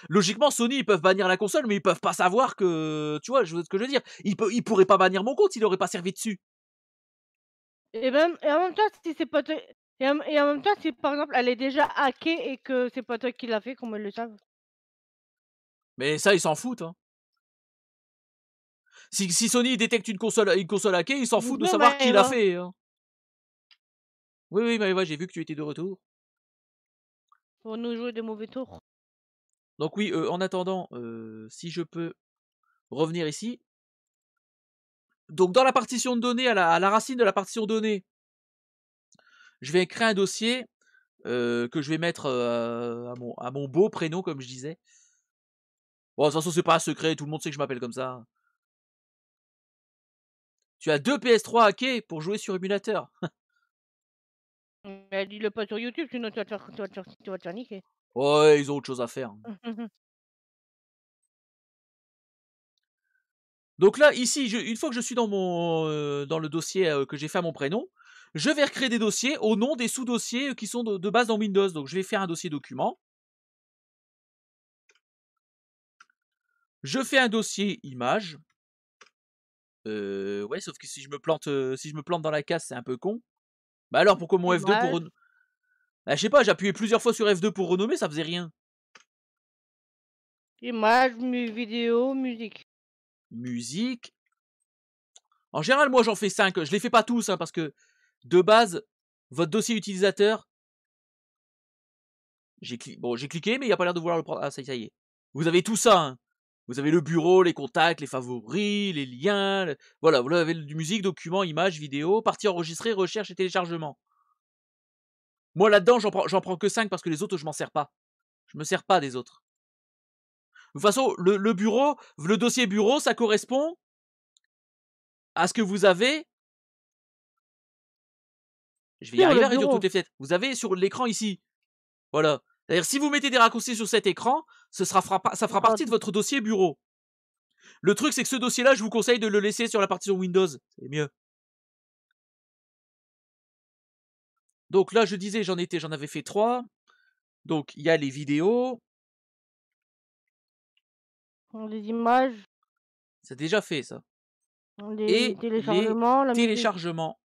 logiquement, Sony, ils peuvent bannir la console, mais ils peuvent pas savoir que. Tu vois, je veux ce que je veux dire. Ils, ne pourraient pas bannir mon compte, il aurait pas servi dessus. Et, ben, et en même temps, si c'est pas. Et, en, même temps, si par exemple, elle est déjà hackée et que c'est pas toi qui l'a fait, comme ils le savent Mais ça, ils s'en foutent. Hein. Si, Sony détecte une console, une console hackée, ils s'en foutent de savoir qui l'a fait. Hein. Oui, oui, mais ouais, j'ai vu que tu étais de retour. Pour nous jouer de mauvais tours. Donc oui, en attendant, si je peux revenir ici. Donc dans la partition de données, à la, racine de la partition de données, je vais créer un dossier que je vais mettre à mon, à, mon, beau prénom, comme je disais. Bon, de toute façon, c'est pas un secret, tout le monde sait que je m'appelle comme ça. Hein. Tu as deux PS3 hackés pour jouer sur émulateur. Mais dis-le pas sur YouTube, sinon tu vas te faire, Ouais, ils ont autre chose à faire. Mmh, mmh, mmh. Donc là, ici, une fois que je suis dans, mon, euh, dans le dossier euh, que j'ai fait à mon prénom, je vais recréer des dossiers au nom des sous-dossiers euh, qui sont de, base dans Windows. Donc je vais faire un dossier document. Je fais un dossier image. ouais, sauf que si je me plante, si je me plante dans la case, c'est un peu con. Bah alors pourquoi mon F2 pour renommer bah, Je sais pas, j'appuyais plusieurs fois sur F2 pour renommer, ça faisait rien. Images, vidéo, musique. Musique. En général, moi j'en fais 5. Je les fais pas tous hein, parce que de base, votre dossier utilisateur. J'ai bon, j'ai cliqué, mais il n'y a pas l'air de vouloir le prendre. Ah, ça, ça y est. Vous avez tout ça. Hein. Vous avez le bureau, les contacts, les favoris, les liens. Voilà, vous avez du musique, documents, images, vidéos, partie enregistrée, recherche et téléchargement. Moi là-dedans, j'en prends, prends, que 5 parce que les autres, je m'en sers pas. Je me sers pas des autres. De toute façon, le, bureau, le dossier bureau, ça correspond à ce que vous avez je vais y arriver à réduire toutes les fenêtres. Vous avez sur l'écran ici, voilà, cest si vous mettez des raccourcis sur cet écran, ça fera partie de votre dossier bureau. Le truc, c'est que ce dossier-là, je vous conseille de le laisser sur la partition Windows. C'est mieux. Donc là, je disais, j'en étais, j'en avais fait trois. Donc, il y a les vidéos. Les images. C'est déjà fait, ça. Et téléchargements. Les téléchargements.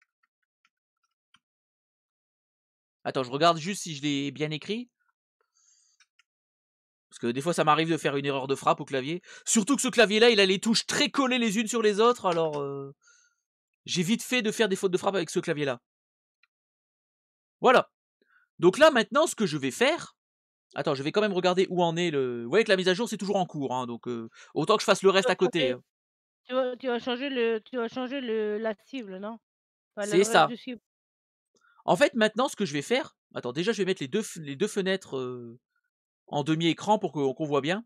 Attends, je regarde juste si je l'ai bien écrit. Parce que des fois, ça m'arrive de faire une erreur de frappe au clavier. Surtout que ce clavier-là, il a les touches très collées les unes sur les autres. Alors, euh, j'ai vite fait de faire des fautes de frappe avec ce clavier-là. Voilà. Donc là, maintenant, ce que je vais faire... Attends, je vais quand même regarder où en est le... Vous voyez que la mise à jour, c'est toujours en cours. Hein, donc, euh, autant que je fasse le reste à côté. Hein. Tu, vas, changer, le, tu vas changer le, la cible, non C'est ça. En fait, maintenant, ce que je vais faire... Attends, déjà, je vais mettre les deux, les deux fenêtres... Euh, en demi-écran pour qu'on voit bien.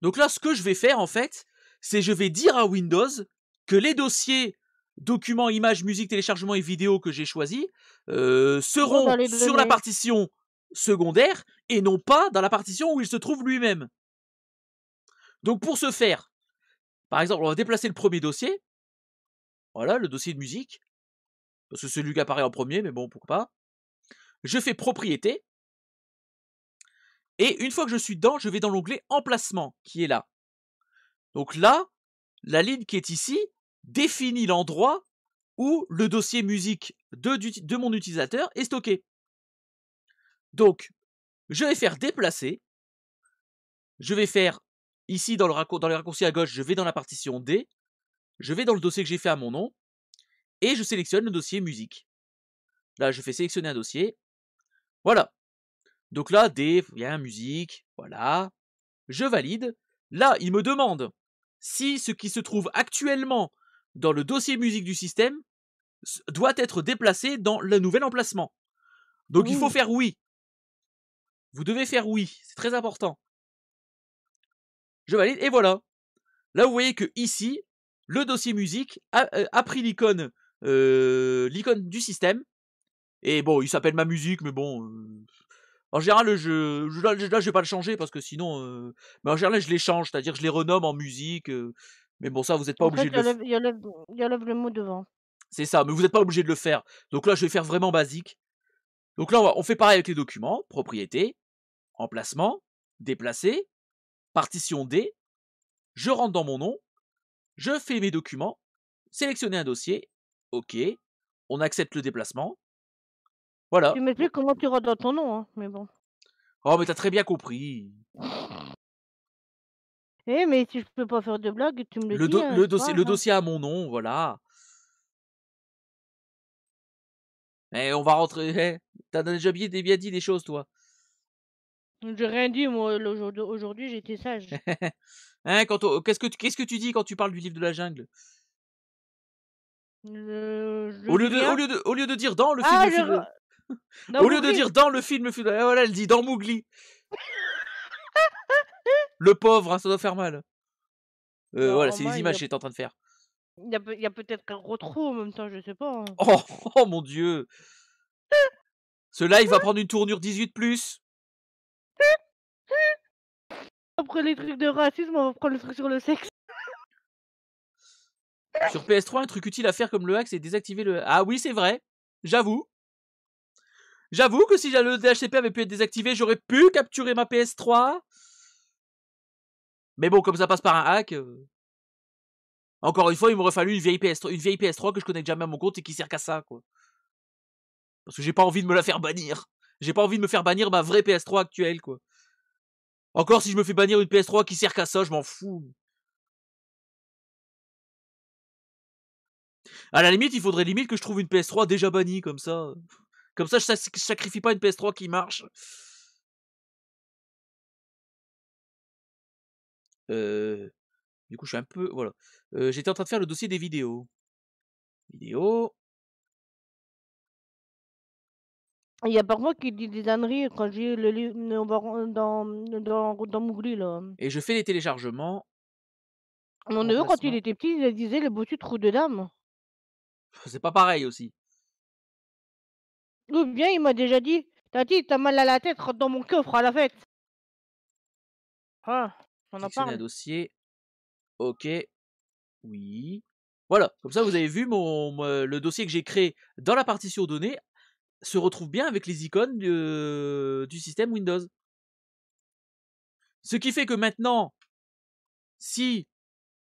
Donc là, ce que je vais faire en fait, c'est je vais dire à Windows que les dossiers documents, images, musique, téléchargement et vidéo que j'ai choisis euh, seront sur la partition secondaire et non pas dans la partition où il se trouve lui-même. Donc pour ce faire, par exemple, on va déplacer le premier dossier. Voilà, le dossier de musique. Parce que celui qui apparaît en premier, mais bon, pourquoi pas. Je fais propriété. Et une fois que je suis dedans, je vais dans l'onglet emplacement qui est là. Donc là, la ligne qui est ici définit l'endroit où le dossier musique de, mon utilisateur est stocké. Donc, je vais faire déplacer. Je vais faire ici dans le, dans le raccourci à gauche, je vais dans la partition D. Je vais dans le dossier que j'ai fait à mon nom. Et je sélectionne le dossier musique. Là, je fais sélectionner un dossier. Voilà. Donc là, D, musique, voilà. Je valide. Là, il me demande si ce qui se trouve actuellement dans le dossier musique du système doit être déplacé dans le nouvel emplacement. Donc il faut faire oui. Vous devez faire oui, c'est très important. Je valide et voilà. Là vous voyez que ici, le dossier musique a, euh, pris l'icône euh, l'icône du système. Et bon, il s'appelle ma musique, mais bon, euh, en général, je, là, je ne vais pas le changer parce que sinon. Euh, mais en général, je les change, c'est-à-dire je les renomme en musique. Euh, mais bon, ça, vous n'êtes pas obligé de le faire. il le mot devant. C'est ça, mais vous n'êtes pas obligé de le faire. Donc là, je vais faire vraiment basique. Donc là, on, on fait pareil avec les documents propriété, emplacement, déplacer, partition D. Je rentre dans mon nom, je fais mes documents, sélectionner un dossier, OK, on accepte le déplacement, voilà. Tu comment tu dans ton nom, hein, mais bon. Oh, mais t'as très bien compris. Eh, mais si je peux pas faire de blague, tu me le, dis. Hein, le, dossier, le dossier à mon nom, voilà. Eh, on va rentrer. Eh, t'as déjà bien, dit des choses, toi. J'ai rien dit, moi, aujourd'hui, j'étais sage. hein, quand qu'est-ce, que tu... qu'est-ce que tu dis quand tu parles du livre de la jungle euh, au, lieu de, au, lieu de, dire dans le ah, film. Le film... Au lieu de dire dans le film, ah, voilà, elle dit dans Mowgli. le pauvre, hein, ça doit faire mal. Euh, bah, voilà, c'est les images qu'il est en train de faire. Il y a, peut- être un retro en même temps, je sais pas. Hein. Oh, oh, mon dieu. Ce live va prendre une tournure 18 Après les trucs de racisme, on va prendre le truc sur le sexe. Sur PS3, un truc utile à faire comme le hack, c'est désactiver le. Ah oui, c'est vrai. J'avoue. J'avoue que si le DHCP avait pu être désactivé, j'aurais pu capturer ma PS3. Mais bon, comme ça passe par un hack. Euh. Encore une fois, il m'aurait fallu une vieille, PS3, une vieille PS3 que je connais jamais à mon compte et qui sert qu'à ça, quoi. Parce que j'ai pas envie de me la faire bannir. J'ai pas envie de me faire bannir ma vraie PS3 actuelle, quoi. Encore si je me fais bannir une PS3 qui sert qu'à ça, je m'en fous. À la limite, il faudrait limite que je trouve une PS3 déjà bannie, comme ça. Comme ça, je sacrifie pas une PS3 qui marche. Euh, du coup, je suis un peu. Voilà. Euh, j'étais en train de faire le dossier des vidéos. Vidéo. Il y a parfois qui dit des âneries quand j'ai le livre dans, dans, dans là. Et je fais les téléchargements. Mon neveu, quand il était petit, il disait le bossu trou de dame. C'est pas pareil aussi. Ou bien il m'a déjà dit, t'as dit, t'as mal à la tête, rentre dans mon coffre à la fête. Ah, on en parle. dossier. Ok. Oui. Voilà, comme ça vous avez vu euh, le dossier que j'ai créé dans la partition donnée se retrouve bien avec les icônes euh, du, système Windows. Ce qui fait que maintenant, si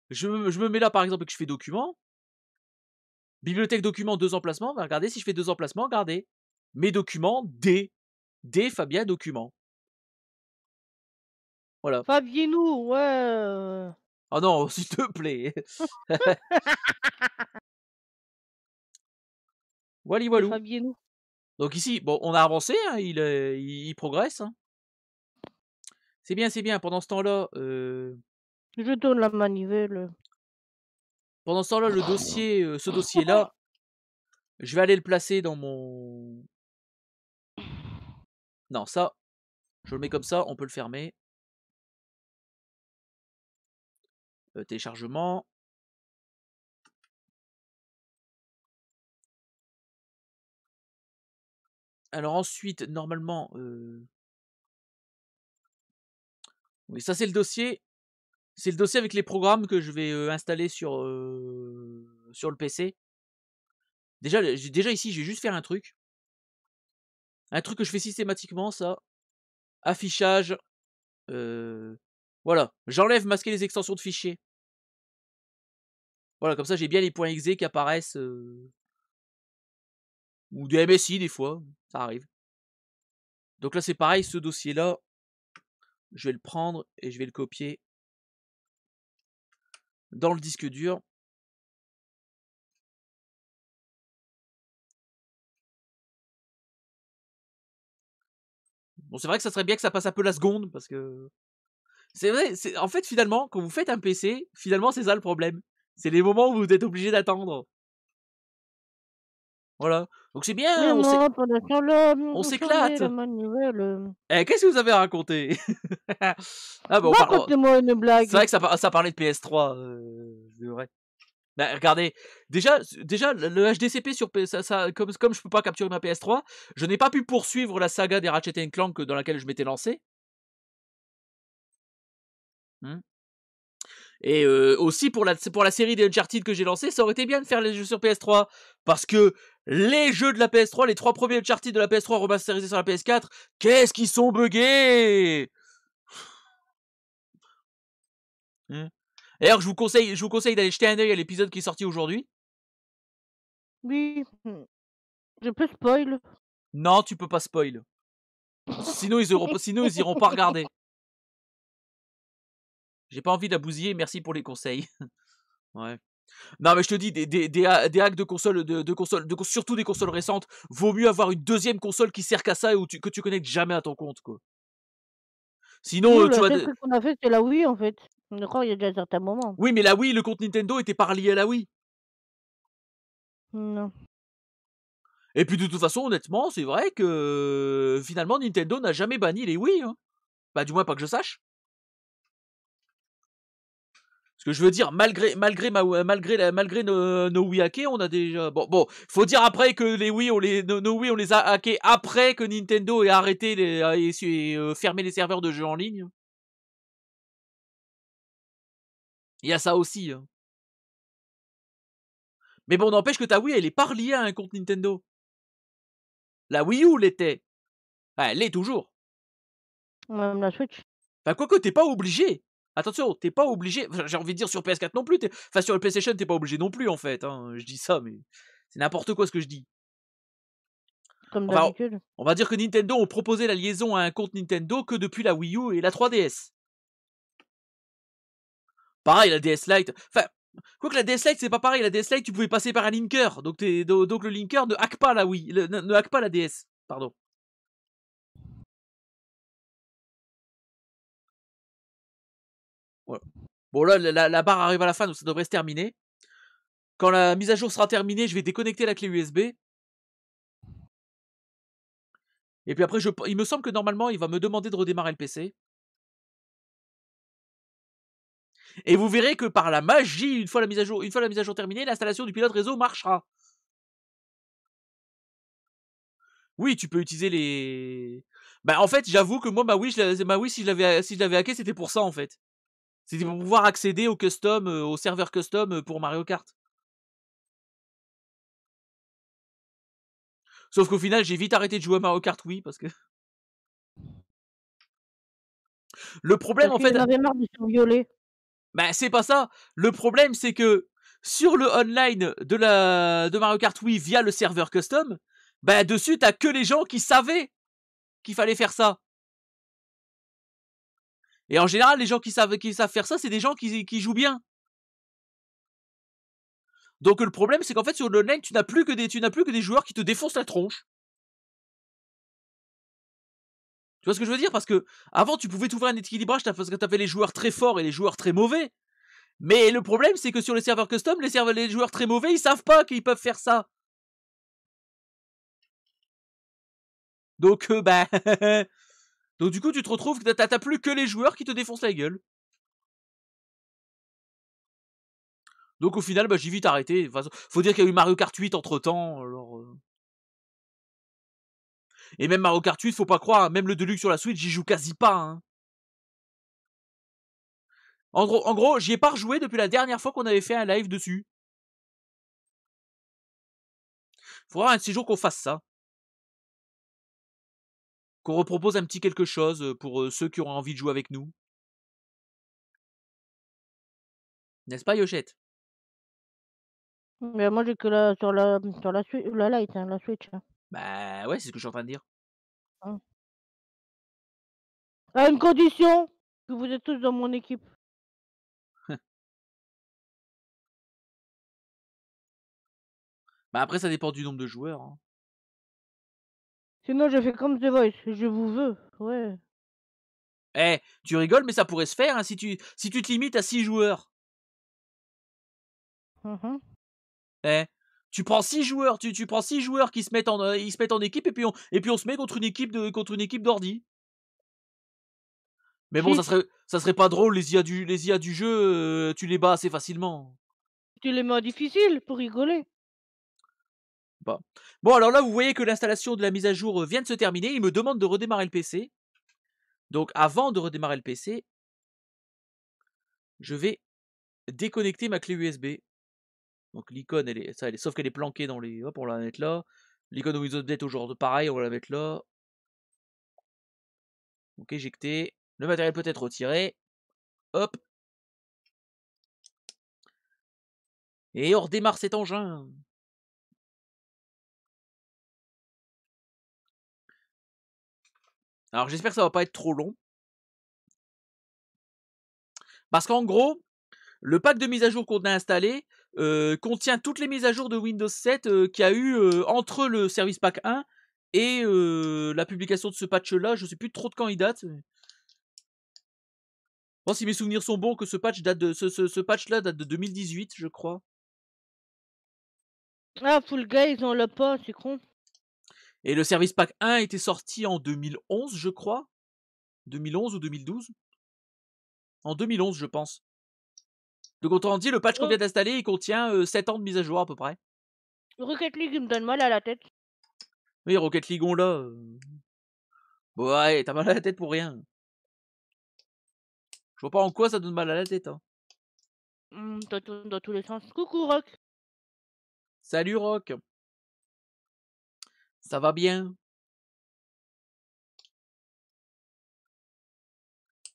je, me mets là par exemple et que je fais document, bibliothèque document deux emplacements, bah, regardez, si je fais deux emplacements, regardez, mes documents des, D Fabien Documents. Voilà. Fabien nous, ouais. Oh non, s'il te plaît. Wally wallou. Fabien nous. Donc ici, bon, on a avancé, hein, euh, il, il, progresse. Hein. C'est bien, c'est bien. Pendant ce temps-là, euh je donne la manivelle. Pendant ce temps-là, le dossier, euh, ce dossier-là, je vais aller le placer dans mon non, ça, je le mets comme ça, on peut le fermer. Euh, téléchargement. Alors ensuite, normalement... Euh oui, ça c'est le dossier. C'est le dossier avec les programmes que je vais euh, installer sur, sur le PC. Déjà, déjà ici, je vais juste faire un truc. Un truc que je fais systématiquement, ça. Affichage. voilà. J'enlève masquer les extensions de fichiers. Voilà, comme ça j'ai bien les points exe qui apparaissent. ou des MSI des fois, ça arrive. Donc là c'est pareil, ce dossier-là, je vais le prendre et je vais le copier dans le disque dur. Bon, c'est vrai que ça serait bien que ça passe un peu la seconde, parce que. C'est vrai, en fait, finalement, quand vous faites un PC, finalement, c'est ça le problème. C'est les moments où vous êtes obligé d'attendre. Voilà. Donc c'est bien. on s'éclate. Euh. Eh, qu'est-ce que vous avez raconté Ah bah, moi une blague. C'est vrai que ça, parlait de PS3. Euh, c'est vrai. Bah, regardez, déjà, déjà le HDCP sur ps ça, comme comme je peux pas capturer ma PS3, je n'ai pas pu poursuivre la saga des Ratchet Clank dans laquelle je m'étais lancé. Hmm. et euh, aussi pour la pour la série des Uncharted que j'ai lancé, ça aurait été bien de faire les jeux sur PS3 parce que les jeux de la PS3, les trois premiers Uncharted de la PS3 remasterisés sur la PS4, qu'est-ce qu'ils sont buggés hmm. D'ailleurs, je vous conseille, je vous conseille d'aller jeter un œil à l'épisode qui est sorti aujourd'hui. Oui. Hmm. Je peux spoil. Non, tu peux pas spoil. Sinon, ils iront, pas regarder. J'ai pas envie de la bousiller, merci pour les conseils. ouais. Non, mais je te dis, des, hacks de console, de, de surtout des consoles récentes, vaut mieux avoir une deuxième console qui sert qu'à ça et où tu, que tu connectes jamais à ton compte, quoi. Sinon, euh, tu la seule qu'on a fait, c'est la Wii, en fait crois qu'il y a déjà certains moment. Oui, mais la Wii, le compte Nintendo était pas lié à la Wii. Non. Et puis de toute façon, honnêtement, c'est vrai que euh, finalement Nintendo n'a jamais banni les Wii. Hein. Bah du moins pas que je sache. Ce que je veux dire, malgré malgré euh, malgré malgré nos, Wii hackés, on a déjà bon bon. Faut dire après que les Wii on les nos, Wii on les a hackés après que Nintendo ait arrêté les, et, euh, fermé les serveurs de jeux en ligne. Il y a ça aussi. Hein. Mais bon, n'empêche que ta Wii, elle est pas reliée à un compte Nintendo. La Wii U l'était. elle l'est toujours. Même la Switch. Enfin, quoique, t'es pas obligé. Attention, t'es pas obligé. J'ai envie de dire sur PS4 non plus. Enfin, sur le PlayStation, t'es pas obligé non plus, en fait. Hein. Je dis ça, mais c'est n'importe quoi ce que je dis. Comme on on va dire que Nintendo ont proposé la liaison à un compte Nintendo que depuis la Wii U et la 3DS. Pareil, la DS Lite. Enfin, quoi que la DS Lite, c'est pas pareil. La DS Lite, tu pouvais passer par un linker. Donc, donc le linker ne hack pas la Wii. ne, pas la DS. Pardon. Bon, là, la, barre arrive à la fin, donc ça devrait se terminer. Quand la mise à jour sera terminée, je vais déconnecter la clé USB. Et puis après, il me semble que normalement, il va me demander de redémarrer le PC. Et vous verrez que par la magie, une fois la mise à jour, une fois la mise à jour terminée, l'installation du pilote réseau marchera. Oui, tu peux utiliser les. Bah en fait, j'avoue que moi ma Wii, ma si je l'avais si je hacké, c'était pour ça en fait. C'était pour pouvoir accéder au custom, euh, au serveur custom euh, pour Mario Kart. Sauf qu'au final, j'ai vite arrêté de jouer à Mario Kart oui, parce que. Le problème en fait. marre bah c'est pas ça. Le problème c'est que sur le online de la de Mario Kart Wii via le serveur custom, bah dessus t'as que les gens qui savaient qu'il fallait faire ça. Et en général, les gens qui savent qui savent faire ça, c'est des gens qui, jouent bien. Donc le problème c'est qu'en fait sur le online, tu n'as plus que des tu n'as plus que des joueurs qui te défoncent la tronche. Tu vois ce que je veux dire Parce que avant, tu pouvais trouver un équilibrage parce que t'avais les joueurs très forts et les joueurs très mauvais. Mais le problème, c'est que sur les serveurs custom, les, les joueurs très mauvais, ils savent pas qu'ils peuvent faire ça. Donc, euh, bah... Donc du coup, tu te retrouves que t'as plus que les joueurs qui te défoncent la gueule. Donc au final, bah, j'ai vite arrêté. faut dire qu'il y a eu Mario Kart 8 entre temps, alors... Euh. Et même Mario Kart 8, faut pas croire, hein, même le Deluxe sur la Switch, j'y joue quasi pas. Hein. En gros, j'y ai pas rejoué depuis la dernière fois qu'on avait fait un live dessus. Faudra un de ces jours qu'on fasse ça. Qu'on repropose un petit quelque chose euh, pour euh, ceux qui auront envie de jouer avec nous. N'est-ce pas, Yochette Mais moi, j'ai que la, sur, la, sur la, la, hein, la Switch. Bah ouais, c'est ce que je suis en train de dire. Hein. À une condition que vous êtes tous dans mon équipe. Hein. bah après, ça dépend du nombre de joueurs. Hein. Sinon, je fais comme The Voice, je vous veux, ouais. Eh, tu rigoles, mais ça pourrait se faire si, tu, si tu te limites à 6 joueurs. Mmh eh, Eh tu prends six joueurs, tu, prends six joueurs qui se mettent en, euh, ils se mettent en équipe et puis on, et puis on se met contre une équipe contre une équipe d'ordi. Mais bon, ça serait, ça serait pas drôle les IA du, les du jeu, euh, tu les bats assez facilement. Tu les mets en difficile pour rigoler. Bah. Bon, alors là, vous voyez que l'installation de la mise à jour euh, vient de se terminer. Il me demande de redémarrer le PC. Donc, avant de redémarrer le PC, je vais déconnecter ma clé USB. Donc l'icône, elle est, ça, elle est, sauf qu'elle est planquée dans les. Hop, on la mettre là. L'icône Windows Update aujourd'hui, pareil, on va la mettre là. Donc éjecté. Le matériel peut être retiré. Hop. Et on redémarre cet engin. Alors j'espère que ça va pas être trop long. Parce qu'en gros, le pack de mise à jour qu'on a installé, euh, contient toutes les mises à jour de Windows 7 euh, qu'il y a eu euh, entre le Service Pack 1 et la publication de ce patch-là. Je sais plus trop de quand il date. Bon, si mes souvenirs sont bons, que ce patch là date de 2018, je crois. Ah, full guy, ils ont le pas, c'est con. Et le Service Pack 1 était sorti en 2011, je crois. 2011 ou 2012 En 2011, je pense. Donc autant dit, le patch qu'on mmh. vient d'installer, il contient 7 ans de mise à jour à peu près. Rocket League, il me donne mal à la tête. Oui, Rocket League, on l'a. ouais, t'as mal à la tête pour rien. Je vois pas en quoi ça donne mal à la tête. Hein. T'as mmh, dans, dans tous les sens. Coucou Rock. Salut Rock. Ça va bien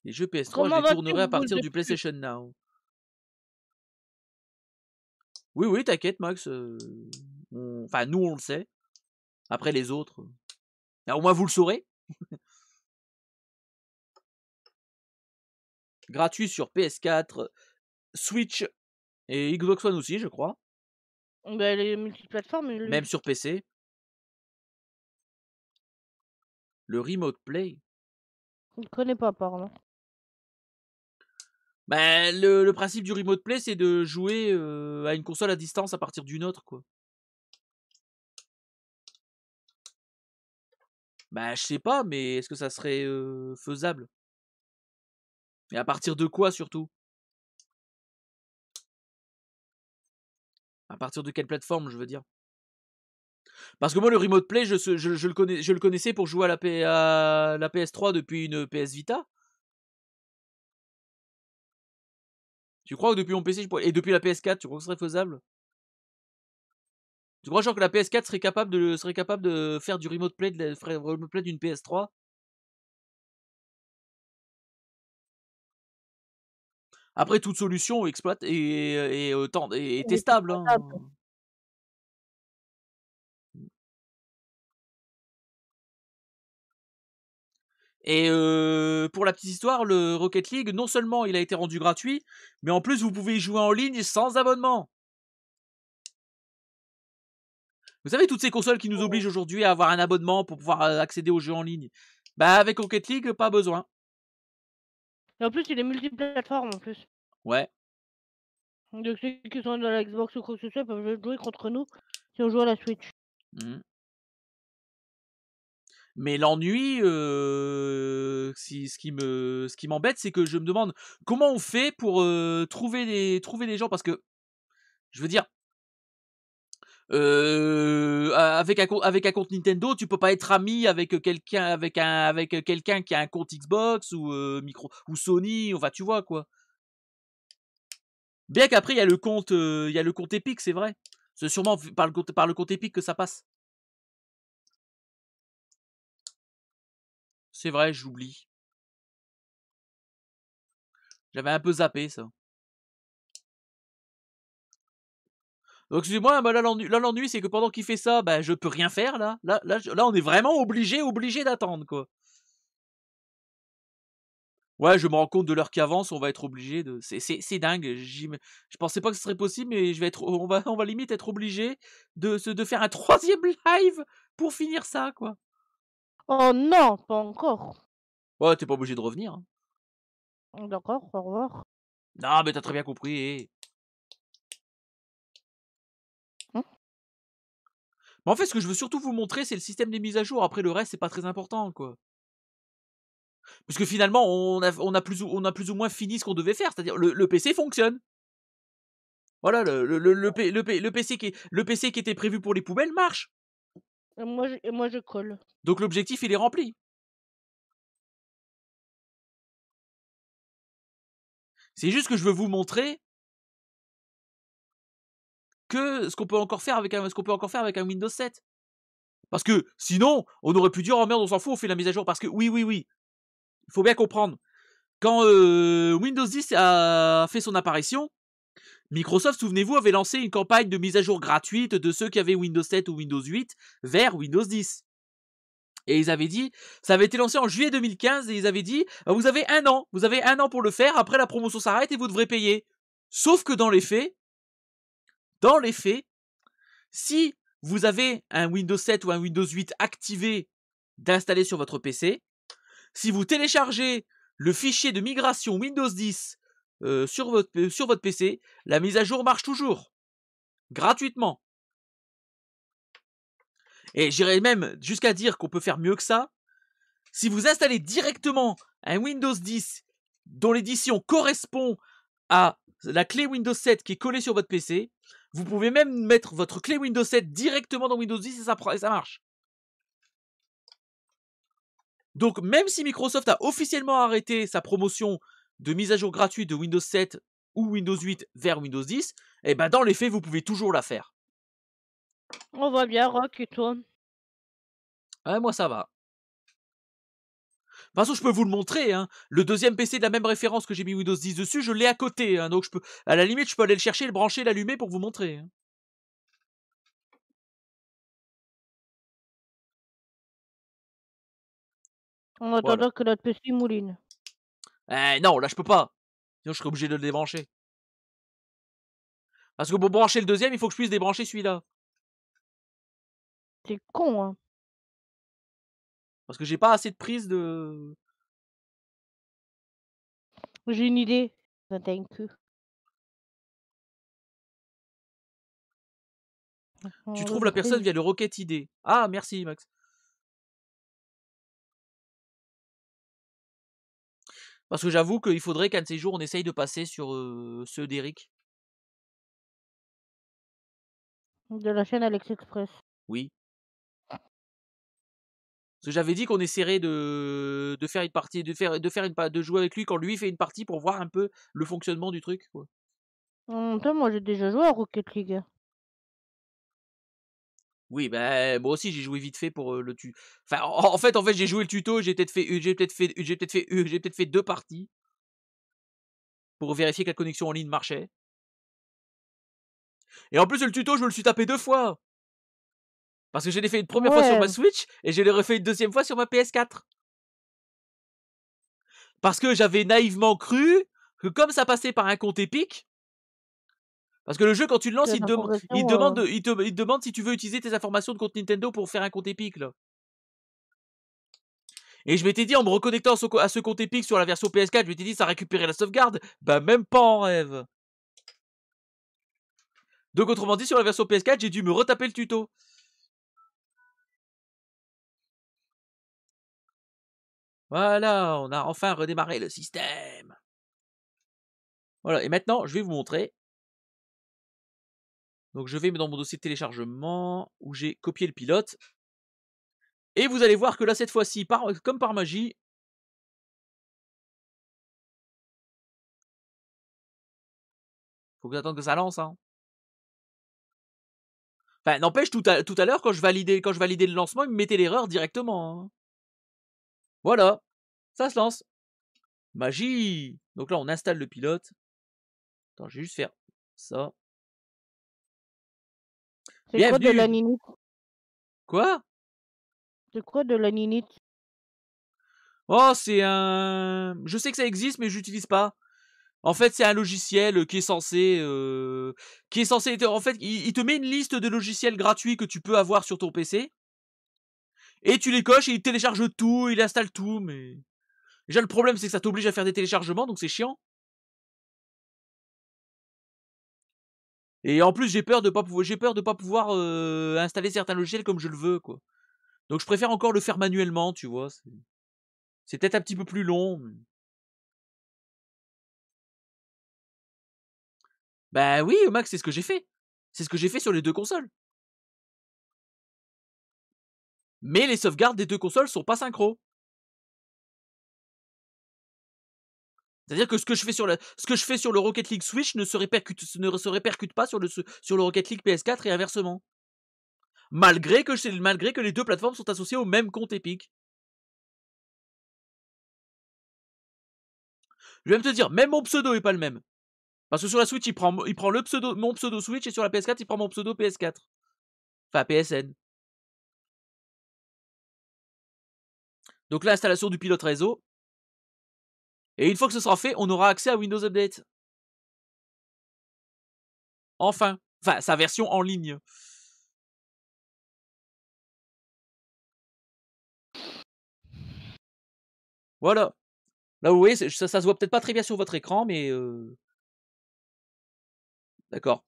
Les jeux PS3, je les tournerai à partir du PlayStation Now. Oui, oui, t'inquiète, Max. Euh, enfin, nous, on le sait. Après, les autres. Euh, au moins, vous le saurez. Gratuit sur PS4, Switch et Xbox One aussi, je crois. Ben les multiplateformes. Même sur PC. Le Remote Play. On ne connais pas, là. Bah, le, principe du remote play, c'est de jouer à une console à distance à partir d'une autre, quoi. Bah, je sais pas, mais est-ce que ça serait faisable Et à partir de quoi, surtout À partir de quelle plateforme, je veux dire parce que moi, le remote play, je, je, le, connaissais pour jouer à la PS3 depuis une PS Vita. Tu crois que depuis mon PC et depuis la PS4, tu crois que ce serait faisable Tu crois genre que la PS4 serait capable de serait capable de faire du remote play de remote play d'une PS3 Après toute solution exploite et et, euh, et, testable. Hein. Et pour la petite histoire, le Rocket League, non seulement il a été rendu gratuit, mais en plus vous pouvez y jouer en ligne sans abonnement. Vous savez, toutes ces consoles qui nous obligent aujourd'hui à avoir un abonnement pour pouvoir accéder aux jeux en ligne. Bah avec Rocket League, pas besoin. Et en plus, il est multiplateforme en plus. Ouais. Donc ceux qui sont dans la Xbox ou quoi que ce soit peuvent jouer contre nous si on joue à la Switch. Mmh. Mais l'ennui, euh, ce qui me, ce qui m'embête, c'est que je me demande comment on fait pour euh, trouver des trouver gens parce que, je veux dire, euh, avec un avec un compte Nintendo, tu peux pas être ami avec quelqu'un, avec un, avec quelqu'un qui a un compte Xbox ou micro ou Sony, enfin tu vois quoi. Bien qu'après il y a le compte, il y le compte Epic, c'est vrai. C'est sûrement par le compte, par le compte Epic que ça passe. C'est vrai, j'oublie. J'avais un peu zappé ça. Donc excusez-moi, là l'ennui c'est que pendant qu'il fait ça, bah, je peux rien faire là. Là, là, là on est vraiment obligé, obligé d'attendre quoi. Ouais, je me rends compte de l'heure qui avance, on va être obligé de. C'est dingue. Je pensais pas que ce serait possible, mais je vais être, on va, on va limite être obligé de, de faire un troisième live pour finir ça, quoi. Oh non, pas encore. Ouais, t'es pas obligé de revenir. Hein. D'accord, au revoir. Non, mais t'as très bien compris. Eh. Hein? mais en fait, ce que je veux surtout vous montrer, c'est le système des mises à jour. Après, le reste, c'est pas très important, quoi. Parce que finalement, on a, plus, ou, on a plus ou moins fini ce qu'on devait faire. C'est-à-dire, le, PC fonctionne. Voilà, le, le, le, le, le PC qui, le PC qui était prévu pour les poubelles marche. Euh, et moi, je, colle. Donc l'objectif, il est rempli. C'est juste que je veux vous montrer que ce qu'on peut encore faire avec un, ce qu'on peut encore faire avec un Windows 7. Parce que sinon, on aurait pu dire oh merde, on s'en fout, on fait la mise à jour. Parce que oui, oui, oui, il faut bien comprendre. Quand euh, Windows 10 a fait son apparition, Microsoft, souvenez-vous, avait lancé une campagne de mise à jour gratuite de ceux qui avaient Windows 7 ou Windows 8 vers Windows 10. Et ils avaient dit, ça avait été lancé en juillet 2015 et ils avaient dit, vous avez un an, vous avez un an pour le faire, après la promotion s'arrête et vous devrez payer. Sauf que dans les faits, dans les faits, si vous avez un Windows 7 ou un Windows 8 activé d'installer sur votre PC, si vous téléchargez le fichier de migration Windows 10 euh, sur, votre, sur votre PC, la mise à jour marche toujours. Gratuitement. Et j'irais même jusqu'à dire qu'on peut faire mieux que ça. Si vous installez directement un Windows 10 dont l'édition correspond à la clé Windows 7 qui est collée sur votre PC, vous pouvez même mettre votre clé Windows 7 directement dans Windows 10 et ça, et ça marche. Donc même si Microsoft a officiellement arrêté sa promotion de mise à jour gratuite de Windows 7 ou Windows 8 vers Windows 10, et eh ben dans les faits, vous pouvez toujours la faire. On voit bien, Rock, et toi Ouais, moi ça va. De toute façon, je peux vous le montrer. Hein. Le deuxième PC de la même référence que j'ai mis Windows 10 dessus, je l'ai à côté. Hein, donc, je peux, à la limite, je peux aller le chercher, le brancher, l'allumer pour vous montrer. On hein. va attendre que notre PC mouline. Eh non, là je peux pas. Sinon je serais obligé de le débrancher. Parce que pour brancher le deuxième, il faut que je puisse débrancher celui-là. C'est con, hein. Parce que j'ai pas assez de prise de... J'ai une idée. t'a une Tu trouves la personne via le Rocket ID. Ah, merci Max. Parce que j'avoue qu'il faudrait qu'un de ces jours, on essaye de passer sur ceux d'Eric. De la chaîne Alex Express. Oui. Parce que j'avais dit qu'on essaierait de, de faire une partie, de faire, de faire une de jouer avec lui quand lui fait une partie pour voir un peu le fonctionnement du truc. Quoi. En moi j'ai déjà joué à Rocket League. Oui, bah, moi aussi j'ai joué vite fait pour le tu. Enfin, en, fait, en fait, j'ai joué le tuto, j'ai peut-être fait, j'ai peut-être fait, j'ai fait, j'ai fait deux parties pour vérifier que la connexion en ligne marchait. Et en plus, le tuto, je me le suis tapé deux fois. Parce que je l'ai fait une première fois sur ma Switch et je l'ai refait une deuxième fois sur ma PS4. Parce que j'avais naïvement cru que comme ça passait par un compte épique, parce que le jeu, quand tu le lances, il, te demande, si tu veux utiliser tes informations de compte Nintendo pour faire un compte épique. Et je m'étais dit, en me reconnectant à ce compte Epic sur la version PS4, je m'étais dit, ça récupérait la sauvegarde. Bah, même pas en rêve. Donc, autrement dit, sur la version PS4, j'ai dû me retaper le tuto. Voilà, on a enfin redémarré le système. Voilà, et maintenant, je vais vous montrer donc je vais dans mon dossier téléchargement où j'ai copié le pilote. Et vous allez voir que là, cette fois-ci, comme par magie, faut que j'attende que ça lance. Hein. Enfin, n'empêche, tout à, l'heure, quand, je validais, quand je validais le lancement, il me mettait l'erreur directement. Hein. Voilà, ça se lance. Magie Donc là, on installe le pilote. Attends, je vais juste faire ça. C'est quoi de la Quoi C'est quoi de la Oh, c'est un. Je sais que ça existe, mais j'utilise pas. En fait, c'est un logiciel euh, qui est censé, euh, qui est censé. En fait, il, te met une liste de logiciels gratuits que tu peux avoir sur ton PC, et tu les coches et il télécharge tout, il installe tout. Mais déjà le problème, c'est que ça t'oblige à faire des téléchargements, donc c'est chiant. Et en plus, j'ai peur de pas j'ai peur de pas pouvoir euh, installer certains logiciels comme je le veux, quoi. Donc je préfère encore le faire manuellement, tu vois. C'est peut-être un petit peu plus long. Ben Bah oui, Max, c'est ce que j'ai fait. C'est ce que j'ai fait sur les deux consoles. Mais les sauvegardes des deux consoles sont pas synchro. C'est-à-dire que ce que je fais sur le Rocket League Switch ne se répercute, pas sur le, sur Rocket League PS4 et inversement. Malgré que, les deux plateformes sont associées au même compte Epic. Je vais même te dire, même mon pseudo n'est pas le même. Parce que sur la Switch, il prend, il prend le pseudo, mon pseudo Switch et sur la PS4, il prend mon pseudo PS4. Enfin, PSN. Donc l'installation du pilote réseau, et une fois que ce sera fait, on aura accès à Windows Update. Enfin. Enfin, sa version en ligne. Voilà. Là, vous voyez, ça, se voit peut-être pas très bien sur votre écran, mais... Euh D'accord.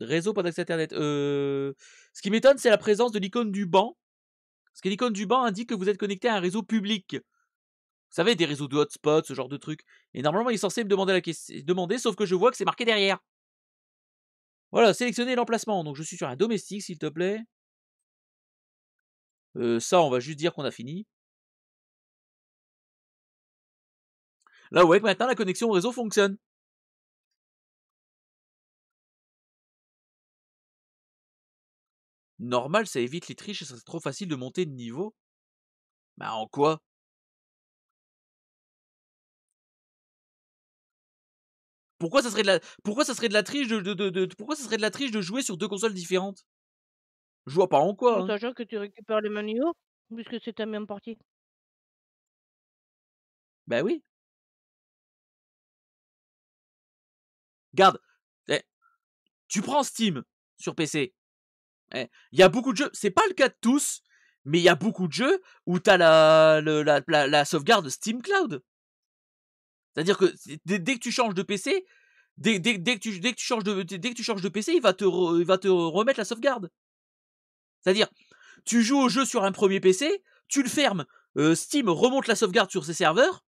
Réseau, pas d'accès Internet. Euh, ce qui m'étonne, c'est la présence de l'icône du banc. Parce que l'icône du banc indique que vous êtes connecté à un réseau public. Ça savez, des réseaux de hotspots, ce genre de trucs. Et normalement, il est censé me demander la question, demander, sauf que je vois que c'est marqué derrière. Voilà, sélectionnez l'emplacement. Donc je suis sur un domestique, s'il te plaît. Euh, ça, on va juste dire qu'on a fini. Là, ouais, maintenant, la connexion au réseau fonctionne. Normal, ça évite les triches ça c'est trop facile de monter de niveau. Bah en quoi Pourquoi ça serait de la, pourquoi ça serait de la triche de, de, pourquoi ça serait de la triche de jouer sur deux consoles différentes Je vois pas en quoi. En hein. sachant que tu récupères les manuaux, puisque c'est ta même partie. Ben oui. Garde, eh, tu prends Steam sur PC. Eh, il y a beaucoup de jeux, c'est pas le cas de tous, mais il y a beaucoup de jeux où t'as la, la, la sauvegarde Steam Cloud. C'est-à-dire que dès, que tu changes de PC, dès, que tu, changes de, dès que tu changes de PC, il va te, va te remettre la sauvegarde. C'est-à-dire, tu joues au jeu sur un premier PC, tu le fermes, euh, Steam remonte la sauvegarde sur ses serveurs,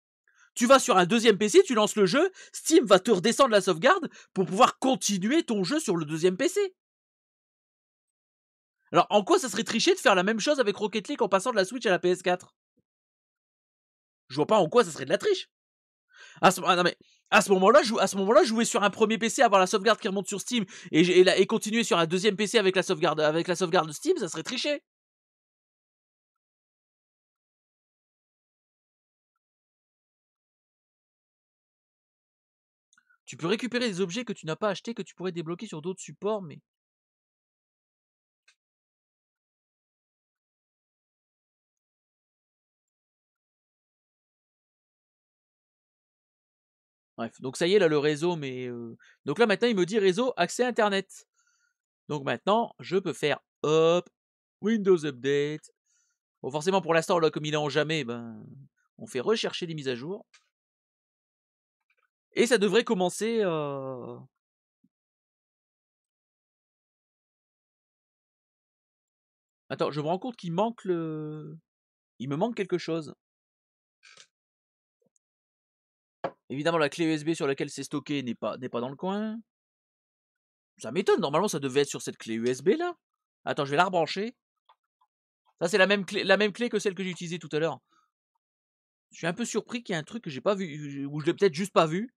tu vas sur un deuxième PC, tu lances le jeu, Steam va te redescendre la sauvegarde pour pouvoir continuer ton jeu sur le deuxième PC. Alors en quoi ça serait tricher de faire la même chose avec Rocket League en passant de la Switch à la PS4 Je vois pas en quoi ça serait de la triche. Ah à ce, moment-là, à ce moment-là, jouer sur un premier PC, avoir la sauvegarde qui remonte sur Steam et, continuer sur un deuxième PC avec la sauvegarde avec la sauvegarde de Steam, ça serait tricher. Tu peux récupérer des objets que tu n'as pas achetés que tu pourrais débloquer sur d'autres supports, mais Bref, donc ça y est, là, le réseau, mais... Donc là, maintenant, il me dit réseau, accès Internet. Donc maintenant, je peux faire, hop, Windows Update. Bon, forcément, pour l'instant, comme il est en jamais, ben, on fait rechercher les mises à jour. Et ça devrait commencer... Attends, je me rends compte qu'il manque le... Il me manque quelque chose. Évidemment, la clé USB sur laquelle c'est stocké n'est pas, pas dans le coin. Ça m'étonne, normalement ça devait être sur cette clé USB là. Attends, je vais la rebrancher. Ça c'est la même clé, la même clé que celle que j'ai utilisée tout à l'heure. Je suis un peu surpris qu'il y ait un truc que j'ai pas vu, ou je l'ai peut-être juste pas vu.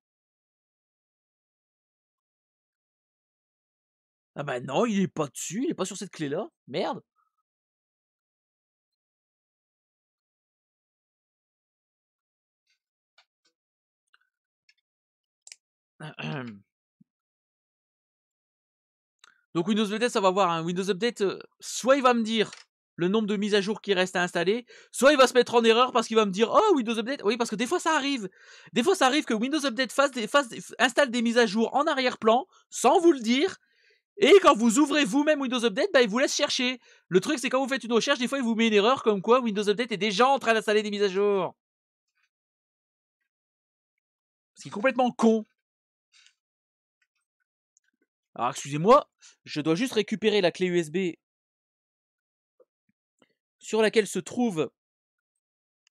Ah bah non, il est pas dessus, il n'est pas sur cette clé là. Merde. Donc Windows Update, ça va voir un hein. Windows Update, euh, soit il va me dire le nombre de mises à jour qui reste à installer, soit il va se mettre en erreur parce qu'il va me dire "Oh, Windows Update." Oui, parce que des fois ça arrive. Des fois ça arrive que Windows Update fasse installe des mises à jour en arrière-plan sans vous le dire. Et quand vous ouvrez vous-même Windows Update, bah, il vous laisse chercher. Le truc, c'est quand vous faites une recherche, des fois, il vous met une erreur comme quoi Windows Update est déjà en train d'installer des mises à jour. C'est complètement con. Alors excusez-moi, je dois juste récupérer la clé USB sur laquelle se trouve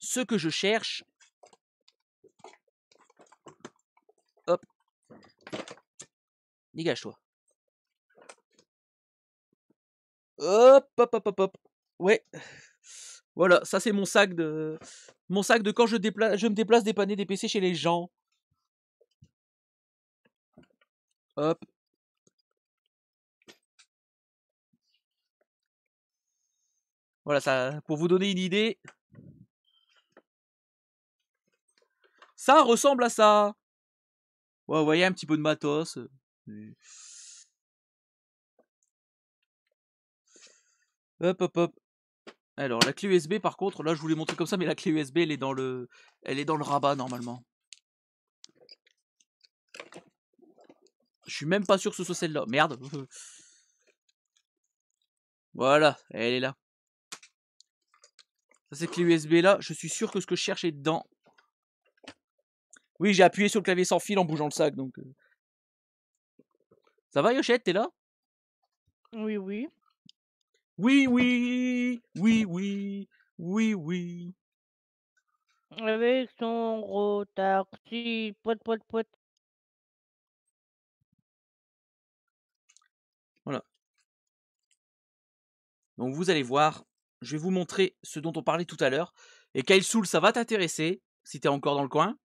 ce que je cherche. Hop. Dégage-toi. Hop, hop, hop, hop, hop. Ouais. Voilà, ça c'est mon sac de mon sac de quand je, je me déplace des dépanner des PC chez les gens. Hop. Voilà, ça, pour vous donner une idée. Ça ressemble à ça. vous voyez, un petit peu de matos. Euh, hop, hop, hop. Alors, la clé USB, par contre, là, je vous l'ai montré comme ça, mais la clé USB, elle est dans le, elle est dans le rabat, normalement. Je suis même pas sûr que ce soit celle-là. Merde. Voilà, elle est là c'est clé USB là. Je suis sûr que ce que je cherche est dedans. Oui, j'ai appuyé sur le clavier sans fil en bougeant le sac, donc... Euh. Ça va, Yochette T'es là Oui, oui. Oui, oui Oui, oui Oui, oui Avec son Voilà. Donc vous allez voir, je vais vous montrer ce dont on parlait tout à l'heure. Et Kyle Soul, ça va t'intéresser, si t'es encore dans le coin.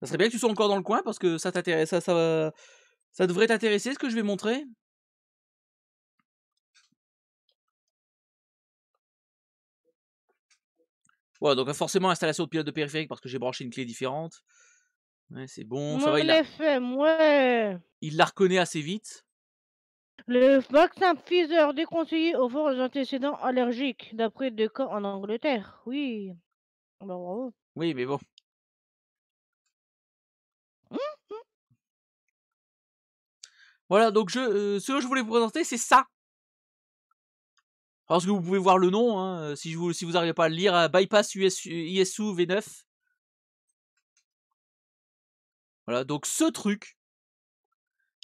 Ça serait bien que tu sois encore dans le coin, parce que ça t'intéresse, ça, devrait t'intéresser ce que je vais montrer. Ouais, donc forcément installation de pilote de périphérique parce que j'ai branché une clé différente. Ouais, c'est bon, ça Il la... ouais. il la reconnaît assez vite. Le vaccin Pfizer déconseillé aux forts antécédents allergiques, d'après deux cas en Angleterre. Oui. Bah, oui, mais bon. Hum, hum. Voilà, donc euh, ce que je voulais vous présenter, c'est ça. Parce que vous pouvez voir le nom, hein, euh, si, vous, si vous n'arrivez pas à le lire, euh, Bypass ISU V9. Voilà, donc ce truc,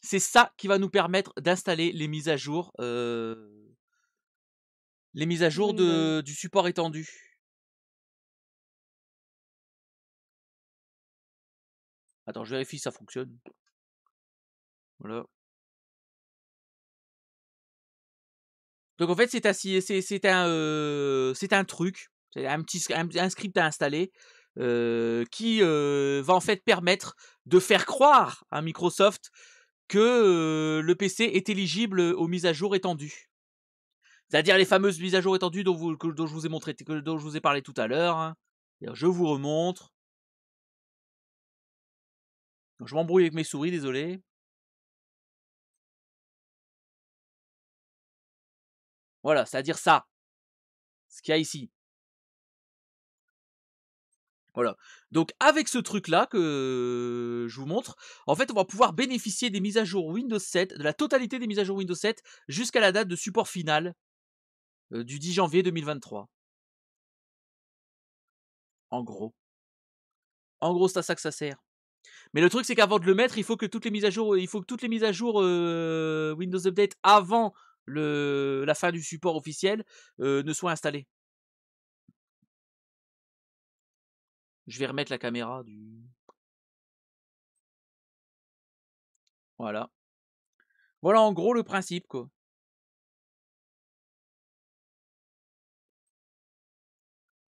c'est ça qui va nous permettre d'installer les mises à jour, les mises à jour du support étendu. Attends, je vérifie si ça fonctionne. Voilà. Donc en fait, c'est un, c'est un, truc, c'est un script à installer qui va en fait permettre de faire croire à Microsoft que le PC est éligible aux mises à jour étendues. C'est-à-dire les fameuses mises à jour étendues dont, je vous ai montré, dont je vous ai parlé tout à l'heure. Hein. Je vous remontre. Je m'embrouille avec mes souris, désolé. Voilà, c'est-à-dire ça. Ce qu'il y a ici. Voilà. Donc avec ce truc là que je vous montre, en fait on va pouvoir bénéficier des mises à jour Windows 7, de la totalité des mises à jour Windows 7 jusqu'à la date de support final euh, du 10 janvier 2023. En gros. En gros c'est à ça que ça sert. Mais le truc c'est qu'avant de le mettre, il faut que toutes les mises à jour, il faut que toutes les mises à jour euh, Windows Update avant la fin du support officiel euh, ne soient installées. Je vais remettre la caméra du... Voilà. Voilà en gros le principe, quoi.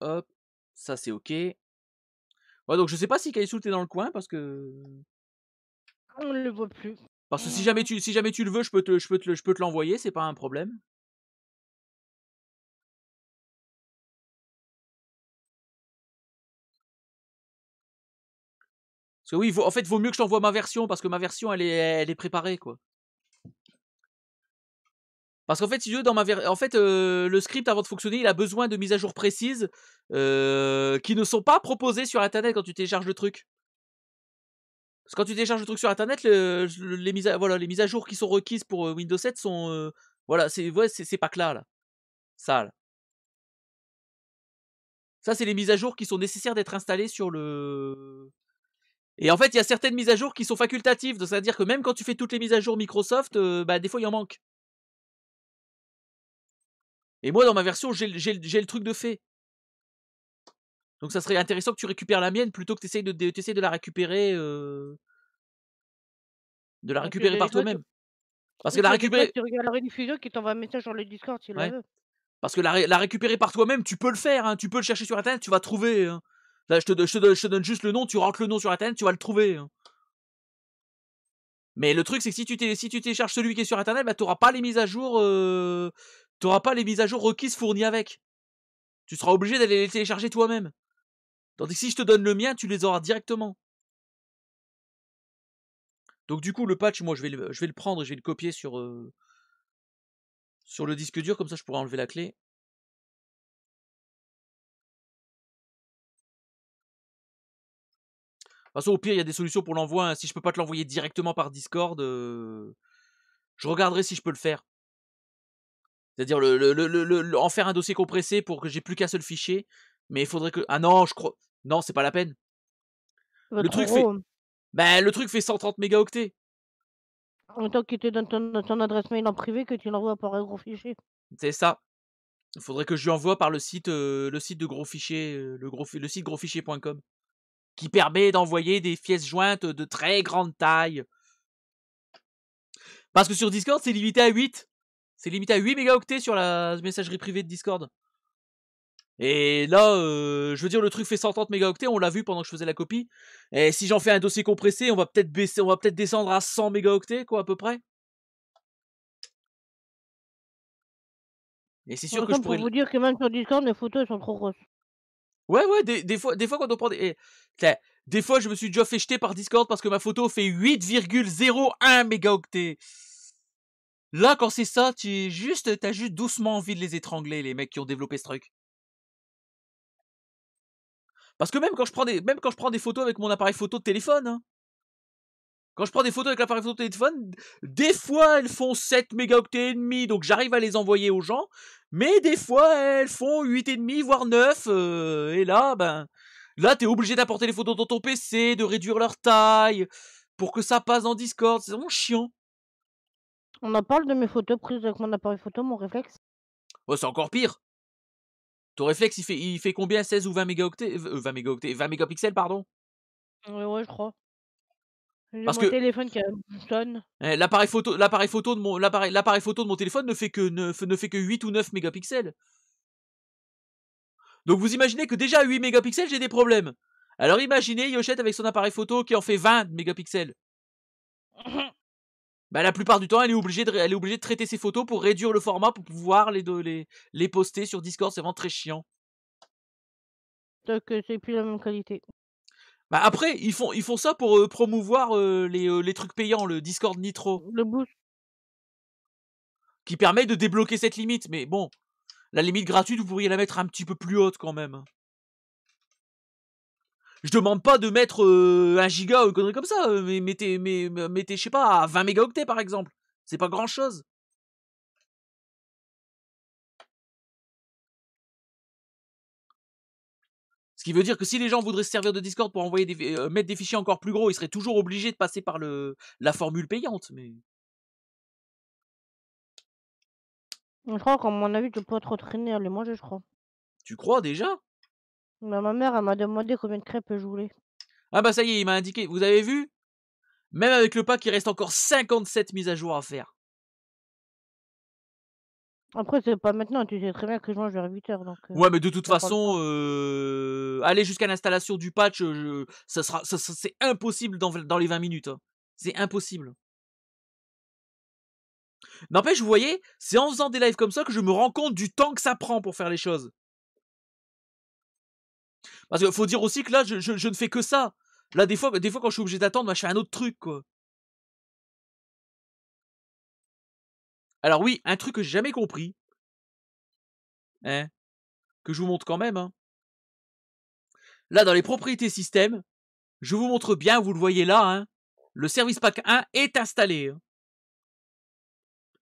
Hop, ça c'est ok. donc je sais pas si Kaisout est dans le coin parce que. On ne le voit plus. Parce que si jamais tu, si jamais tu le veux, je peux te, je peux te, je peux te l'envoyer, c'est pas un problème. Parce que oui, en fait, vaut mieux que je t'envoie ma version, parce que ma version, elle est, elle est préparée, quoi. Parce qu'en fait, si veux, dans ma ver... en fait, euh, le script avant de fonctionner, il a besoin de mises à jour précises euh, qui ne sont pas proposées sur Internet quand tu télécharges le truc. Parce que quand tu télécharges le truc sur Internet, les, mises à, voilà, les mises à jour qui sont requises pour euh, Windows 7 sont, voilà, c'est ouais, c'est pas clair là. Ça. Là. Ça, c'est les mises à jour qui sont nécessaires d'être installées sur le et en fait, il y a certaines mises à jour qui sont facultatives, c'est-à-dire que même quand tu fais toutes les mises à jour Microsoft, euh, bah, des fois, il en manque. Et moi, dans ma version, j'ai le truc de fait. Donc ça serait intéressant que tu récupères la mienne plutôt que tu essayes de, la récupérer. Euh, de la récupérer par toi-même. Parce que la récupérer. Tu la qui t'envoie un message sur le Discord veut. Parce que la, récupérer par toi-même, tu peux le faire, hein. tu peux le chercher sur internet, tu vas trouver. Hein. Là, je te, donne juste le nom, tu rentres le nom sur Internet, tu vas le trouver. Hein. Mais le truc, c'est que si tu, télécharges celui qui est sur Internet, bah, tu n'auras pas les mises à jour. Euh, pas les mises à jour requises fournies avec. Tu seras obligé d'aller les télécharger toi-même. Tandis que si je te donne le mien, tu les auras directement. Donc du coup, le patch, moi, je vais le, prendre et je vais le copier sur, euh, sur le disque dur, comme ça je pourrai enlever la clé. façon, au pire, il y a des solutions pour l'envoi. Hein. Si je peux pas te l'envoyer directement par Discord, euh, je regarderai si je peux le faire. C'est-à-dire le, en faire un dossier compressé pour que j'ai plus qu'un seul fichier. Mais il faudrait que. Ah non, je crois. Non, c'est pas la peine. le truc, fait... Ben, le truc fait 130 mégaoctets. En tant que tu ton, adresse mail en privé, que tu l'envoies par un gros fichier. C'est ça. Il faudrait que je lui envoie par le site, euh, le site de gros fichiers. Euh, le, gros, le site grosfichier.com qui permet d'envoyer des pièces jointes de très grande taille. Parce que sur Discord, c'est limité à 8. C'est limité à 8 mégaoctets sur la messagerie privée de Discord. Et là, euh, je veux dire, le truc fait 130 mégaoctets, on l'a vu pendant que je faisais la copie. Et si j'en fais un dossier compressé, on va peut-être baisser, on va peut-être descendre à 100 mégaoctets, quoi, à peu près. Et c'est sûr que je pourrais. Pour vous dire que même sur Discord, les photos sont trop grosses. Ouais, ouais, des, des, fois, des fois quand on prend des... Eh, des fois, je me suis déjà fait jeter par Discord parce que ma photo fait 8,01 mégaoctets. Là, quand c'est ça, tu es juste, t'as juste doucement envie de les étrangler, les mecs qui ont développé ce truc. Parce que même quand je prends des, même quand je prends des photos avec mon appareil photo de téléphone, hein, quand je prends des photos avec l'appareil photo téléphone, des fois elles font 7 mégaoctets et demi, donc j'arrive à les envoyer aux gens, mais des fois elles font 8 et demi voire 9 euh, et là ben là t'es obligé d'apporter les photos dans ton PC, de réduire leur taille pour que ça passe en Discord, c'est vraiment chiant. On en parle de mes photos prises avec mon appareil photo, mon réflexe. Oh, c'est encore pire. Ton réflexe, il fait, il fait combien 16 ou 20 mégaoctets 20 euh, mégaoctets, 20 mégapixels, pardon Ouais, ouais, je crois. Parce mon que téléphone qui eh, L'appareil photo, de mon, l'appareil, photo de mon téléphone ne fait que ne, fait que 8 ou 9 mégapixels. Donc vous imaginez que déjà à 8 mégapixels, j'ai des problèmes. Alors imaginez Yochette avec son appareil photo qui en fait 20 mégapixels. bah la plupart du temps, elle est obligée de, elle est obligée de traiter ses photos pour réduire le format pour pouvoir les les, les poster sur Discord, c'est vraiment très chiant. Donc c'est plus la même qualité. Bah, après, ils font, ils font ça pour euh, promouvoir euh, les, euh, les, trucs payants, le Discord Nitro. Le boost. Qui permet de débloquer cette limite. Mais bon, la limite gratuite, vous pourriez la mettre un petit peu plus haute quand même. Je demande pas de mettre un giga ou une connerie comme ça, mais mettez, mettez je sais pas, à 20 mégaoctets par exemple. C'est pas grand chose. qui veut dire que si les gens voudraient se servir de Discord pour envoyer euh, mettre des fichiers encore plus gros, ils seraient toujours obligés de passer par le, la formule payante. Mais... Je crois qu'à mon avis, tu peux trop traîner à les manger, je crois. Tu crois déjà bah, Ma mère, m'a demandé combien de crêpes je voulais. Ah bah ça y est, il m'a indiqué. Vous avez vu Même avec le pack, il reste encore 57 mises à jour à faire. Après, c'est pas maintenant, tu sais très bien que je mange vers 8h. Euh, ouais, mais de toute façon, euh, aller jusqu'à l'installation du patch, ça sera, c'est impossible dans, les 20 minutes. Hein. C'est impossible. N'empêche, vous voyez, c'est en faisant des lives comme ça que je me rends compte du temps que ça prend pour faire les choses. Parce qu'il faut dire aussi que là, je, ne fais que ça. Là, des fois, des fois quand je suis obligé d'attendre, moi bah, je fais un autre truc, quoi. Alors oui, un truc que j'ai jamais compris, hein? que je vous montre quand même. Hein. Là, dans les propriétés système, je vous montre bien, vous le voyez là, hein, le service pack 1 est installé. Hein.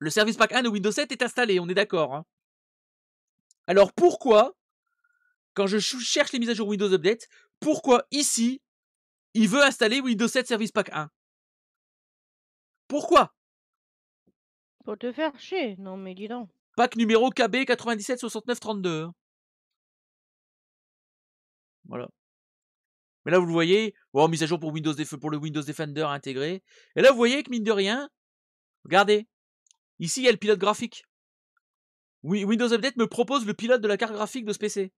Le service pack 1 de Windows 7 est installé, on est d'accord. Alors pourquoi, quand je cherche les mises à jour Windows Update, pourquoi ici, il veut installer Windows 7 Service Pack 1 Pourquoi pour te faire chier. Non, mais dis donc. Pack numéro KB 976932 hein. Voilà. Mais là, vous le voyez, en oh, mise à jour pour, Windows, pour le Windows Defender intégré. Et là, vous voyez que mine de rien, regardez, ici, il y a le pilote graphique. Oui, Windows Update me propose le pilote de la carte graphique de ce PC.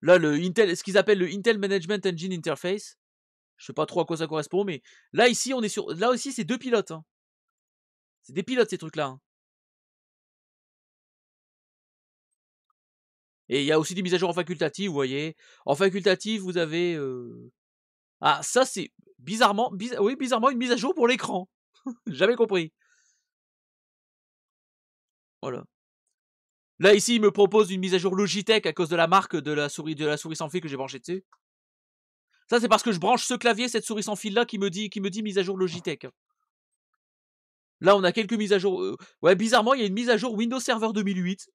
Là, le Intel, ce qu'ils appellent le Intel Management Engine Interface. Je sais pas trop à quoi ça correspond, mais là ici, on est sur, là aussi, c'est deux pilotes. Hein. C'est des pilotes ces trucs-là. Hein. Et il y a aussi des mises à jour en facultative, vous voyez. En facultative, vous avez... Ah, ça c'est bizarrement, oui, bizarrement une mise à jour pour l'écran. Jamais compris. Voilà. Là ici, il me propose une mise à jour Logitech à cause de la marque de la souris de la souris sans fil que j'ai branchée dessus. Ça c'est parce que je branche ce clavier, cette souris sans fil là qui me dit qui me dit mise à jour Logitech. Là, on a quelques mises à jour. Euh, ouais, bizarrement, il y a une mise à jour Windows Server 2008.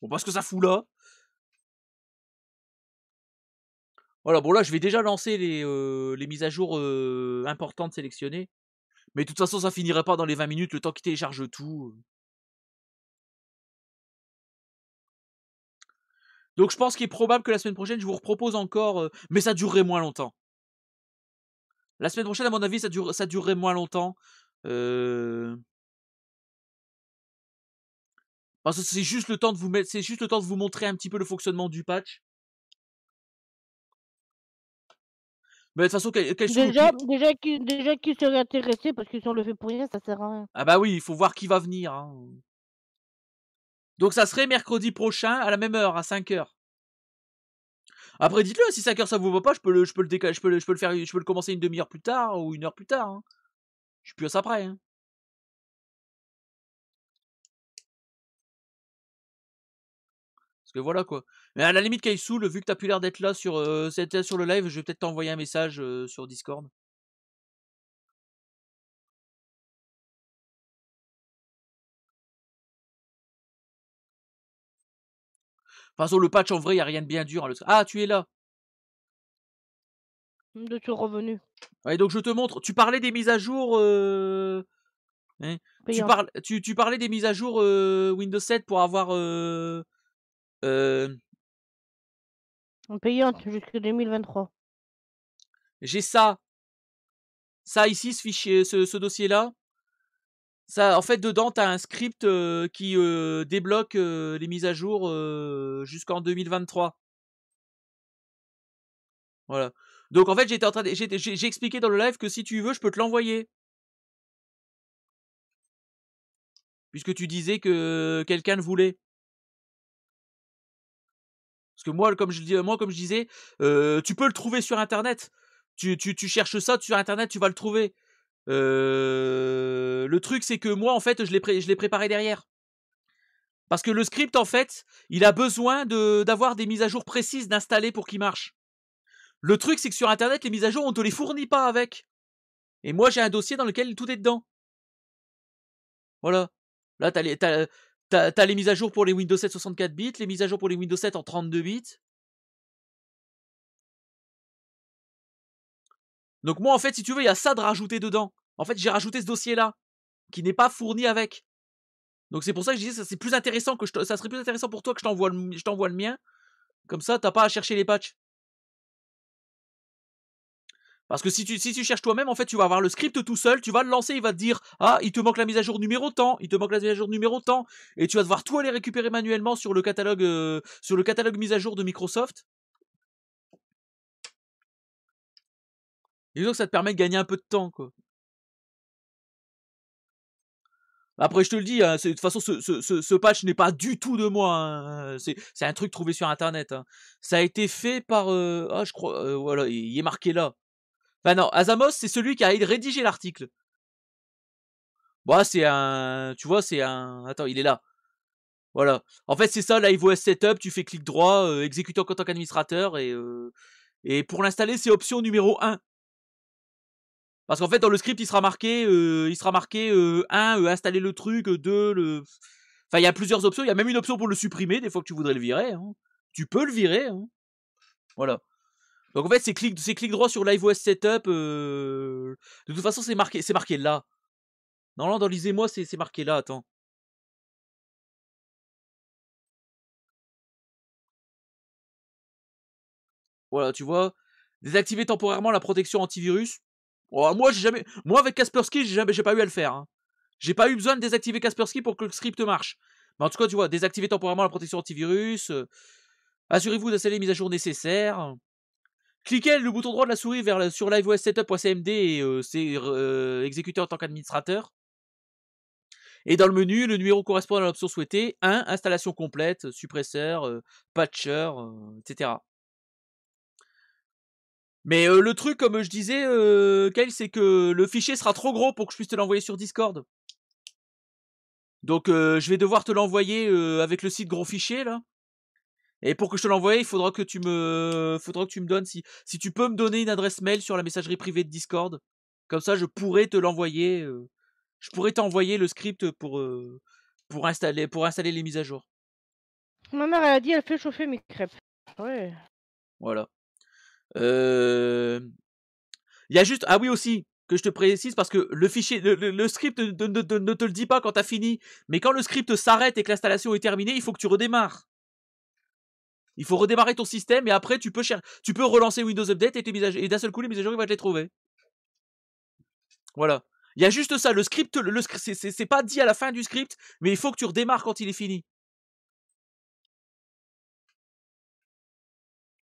Bon, parce que ça fout là. Voilà, bon là, je vais déjà lancer les, euh, les mises à jour euh, importantes sélectionnées. Mais de toute façon, ça finirait pas dans les 20 minutes, le temps qu'il télécharge tout. Donc je pense qu'il est probable que la semaine prochaine, je vous repropose encore... mais ça durerait moins longtemps. La semaine prochaine, à mon avis, ça, ça durerait moins longtemps. Euh. c'est juste le temps de vous c'est juste le temps de vous montrer un petit peu le fonctionnement du patch. Mais de toute façon, déjà, qui... déjà, qui, déjà qui serait intéressé parce que si on le fait pour rien, ça sert à rien. Ah bah oui, il faut voir qui va venir. Hein. Donc ça serait mercredi prochain à la même heure, à 5 heures. Après, dites-le, si 5 heures ça vous va pas, je peux le, je peux le je peux je peux le faire, je peux le commencer une demi-heure plus tard ou une heure plus tard. Hein. Je suis plus à ça près. Hein. Parce que voilà quoi. Mais à la limite, Kaisu, vu que t'as plus l'air d'être là sur, euh, sur le live, je vais peut-être t'envoyer un message euh, sur Discord. De toute le patch en vrai, il a rien de bien dur. Hein, ah, tu es là De mmh, tout revenu. Ouais, donc je te montre. Tu parlais des mises à jour. Euh, hein, tu, parles, tu, tu, parlais des mises à jour euh, Windows 7 pour avoir. Euh, en payante jusqu'en 2023. J'ai ça. Ça ici, ce, fichier, ce dossier-là. Ça, en fait, dedans, tu as un script qui débloque les mises à jour jusqu'en 2023. Voilà. Donc, en fait, j'étais en train j'ai expliqué dans le live que si tu veux, je peux te l'envoyer. Puisque tu disais que quelqu'un le voulait. Parce que moi, comme je, moi, comme je disais, tu peux le trouver sur Internet. Tu, tu cherches ça sur Internet, tu vas le trouver le truc, c'est que moi, en fait, je l'ai, préparé derrière. Parce que le script, en fait, il a besoin d'avoir des mises à jour précises d'installer pour qu'il marche. Le truc, c'est que sur Internet, les mises à jour, on ne te les fournit pas avec. Et moi, j'ai un dossier dans lequel tout est dedans. Voilà. Là, t'as as les mises à jour pour les Windows 7 64 bits, les mises à jour pour les Windows 7 en 32 bits. Donc moi, en fait, si tu veux, il y a ça de rajouter dedans. En fait, j'ai rajouté ce dossier-là, qui n'est pas fourni avec. Donc c'est pour ça que je disais, ça, c'est plus intéressant que ça serait plus intéressant pour toi que je t'envoie le, mien. Comme ça, t'as pas à chercher les patchs. Parce que si tu, si tu cherches toi-même, en fait, tu vas avoir le script tout seul, tu vas le lancer, il va te dire Ah, il te manque la mise à jour numéro tant, il te manque la mise à jour numéro tant, et tu vas devoir tout aller récupérer manuellement sur le catalogue, euh, sur le catalogue mise à jour de Microsoft. Et disons que ça te permet de gagner un peu de temps, quoi. Après, je te le dis, hein, de toute façon, ce, patch n'est pas du tout de moi. Hein, hein, c'est un truc trouvé sur Internet. Ça a été fait par... Euh, ah, je crois... Euh, voilà, il est marqué là. ben non, Azamos, c'est celui qui a rédigé l'article. Bon, bah, c'est un... Tu vois, c'est un... Attends, il est là. Voilà. En fait, c'est ça, Live Setup, tu fais clic droit, euh, exécutant en tant qu'administrateur, et, et pour l'installer, c'est option numéro 1. Parce qu'en fait, dans le script, il sera marqué, euh, il sera marqué 1, euh, euh, installer le truc, 2, le... Enfin, il y a plusieurs options. Il y a même une option pour le supprimer, des fois que tu voudrais le virer. Hein. Tu peux le virer. Hein. Voilà. Donc en fait, c'est clic, droit sur LiveOS Setup. De toute façon, c'est marqué, c'est marqué là. Non, dans lisez-moi, c'est marqué là. Attends. Voilà, tu vois. Désactiver temporairement la protection antivirus. Oh, moi, j'ai jamais. Moi, avec Kaspersky, j'ai jamais... pas eu à le faire. Hein. J'ai pas eu besoin de désactiver Kaspersky pour que le script marche. Mais en tout cas, tu vois, désactiver temporairement la protection antivirus. Euh, assurez-vous d'installer les mises à jour nécessaires. Cliquez le bouton droit de la souris vers sur liveos setup.cmd et euh, c'est euh, exécuté en tant qu'administrateur. Et dans le menu, le numéro correspond à l'option souhaitée 1, installation complète, suppresseur, patcher, etc. Mais euh, le truc, comme je disais, euh, Kyle, c'est que le fichier sera trop gros pour que je puisse te l'envoyer sur Discord. Donc euh, je vais devoir te l'envoyer avec le site gros fichier là. Et pour que je te l'envoie, il faudra que tu me, faudra que tu me donnes si, si tu peux me donner une adresse mail sur la messagerie privée de Discord. Comme ça, je pourrais te l'envoyer. je pourrais t'envoyer le script pour pour installer pour installer les mises à jour. Ma mère elle a dit elle fait chauffer mes crêpes. Ouais. Voilà. Il y a juste, ah oui aussi, que je te précise parce que le fichier, le, script ne, te le dit pas quand t'as fini, mais quand le script s'arrête et que l'installation est terminée, il faut que tu redémarres. Il faut redémarrer ton système et après tu peux, tu peux relancer Windows Update et, et d'un seul coup les mises à jour il va te les trouver. Voilà. Il y a juste ça, le script, le, c'est pas dit à la fin du script, mais il faut que tu redémarres quand il est fini.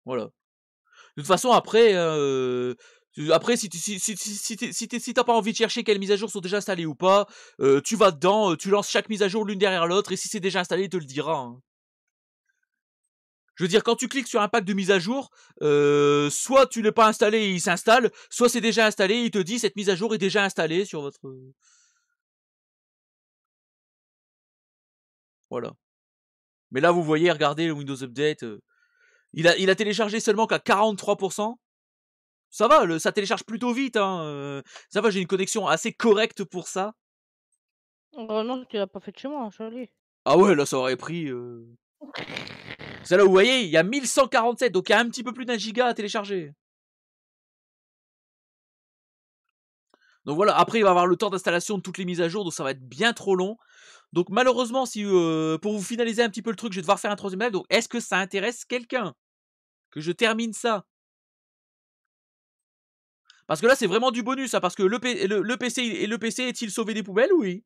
Voilà. De toute façon, après, euh, après, si tu si, t'as pas envie de chercher quelles mises à jour sont déjà installées ou pas, euh, tu vas dedans, euh, tu lances chaque mise à jour l'une derrière l'autre, et si c'est déjà installé, il te le dira. Hein. Je veux dire, quand tu cliques sur un pack de mise à jour, soit tu n'es pas installé et il s'installe, soit c'est déjà installé et il te dit cette mise à jour est déjà installée sur votre... Voilà. Mais là, vous voyez, regardez le Windows Update, il a, il a téléchargé seulement qu'à 43%. Ça va, le, ça télécharge plutôt vite. Hein, euh, ça va, j'ai une connexion assez correcte pour ça. Non, tu l'as pas fait de chez moi, Charlie. Ah ouais, là, ça aurait pris. Euh... C'est là où vous voyez, il y a 1147, donc il y a un petit peu plus d'un giga à télécharger. Donc voilà, après il va avoir le temps d'installation de toutes les mises à jour, donc ça va être bien trop long. Donc malheureusement, si euh, pour vous finaliser un petit peu le truc, je vais devoir faire un troisième live. Donc est-ce que ça intéresse quelqu'un que je termine ça Parce que là c'est vraiment du bonus, hein, parce que le, PC, le PC est-il sauvé des poubelles Oui.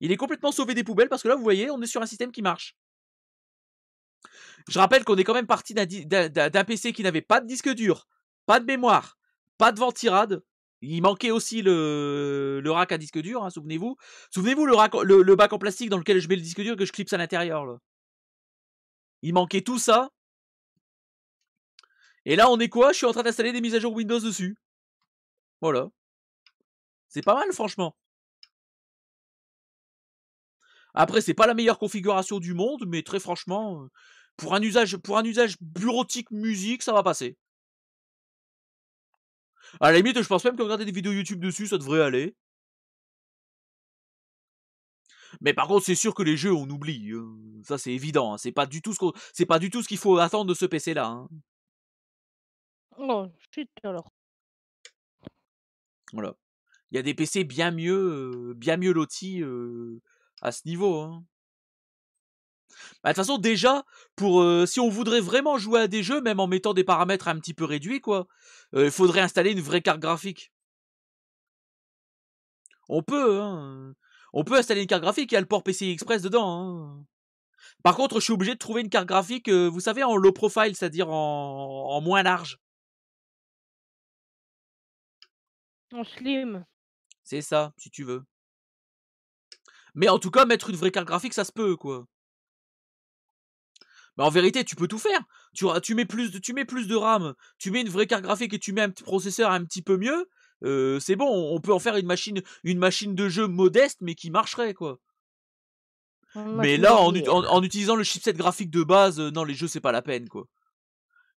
Il est complètement sauvé des poubelles parce que là vous voyez, on est sur un système qui marche. Je rappelle qu'on est quand même parti d'un PC qui n'avait pas de disque dur, pas de mémoire, pas de ventirade, il manquait aussi le, rack à disque dur, hein, souvenez-vous. Souvenez-vous le, rack, bac en plastique dans lequel je mets le disque dur que je clipse à l'intérieur. Il manquait tout ça. Et là, on est quoi Je suis en train d'installer des mises à jour Windows dessus. Voilà. C'est pas mal, franchement. Après, c'est pas la meilleure configuration du monde, mais très franchement, euh, pour un usage, pour un usage bureautique musique, ça va passer. À la limite, je pense même que regarder des vidéos YouTube dessus, ça devrait aller. Mais par contre, c'est sûr que les jeux, on oublie. Hein. Ça, c'est évident. Hein. C'est pas du tout ce c'est pas du tout ce qu'il faut attendre de ce PC-là. Hein. Oh, shit, alors. Voilà. Il y a des PC bien mieux, euh, bien mieux lotis euh, à ce niveau. Bah, de toute façon, déjà, pour euh, si on voudrait vraiment jouer à des jeux, même en mettant des paramètres un petit peu réduits, quoi, euh, il faudrait installer une vraie carte graphique. On peut, hein, On peut installer une carte graphique, il y a le port PCI Express dedans. Hein. Par contre, je suis obligé de trouver une carte graphique, euh, vous savez, en low profile, c'est-à-dire en, en moins large. En slim. C'est ça, si tu veux. Mais en tout cas, mettre une vraie carte graphique, ça se peut, quoi. Bah, en vérité, tu peux tout faire. Tu, mets plus de, tu mets plus de RAM, tu mets une vraie carte graphique et tu mets un petit processeur un petit peu mieux. Euh, c'est bon, on peut en faire une machine, une machine de jeu modeste, mais qui marcherait, quoi. Mais là, en, utilisant le chipset graphique de base, euh, non, les jeux, c'est pas la peine, quoi.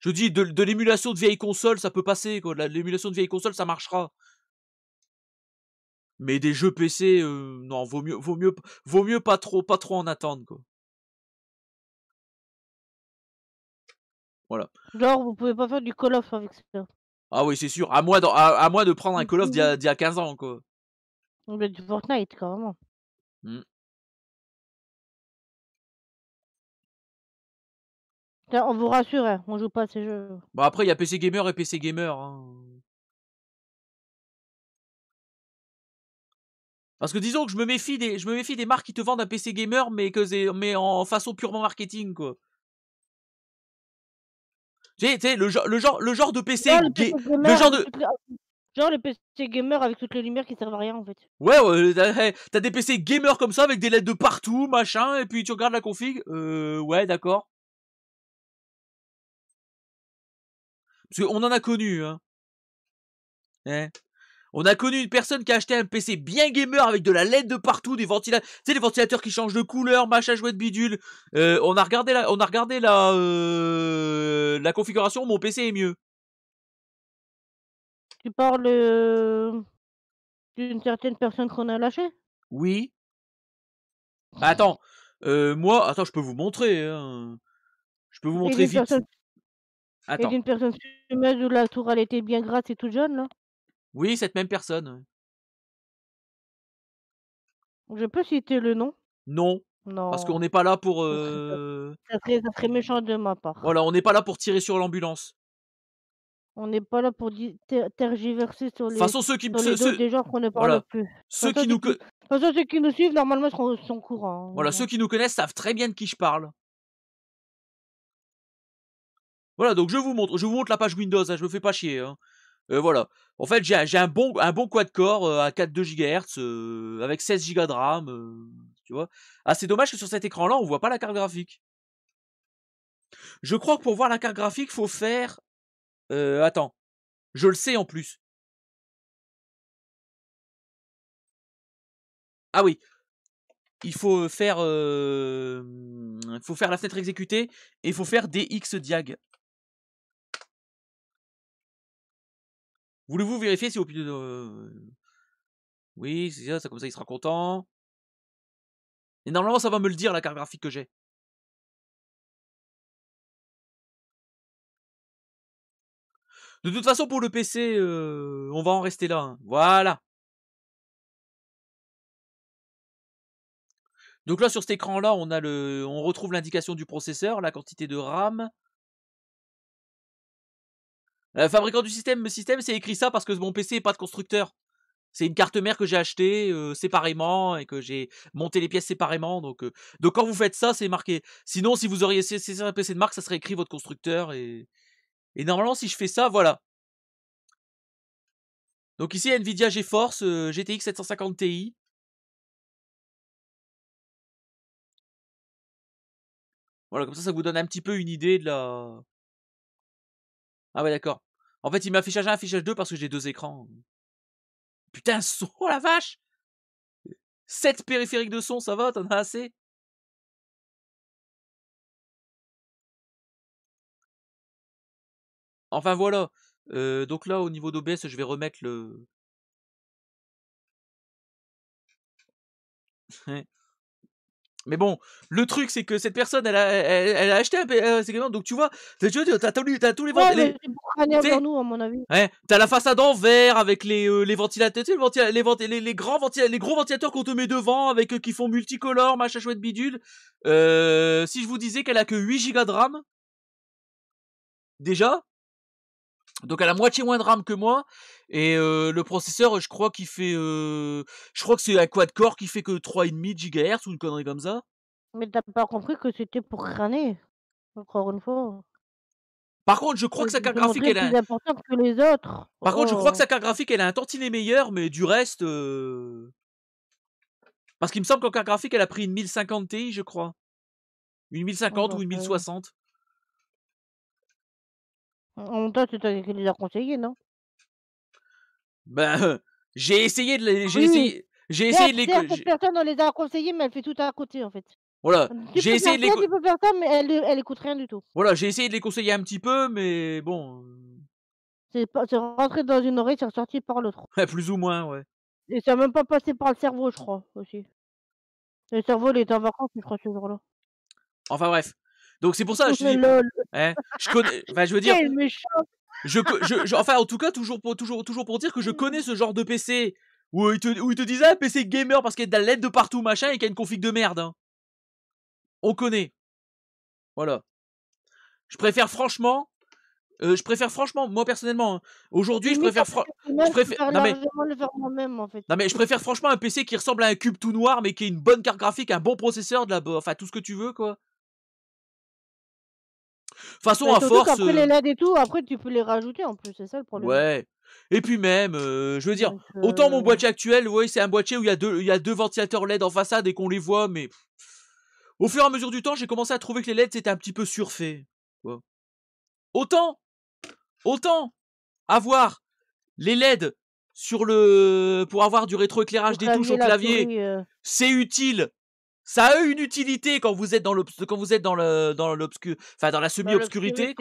Je dis, de, l'émulation de vieilles consoles, ça peut passer, quoi. L'émulation de vieilles consoles, ça marchera. Mais des jeux PC, euh, non, vaut mieux, vaut mieux, vaut mieux pas trop, pas trop en attendre, quoi. Voilà. Genre, vous pouvez pas faire du Call of avec ça. Ah oui, c'est sûr. À moi, de, prendre un Call of d'il y, a 15 ans, quoi. Mais du Fortnite, carrément. Mmh. on vous rassure, hein, on joue pas à ces jeux. Bon bah, après, il y a PC Gamer et PC Gamer. Hein. Parce que disons que je me méfie des, je me méfie des marques qui te vendent un PC gamer, mais que mais en façon purement marketing, quoi. Tu sais, le, genre, le, genre, le genre de PC, le, genre de Genre le PC gamer avec toutes les lumières qui servent à rien en fait. Ouais, ouais euh, t'as des PC gamer comme ça avec des LED de partout, machin, et puis tu regardes la config. Euh, ouais, d'accord. Parce qu'on en a connu, hein. Eh. On a connu une personne qui a acheté un PC bien gamer avec de la LED de partout, des ventilateurs, tu sais ventilateurs qui changent de couleur, machin jouet de bidule. Euh, on a regardé la, on a regardé la, euh, la configuration, mon PC est mieux. Tu parles euh, d'une certaine personne qu'on a lâchée Oui. Bah, attends, moi, attends, je peux vous montrer. Hein. Je peux vous montrer vite. Personne... d'une personne fumeuse où la tour elle était bien grasse et tout jeune là oui, cette même personne. Je peux citer le nom Non. Non. Parce qu'on n'est pas là pour. Euh ça, serait, méchant de ma part. Voilà, on n'est pas là pour tirer sur l'ambulance. On n'est pas là pour tergiverser sur les. ceux qui gens qu'on ne parle plus. Ceux qui nous. De façon, ceux qui nous suivent normalement sont, courants. Hein, voilà, ceux qui nous connaissent savent très bien de qui je parle. Voilà, donc je vous montre, je vous montre la page Windows, je hein, je me fais pas chier. Hein. Euh, voilà. En fait, j'ai un bon, un bon quad-core euh, à 4-2 GHz euh, avec 16 Go de RAM. Euh, tu vois. Ah, c'est dommage que sur cet écran-là, on voit pas la carte graphique. Je crois que pour voir la carte graphique, faut faire. attends, je le sais en plus. Ah oui, il faut faire, faut faire la fenêtre exécutée et il faut faire DX diag. Voulez-vous vérifier si au pied de... Euh, oui, c'est ça, comme ça il sera content. Et normalement ça va me le dire la carte graphique que j'ai. De toute façon pour le PC, euh, on va en rester là. Hein. Voilà. Donc là sur cet écran là, on a le on retrouve l'indication du processeur, la quantité de RAM, euh, fabricant du système, le système, c'est écrit ça parce que mon PC n'est pas de constructeur. C'est une carte mère que j'ai achetée euh, séparément et que j'ai monté les pièces séparément. Donc, euh, donc quand vous faites ça, c'est marqué. Sinon, si vous auriez essayé un PC de marque, ça serait écrit votre constructeur. Et, et normalement, si je fais ça, voilà. Donc ici, Nvidia GeForce GTX 750 Ti. Voilà, comme ça, ça vous donne un petit peu une idée de la, ah ouais, d'accord. En fait, il m'affiche affichage 1, affichage 2 parce que j'ai deux écrans. Putain, son, oh la vache 7 périphériques de son, ça va, t'en as assez Enfin voilà. Euh, donc là, au niveau d'OBS, je vais remettre le... Mais bon, le truc, c'est que cette personne, elle a, elle, a acheté un PSG. Euh, donc tu vois, tu as tous les ventes. Ouais, les... nous, à mon avis. t'as la façade en verre avec les, euh, les ventilateurs, les, les, grands les gros ventilateurs qu'on te met devant, avec euh, qui font multicolores, machin chouette bidule. si je vous disais qu'elle a que 8 gigas de RAM, déjà, donc elle a moitié moins de RAM que moi et euh, le processeur je crois qu'il fait euh, je crois que c'est un quad core qui fait que 3,5 GHz ou une connerie comme ça. Mais t'as pas compris que c'était pour crâner encore une fois. Par contre, je crois que sa carte graphique elle est plus importante que les autres. Par contre, je crois que oh. sa carte graphique elle a un tantinet meilleur, mais du reste euh, parce qu'il me semble qu'en carte graphique elle a pris une 1050 Ti, je crois. Une 1050 ou une 1060. Bah, en même temps, c'est toi qui les a conseillés, non Ben, j'ai essayé de les... J'ai essayé... J'ai essayé de les... Cette personne, on les a conseillés, mais elle fait tout à côté, en fait. Voilà, euh, j'ai essayé de les... Tu peux faire ça, mais elle, elle rien du tout. Voilà, j'ai essayé de les conseiller un petit peu, mais bon... Euh c'est pas, rentré dans une oreille, c'est ressorti par l'autre. Plus ou moins, ouais. Et ça n'a même pas passé par le cerveau, je crois, aussi. Le cerveau, il est en vacances, je crois, ce jour-là. Enfin bref. Donc c'est pour ça, je, dis, hein, je connais, Enfin, je veux dire, je, je, enfin en tout cas toujours pour toujours toujours pour dire que je mm. connais ce genre de PC où ils te, où ils te disent ah PC gamer parce qu'il y a de la LED de partout machin et qu'il y a une config de merde. Hein. On connaît. Voilà. Je préfère franchement. Euh, je préfère franchement, moi personnellement, hein, aujourd'hui je préfère, je préfère... Non, mais... non mais je préfère franchement un PC qui ressemble à un cube tout noir mais qui a une bonne carte graphique, un bon processeur, de la... enfin tout ce que tu veux quoi façon, bah, à force. Après euh les LED et tout, après tu peux les rajouter en plus, c'est ça le problème. Ouais. Et puis même, euh, je veux dire, autant mon boîtier actuel, oui c'est un boîtier où il y, a deux, y a deux ventilateurs LED en façade et qu'on les voit, mais au fur et à mesure du temps, j'ai commencé à trouver que les LED c'était un petit peu surfait. Autant, autant avoir les LED sur le pour avoir du rétroéclairage des touches au clavier, c'est utile ça a une utilité quand vous êtes dans quand vous êtes dans le dans l'obscur enfin dans la semi obscurité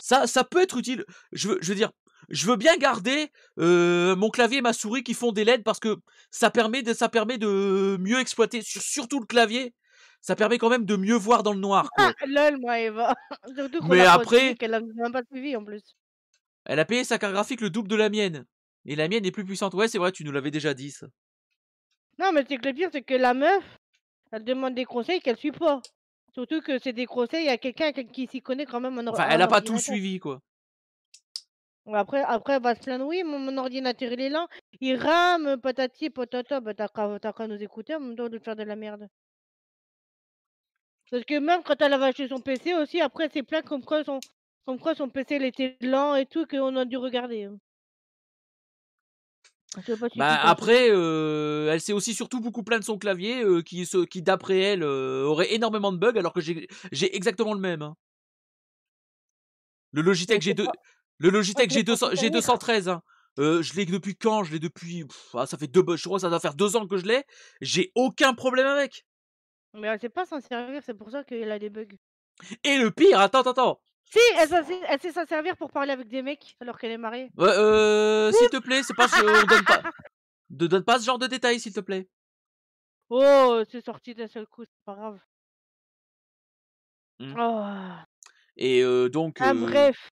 ça ça peut être utile je veux je veux dire je veux bien garder mon clavier et ma souris qui font des LED parce que ça permet de ça permet de mieux exploiter sur, surtout le clavier ça permet quand même de mieux voir dans le noir ah, quoi. lol moi Eva Surtout mais elle a pas suivi en plus elle a payé sa carte graphique le double de la mienne et la mienne est plus puissante ouais c'est vrai tu nous l'avais déjà dit ça non, mais c'est que le pire, c'est que la meuf, elle demande des conseils qu'elle suit pas. Surtout que c'est des conseils a quelqu'un qui s'y connaît quand même en Enfin, elle n'a pas tout suivi, quoi. Après, après, elle va se plaindre, oui, mon, ordinateur, il est lent, il rame, patati, patata, bah t'as qu'à nous écouter, on doit de faire de la merde. Parce que même quand elle a acheté son PC aussi, après, c'est plein comme quoi son, son PC, il était lent et tout, qu'on a dû regarder. Hein bah, après, euh, elle s'est aussi surtout beaucoup plainte de son clavier, euh, qui, d'après elle euh, aurait énormément de bugs, alors que j'ai exactement le même. Hein. Le Logitech g le Logitech 213 je l'ai depuis quand Je l'ai depuis. ça fait deux, je ça doit faire deux ans que je l'ai. J'ai aucun problème avec. Mais elle sait pas s'en servir, c'est pour ça qu'elle a des bugs. Et le pire, attends, attends, attends. Si, elle, sait- s'en servir pour parler avec des mecs alors qu'elle est mariée. Ouais, euh, s'il te plaît, c'est pas ce, donne pas, ne donne pas ce genre de détails, s'il te plaît. Oh, c'est sorti d'un seul coup, c'est pas grave. Mmh. Oh. Et euh, donc, ah, euh, bref.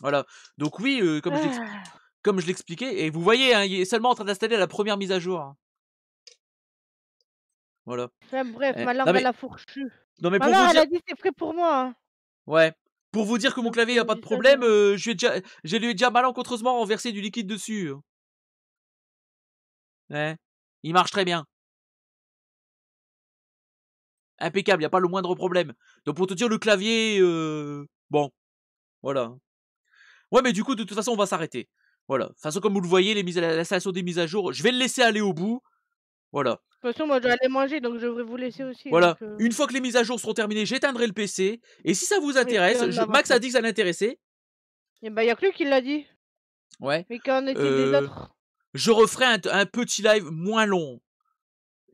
voilà. Donc oui, euh, comme je l'expliquais, ah. comme je l'expliquais, et vous voyez, hein, il est seulement en train d'installer la première mise à jour. Hein. Voilà. Ah, bref, eh, ma Non mais pour elle a dit c'est prêt pour moi. Hein. ouais, pour vous dire que mon clavier a pas de problème, euh, je, lui déjà, malencontreusement renversé du liquide dessus. Ouais, il marche très bien. Impeccable, il n'y a pas le moindre problème. Donc pour te dire, le clavier... Euh, bon, voilà. Ouais, mais du coup, de toute façon, on va s'arrêter. Voilà. De toute façon, comme vous le voyez, l'installation des mises à jour, je vais le laisser aller au bout. Voilà. De toute façon, moi, je dois aller manger, donc je vais vous laisser aussi. Voilà. Euh Une fois que les mises à jour seront terminées, j'éteindrai le PC. Et si ça vous intéresse, Max a dit que ça l'intéressait. Et eh bah, ben, il y a que lui qui l'a dit. Ouais. Mais qu'en est-il des euh, autres Je referai un, petit live moins long.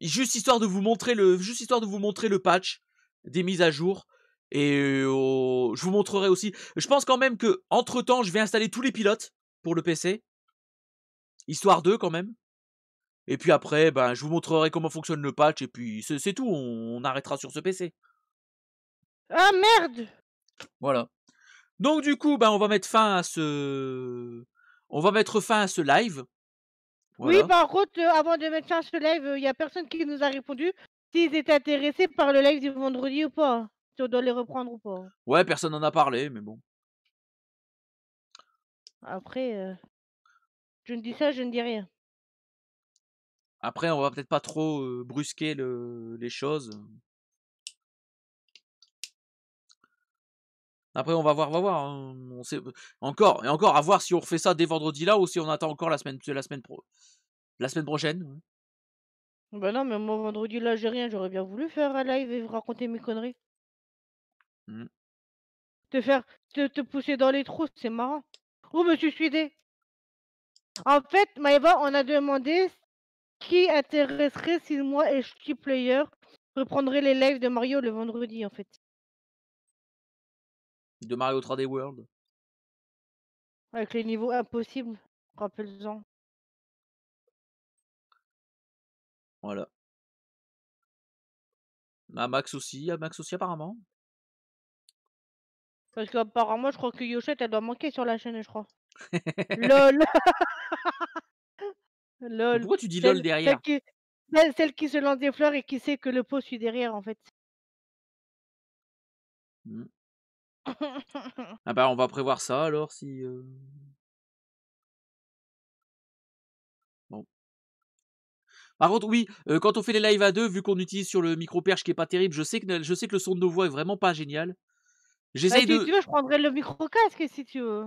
Juste histoire de vous montrer le, juste histoire de vous montrer le patch des mises à jour. Et euh, oh, je vous montrerai aussi. Je pense quand même que, entre temps, je vais installer tous les pilotes pour le PC. Histoire d'eux, quand même. Et puis après, ben, je vous montrerai comment fonctionne le patch, et puis c'est tout, on, arrêtera sur ce PC. Ah merde Voilà. Donc du coup, ben, on va mettre fin à ce... On va mettre fin à ce live. Oui, par contre, euh, avant de mettre fin à ce live, il euh, y n'y a personne qui nous a répondu s'ils étaient intéressés par le live du vendredi ou pas. Si on doit les reprendre ou pas. Ouais, personne n'en a parlé, mais bon. Après, euh, je ne dis ça, je ne dis rien. Après, on va peut-être pas trop brusquer les choses. Après, on va voir, on va voir. Hein, encore, et encore, à voir si on refait ça dès vendredi là ou si on attend encore la semaine, la semaine, pro... la semaine prochaine. Bah non, mais moi, vendredi là, j'ai rien. J'aurais bien voulu faire un live et vous raconter mes conneries. Mmh. Te faire, te, pousser dans les trous, c'est marrant. Où me suicider. En fait, Maeva, on a demandé qui intéresserait si moi et suis Player reprendrait les lives de Mario le vendredi en fait De Mario 3D World Avec les niveaux impossibles, rappelons-en. Voilà. À bah, Max aussi, à euh, Max aussi apparemment. Parce qu'apparemment, je crois que Yoshette, elle doit manquer sur la chaîne, je crois. LOL Pourquoi tu dis lol derrière celle qui, se lance des fleurs et qui sait que le pot suit derrière, en fait. Mmh. ah bah on va prévoir ça alors si... Euh bon. Par contre, oui, euh, quand on fait les lives à deux, vu qu'on utilise sur le micro-perche qui est pas terrible, je sais, que, je sais que le son de nos voix est vraiment pas génial. Bah, J'essaie si de... tu veux, je prendrai le micro-casque si tu veux.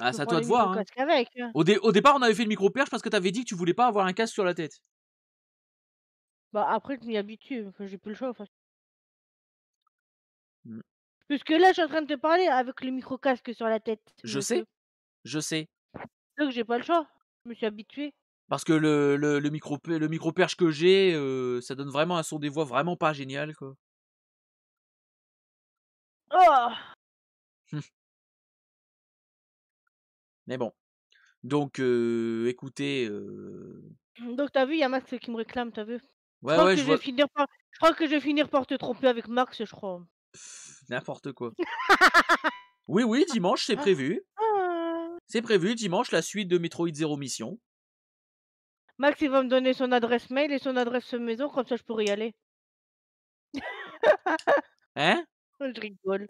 Ah, ça toi de voir. Hein. Hein. Au, départ, on avait fait le micro-perche parce que t'avais dit que tu voulais pas avoir un casque sur la tête. Bah, après, je m'y habitue. j'ai plus le choix. Puisque mmh. Parce que là, je suis en train de te parler avec le micro-casque sur la tête. Je sais. Je sais. que j'ai pas le choix. Je me suis habitué. Parce que le, le, micro, le perche que j'ai, euh, ça donne vraiment un son des voix vraiment pas génial, quoi. Oh hum. Mais bon. Donc, écoutez. Mmh, donc t'as vu, il y a Max qui me réclame, t'as vu Je crois que je vais finir par... je crois que je vais finir par te tromper avec Max, je crois. n'importe quoi. oui, oui, dimanche, c'est prévu. Ah. C'est prévu, dimanche, la suite de Metroid Zero Mission. Max, il va me donner son adresse mail et son adresse maison, comme ça je pourrais y aller. Hein Je rigole.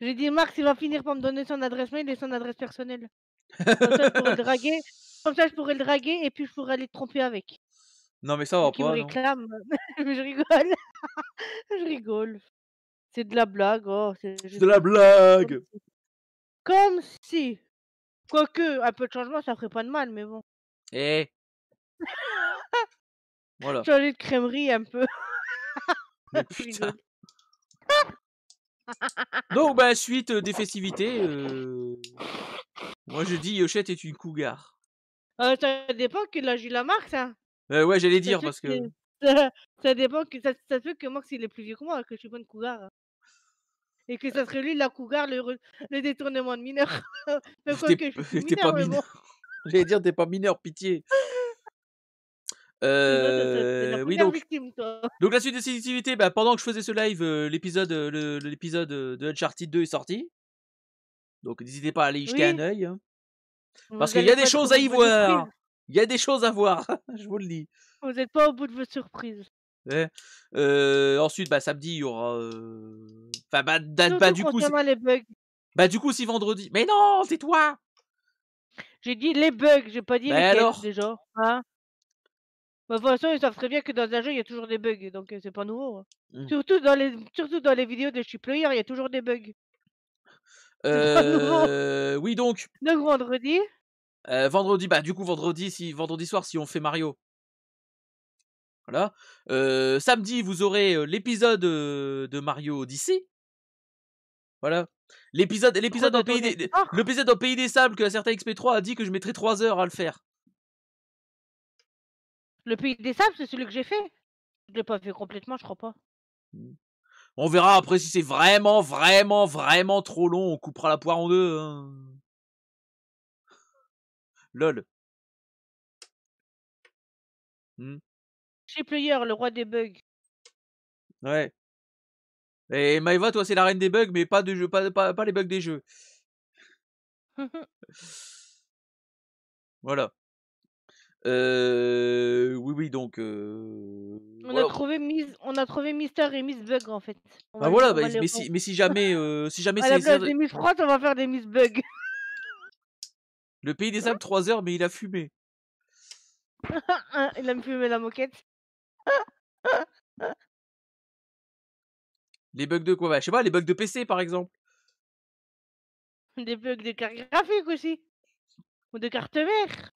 J'ai dit Max, il va finir par me donner son adresse mail et son adresse personnelle. Comme ça, je pourrais le draguer. ça, je et puis je pourrais aller tromper avec. Non, mais ça va pas. me réclame. je rigole. je rigole. C'est de la blague. Oh, c'est de la blague. Comme si. Quoique, un peu de changement, ça ferait pas de mal, mais bon. Eh. voilà. Changer de crèmerie un peu. Donc, bah, suite des festivités. Euh, moi, je dis Yochette est une cougar. Euh, ça dépend qu'il a la marque, ça. Euh, ouais, j'allais dire parce que. ça dépend que ça, fait se que Marx il est plus vieux que moi, que je suis pas une cougar. Hein. Et que ça euh. serait lui la cougar, le, détournement de mineur. mais quoi que je suis mineur, pas mineur. J'allais dire, t'es pas mineur, pitié. Euh, oui, donc, donc la suite de ces bah, pendant que je faisais ce live, l'épisode, l'épisode de Uncharted 2 est sorti. Donc n'hésitez pas à aller y jeter un oeil. Hein. Parce qu'il y a des choses à y voir. Il y a des choses à voir, je vous le dis. Vous n'êtes pas au bout de vos surprises. Euh, ensuite, bah, samedi, il y aura. Euh, enfin, bah, bah du coup. Bah, du coup, si vendredi. Mais non, c'est toi J'ai dit les bugs, j'ai pas dit bah, les bugs, déjà. Hein. bah, de toute façon, ils savent très bien que dans un jeu, il y a toujours des bugs, donc euh, c'est pas nouveau. Hein. Mmh. Surtout, dans les... Surtout dans les vidéos de Chip il y a toujours des bugs. Euh, oui, donc. vendredi. Euh, vendredi, bah du coup vendredi, si vendredi soir, si on fait Mario. Voilà. Euh, samedi, vous aurez euh, l'épisode de Mario Odyssey. Voilà. L'épisode, l'épisode le pays des, pays des sables que la certaine XP3 a dit que je mettrais trois heures à le faire. Le pays des sables, c'est celui que j'ai fait. Je l'ai pas fait complètement, je crois pas. Mmh. On verra après si c'est vraiment, vraiment, vraiment trop long. On coupera la poire en deux. Hein. Lol. Hmm. Player, le roi des bugs. Ouais. Et Maeva, toi, c'est la reine des bugs, mais pas, de jeu, pas, pas, pas les bugs des jeux. voilà. Euh, oui, oui, donc. Euh, on, a trouvé on a trouvé Mister et Miss Bug en fait. bah voilà, bah, mais, si, jamais. Euh, si jamais à la place des Miss euh on va faire des Miss Bug. Le pays des âmes, 3 heures, mais il a fumé. il a fumé la moquette. les bugs de quoi bah, Je sais pas, les bugs de PC par exemple. Des bugs de carte graphique aussi. Ou de carte mère.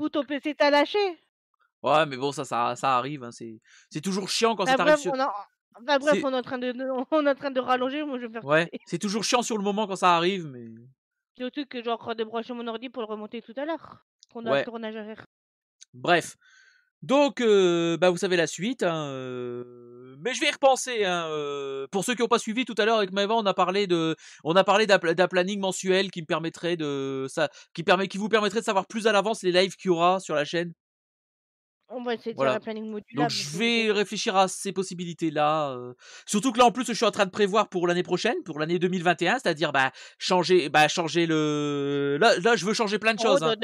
Ou ton PC t'a lâché. Ouais, mais bon, ça, ça, ça arrive. Hein, c'est toujours chiant quand ça bah, arrive bref, bah, on est, en train de, on est en train de rallonger. Moi, je vais faire ouais, c'est toujours chiant sur le moment quand ça arrive, mais. Surtout que j'ai encore débranché mon ordi pour le remonter tout à l'heure. Qu'on a ouais. tournage à Bref, donc, euh, bah, vous savez la suite. Hein, euh, mais je vais y repenser. Hein, euh, pour ceux qui n'ont pas suivi tout à l'heure avec Maëva, on a parlé de, on a parlé d'un planning mensuel qui me permettrait de ça, qui permet, qui vous permettrait de savoir plus à l'avance les lives qu'il y aura sur la chaîne. On va essayer de faire un planning modulable. Donc je vais réfléchir à ces possibilités-là. surtout que là, en plus, je suis en train de prévoir pour l'année prochaine, pour l'année 2021, c'est-à-dire bah, changer, bah, changer le. Là, là, je veux changer plein de choses. Hein.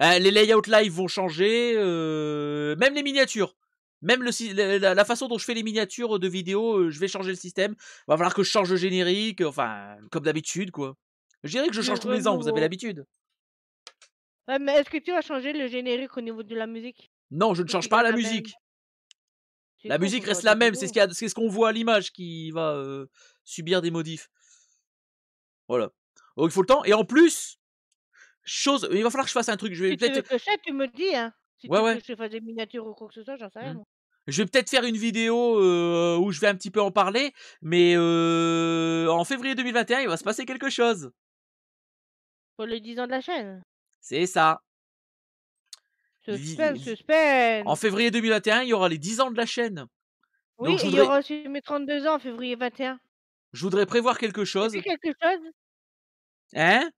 Euh, les layouts live vont changer, euh, même les miniatures. Même la, façon dont je fais les miniatures de vidéos, euh, je vais changer le système. Va falloir que je change le générique, enfin, comme d'habitude, quoi. Je dirais que je change tous les ans, vous avez l'habitude. mais est-ce que tu as changé le générique au niveau de la musique Non, je ne change pas la, musique. La musique reste la même, c'est ce qu'on voit à l'image qui va subir des modifs. Voilà. il faut le temps. Et en plus, Chose, il va falloir que je fasse un truc. Je vais peut-être. Tu, tu me dis, hein. Si ouais, tu ouais. Veux que je fasse des miniatures ou quoi que ce soit, j'en sais rien. Mmh. Je vais peut-être faire une vidéo où je vais un petit peu en parler, mais en février 2021, il va se passer quelque chose. Pour les 10 ans de la chaîne. C'est ça. Suspense, suspense. En février 2021, il y aura les 10 ans de la chaîne. Oui, il y aura aussi mes 32 ans en février 21. Je voudrais prévoir quelque chose. quelque chose Hein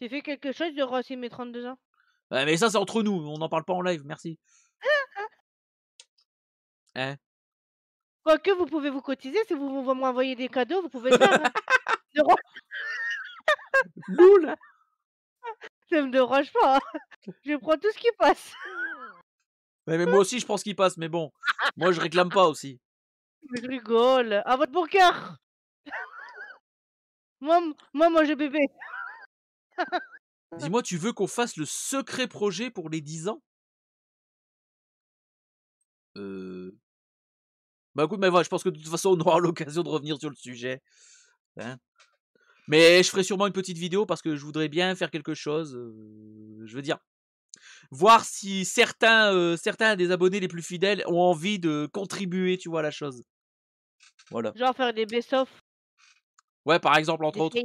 T'as fait quelque chose de Ross mes 32 ans Ouais, mais ça, c'est entre nous, on n'en parle pas en live, merci. hein Quoique, vous pouvez vous cotiser, si vous, voulez m'envoyez des cadeaux, vous pouvez faire. Hein. Ça me dérange pas, hein. je prends tout ce qui passe. Ouais, mais moi aussi, je prends ce qui passe, mais bon, moi, je réclame pas aussi. Mais je rigole, à votre bon cœur Moi, moi, moi, je bébé Dis-moi, tu veux qu'on fasse le secret projet pour les 10 ans Euh. Bah écoute, mais voilà, je pense que de toute façon, on aura l'occasion de revenir sur le sujet. Hein mais je ferai sûrement une petite vidéo parce que je voudrais bien faire quelque chose. Euh, je veux dire, voir si certains, euh, certains des abonnés les plus fidèles ont envie de contribuer, tu vois, à la chose. Voilà. Genre faire des best-of. Ouais, par exemple, entre autres.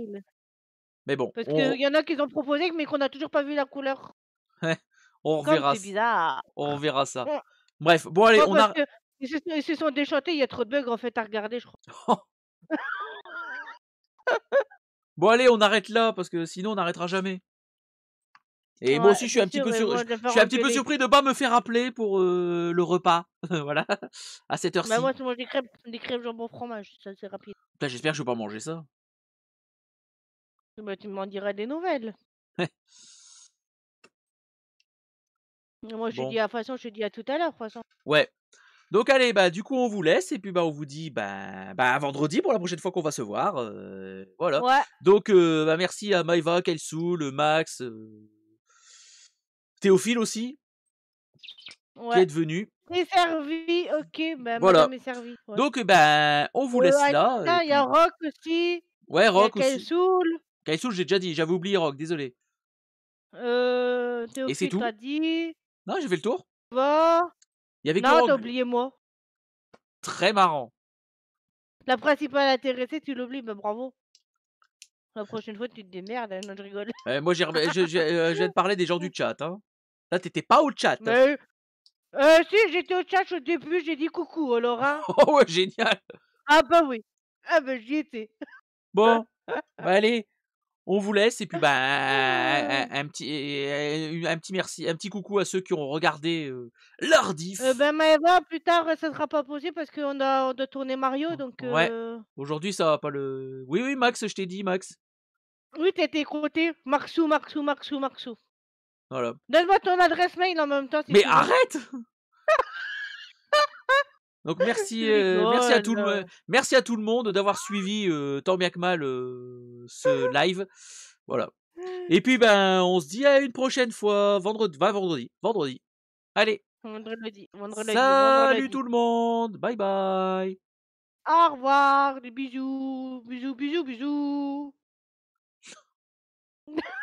Mais bon. Parce qu'il y en a qui ont proposé, mais qu'on n'a toujours pas vu la couleur. on reverra. C'est bizarre. On verra ça. Bref, bon, allez, on arrête. Ils se, sont déchantés, il y a trop de bugs en fait à regarder, je crois. bon, allez, on arrête là, parce que sinon on n'arrêtera jamais. Et moi aussi, je suis un petit, peu, un petit peu surpris de ne pas me faire appeler pour euh, le repas. voilà, à cette bah, heure-ci. moi, c'est des crêpes, des crêpes jambon fromage, ça c'est rapide. J'espère que je vais pas manger ça. Bah, tu m'en diras des nouvelles. Moi, je dis à ah, façon, je dis à tout à l'heure, façon. Ouais. Donc allez, bah du coup on vous laisse et puis bah on vous dit bah, bah à vendredi pour la prochaine fois qu'on va se voir. Euh, voilà. Donc euh, bah, merci à Maïva, Kelsoul, le Max, euh, Théophile aussi, ouais. qui est devenu. C'est servi, ok, bah, voilà. Donc bah on vous laisse là. Il y a Rock aussi. Ouais, Rock aussi. Kaisu, j'ai déjà dit, j'avais oublié Rock, désolé. Euh. Et c'est tout. dit. Non, j'ai fait le tour. Bah... Il y avait Non, t'as oublié moi. Très marrant. La principale intéressée, tu l'oublies, mais bravo. La prochaine fois, tu te démerdes, hein, je rigole. Eh, moi, j'ai euh, je, viens de parler des gens du chat. Hein. Là, t'étais pas au chat. Euh, si, j'étais au chat au début, j'ai dit coucou, alors hein. Oh, ouais, génial. Ah bah oui. Ah bah j'y étais. Bon, bah, allez, on vous laisse et puis bah un, petit euh, un petit merci, un petit coucou à ceux qui ont regardé euh, leur diff. Euh, ben plus tard ça sera pas possible parce qu'on a, de doit tourner Mario donc. Ouais. Euh Aujourd'hui ça va pas le. Oui oui Max, je t'ai dit Max. Oui t'étais côté Maxou Maxou Maxou Maxou. Voilà. Donne-moi ton adresse mail en même temps. Mais arrête. Donc merci, euh, merci, à tout le, merci à tout le monde d'avoir suivi euh, tant bien que mal euh, ce live. Voilà. Mmh. Et puis ben on se dit à une prochaine fois, vendredi, vendredi, vendredi. Allez. Vendredi, Salut tout le monde, bye bye. Au revoir, des bisous, bisous, bisous, bisous.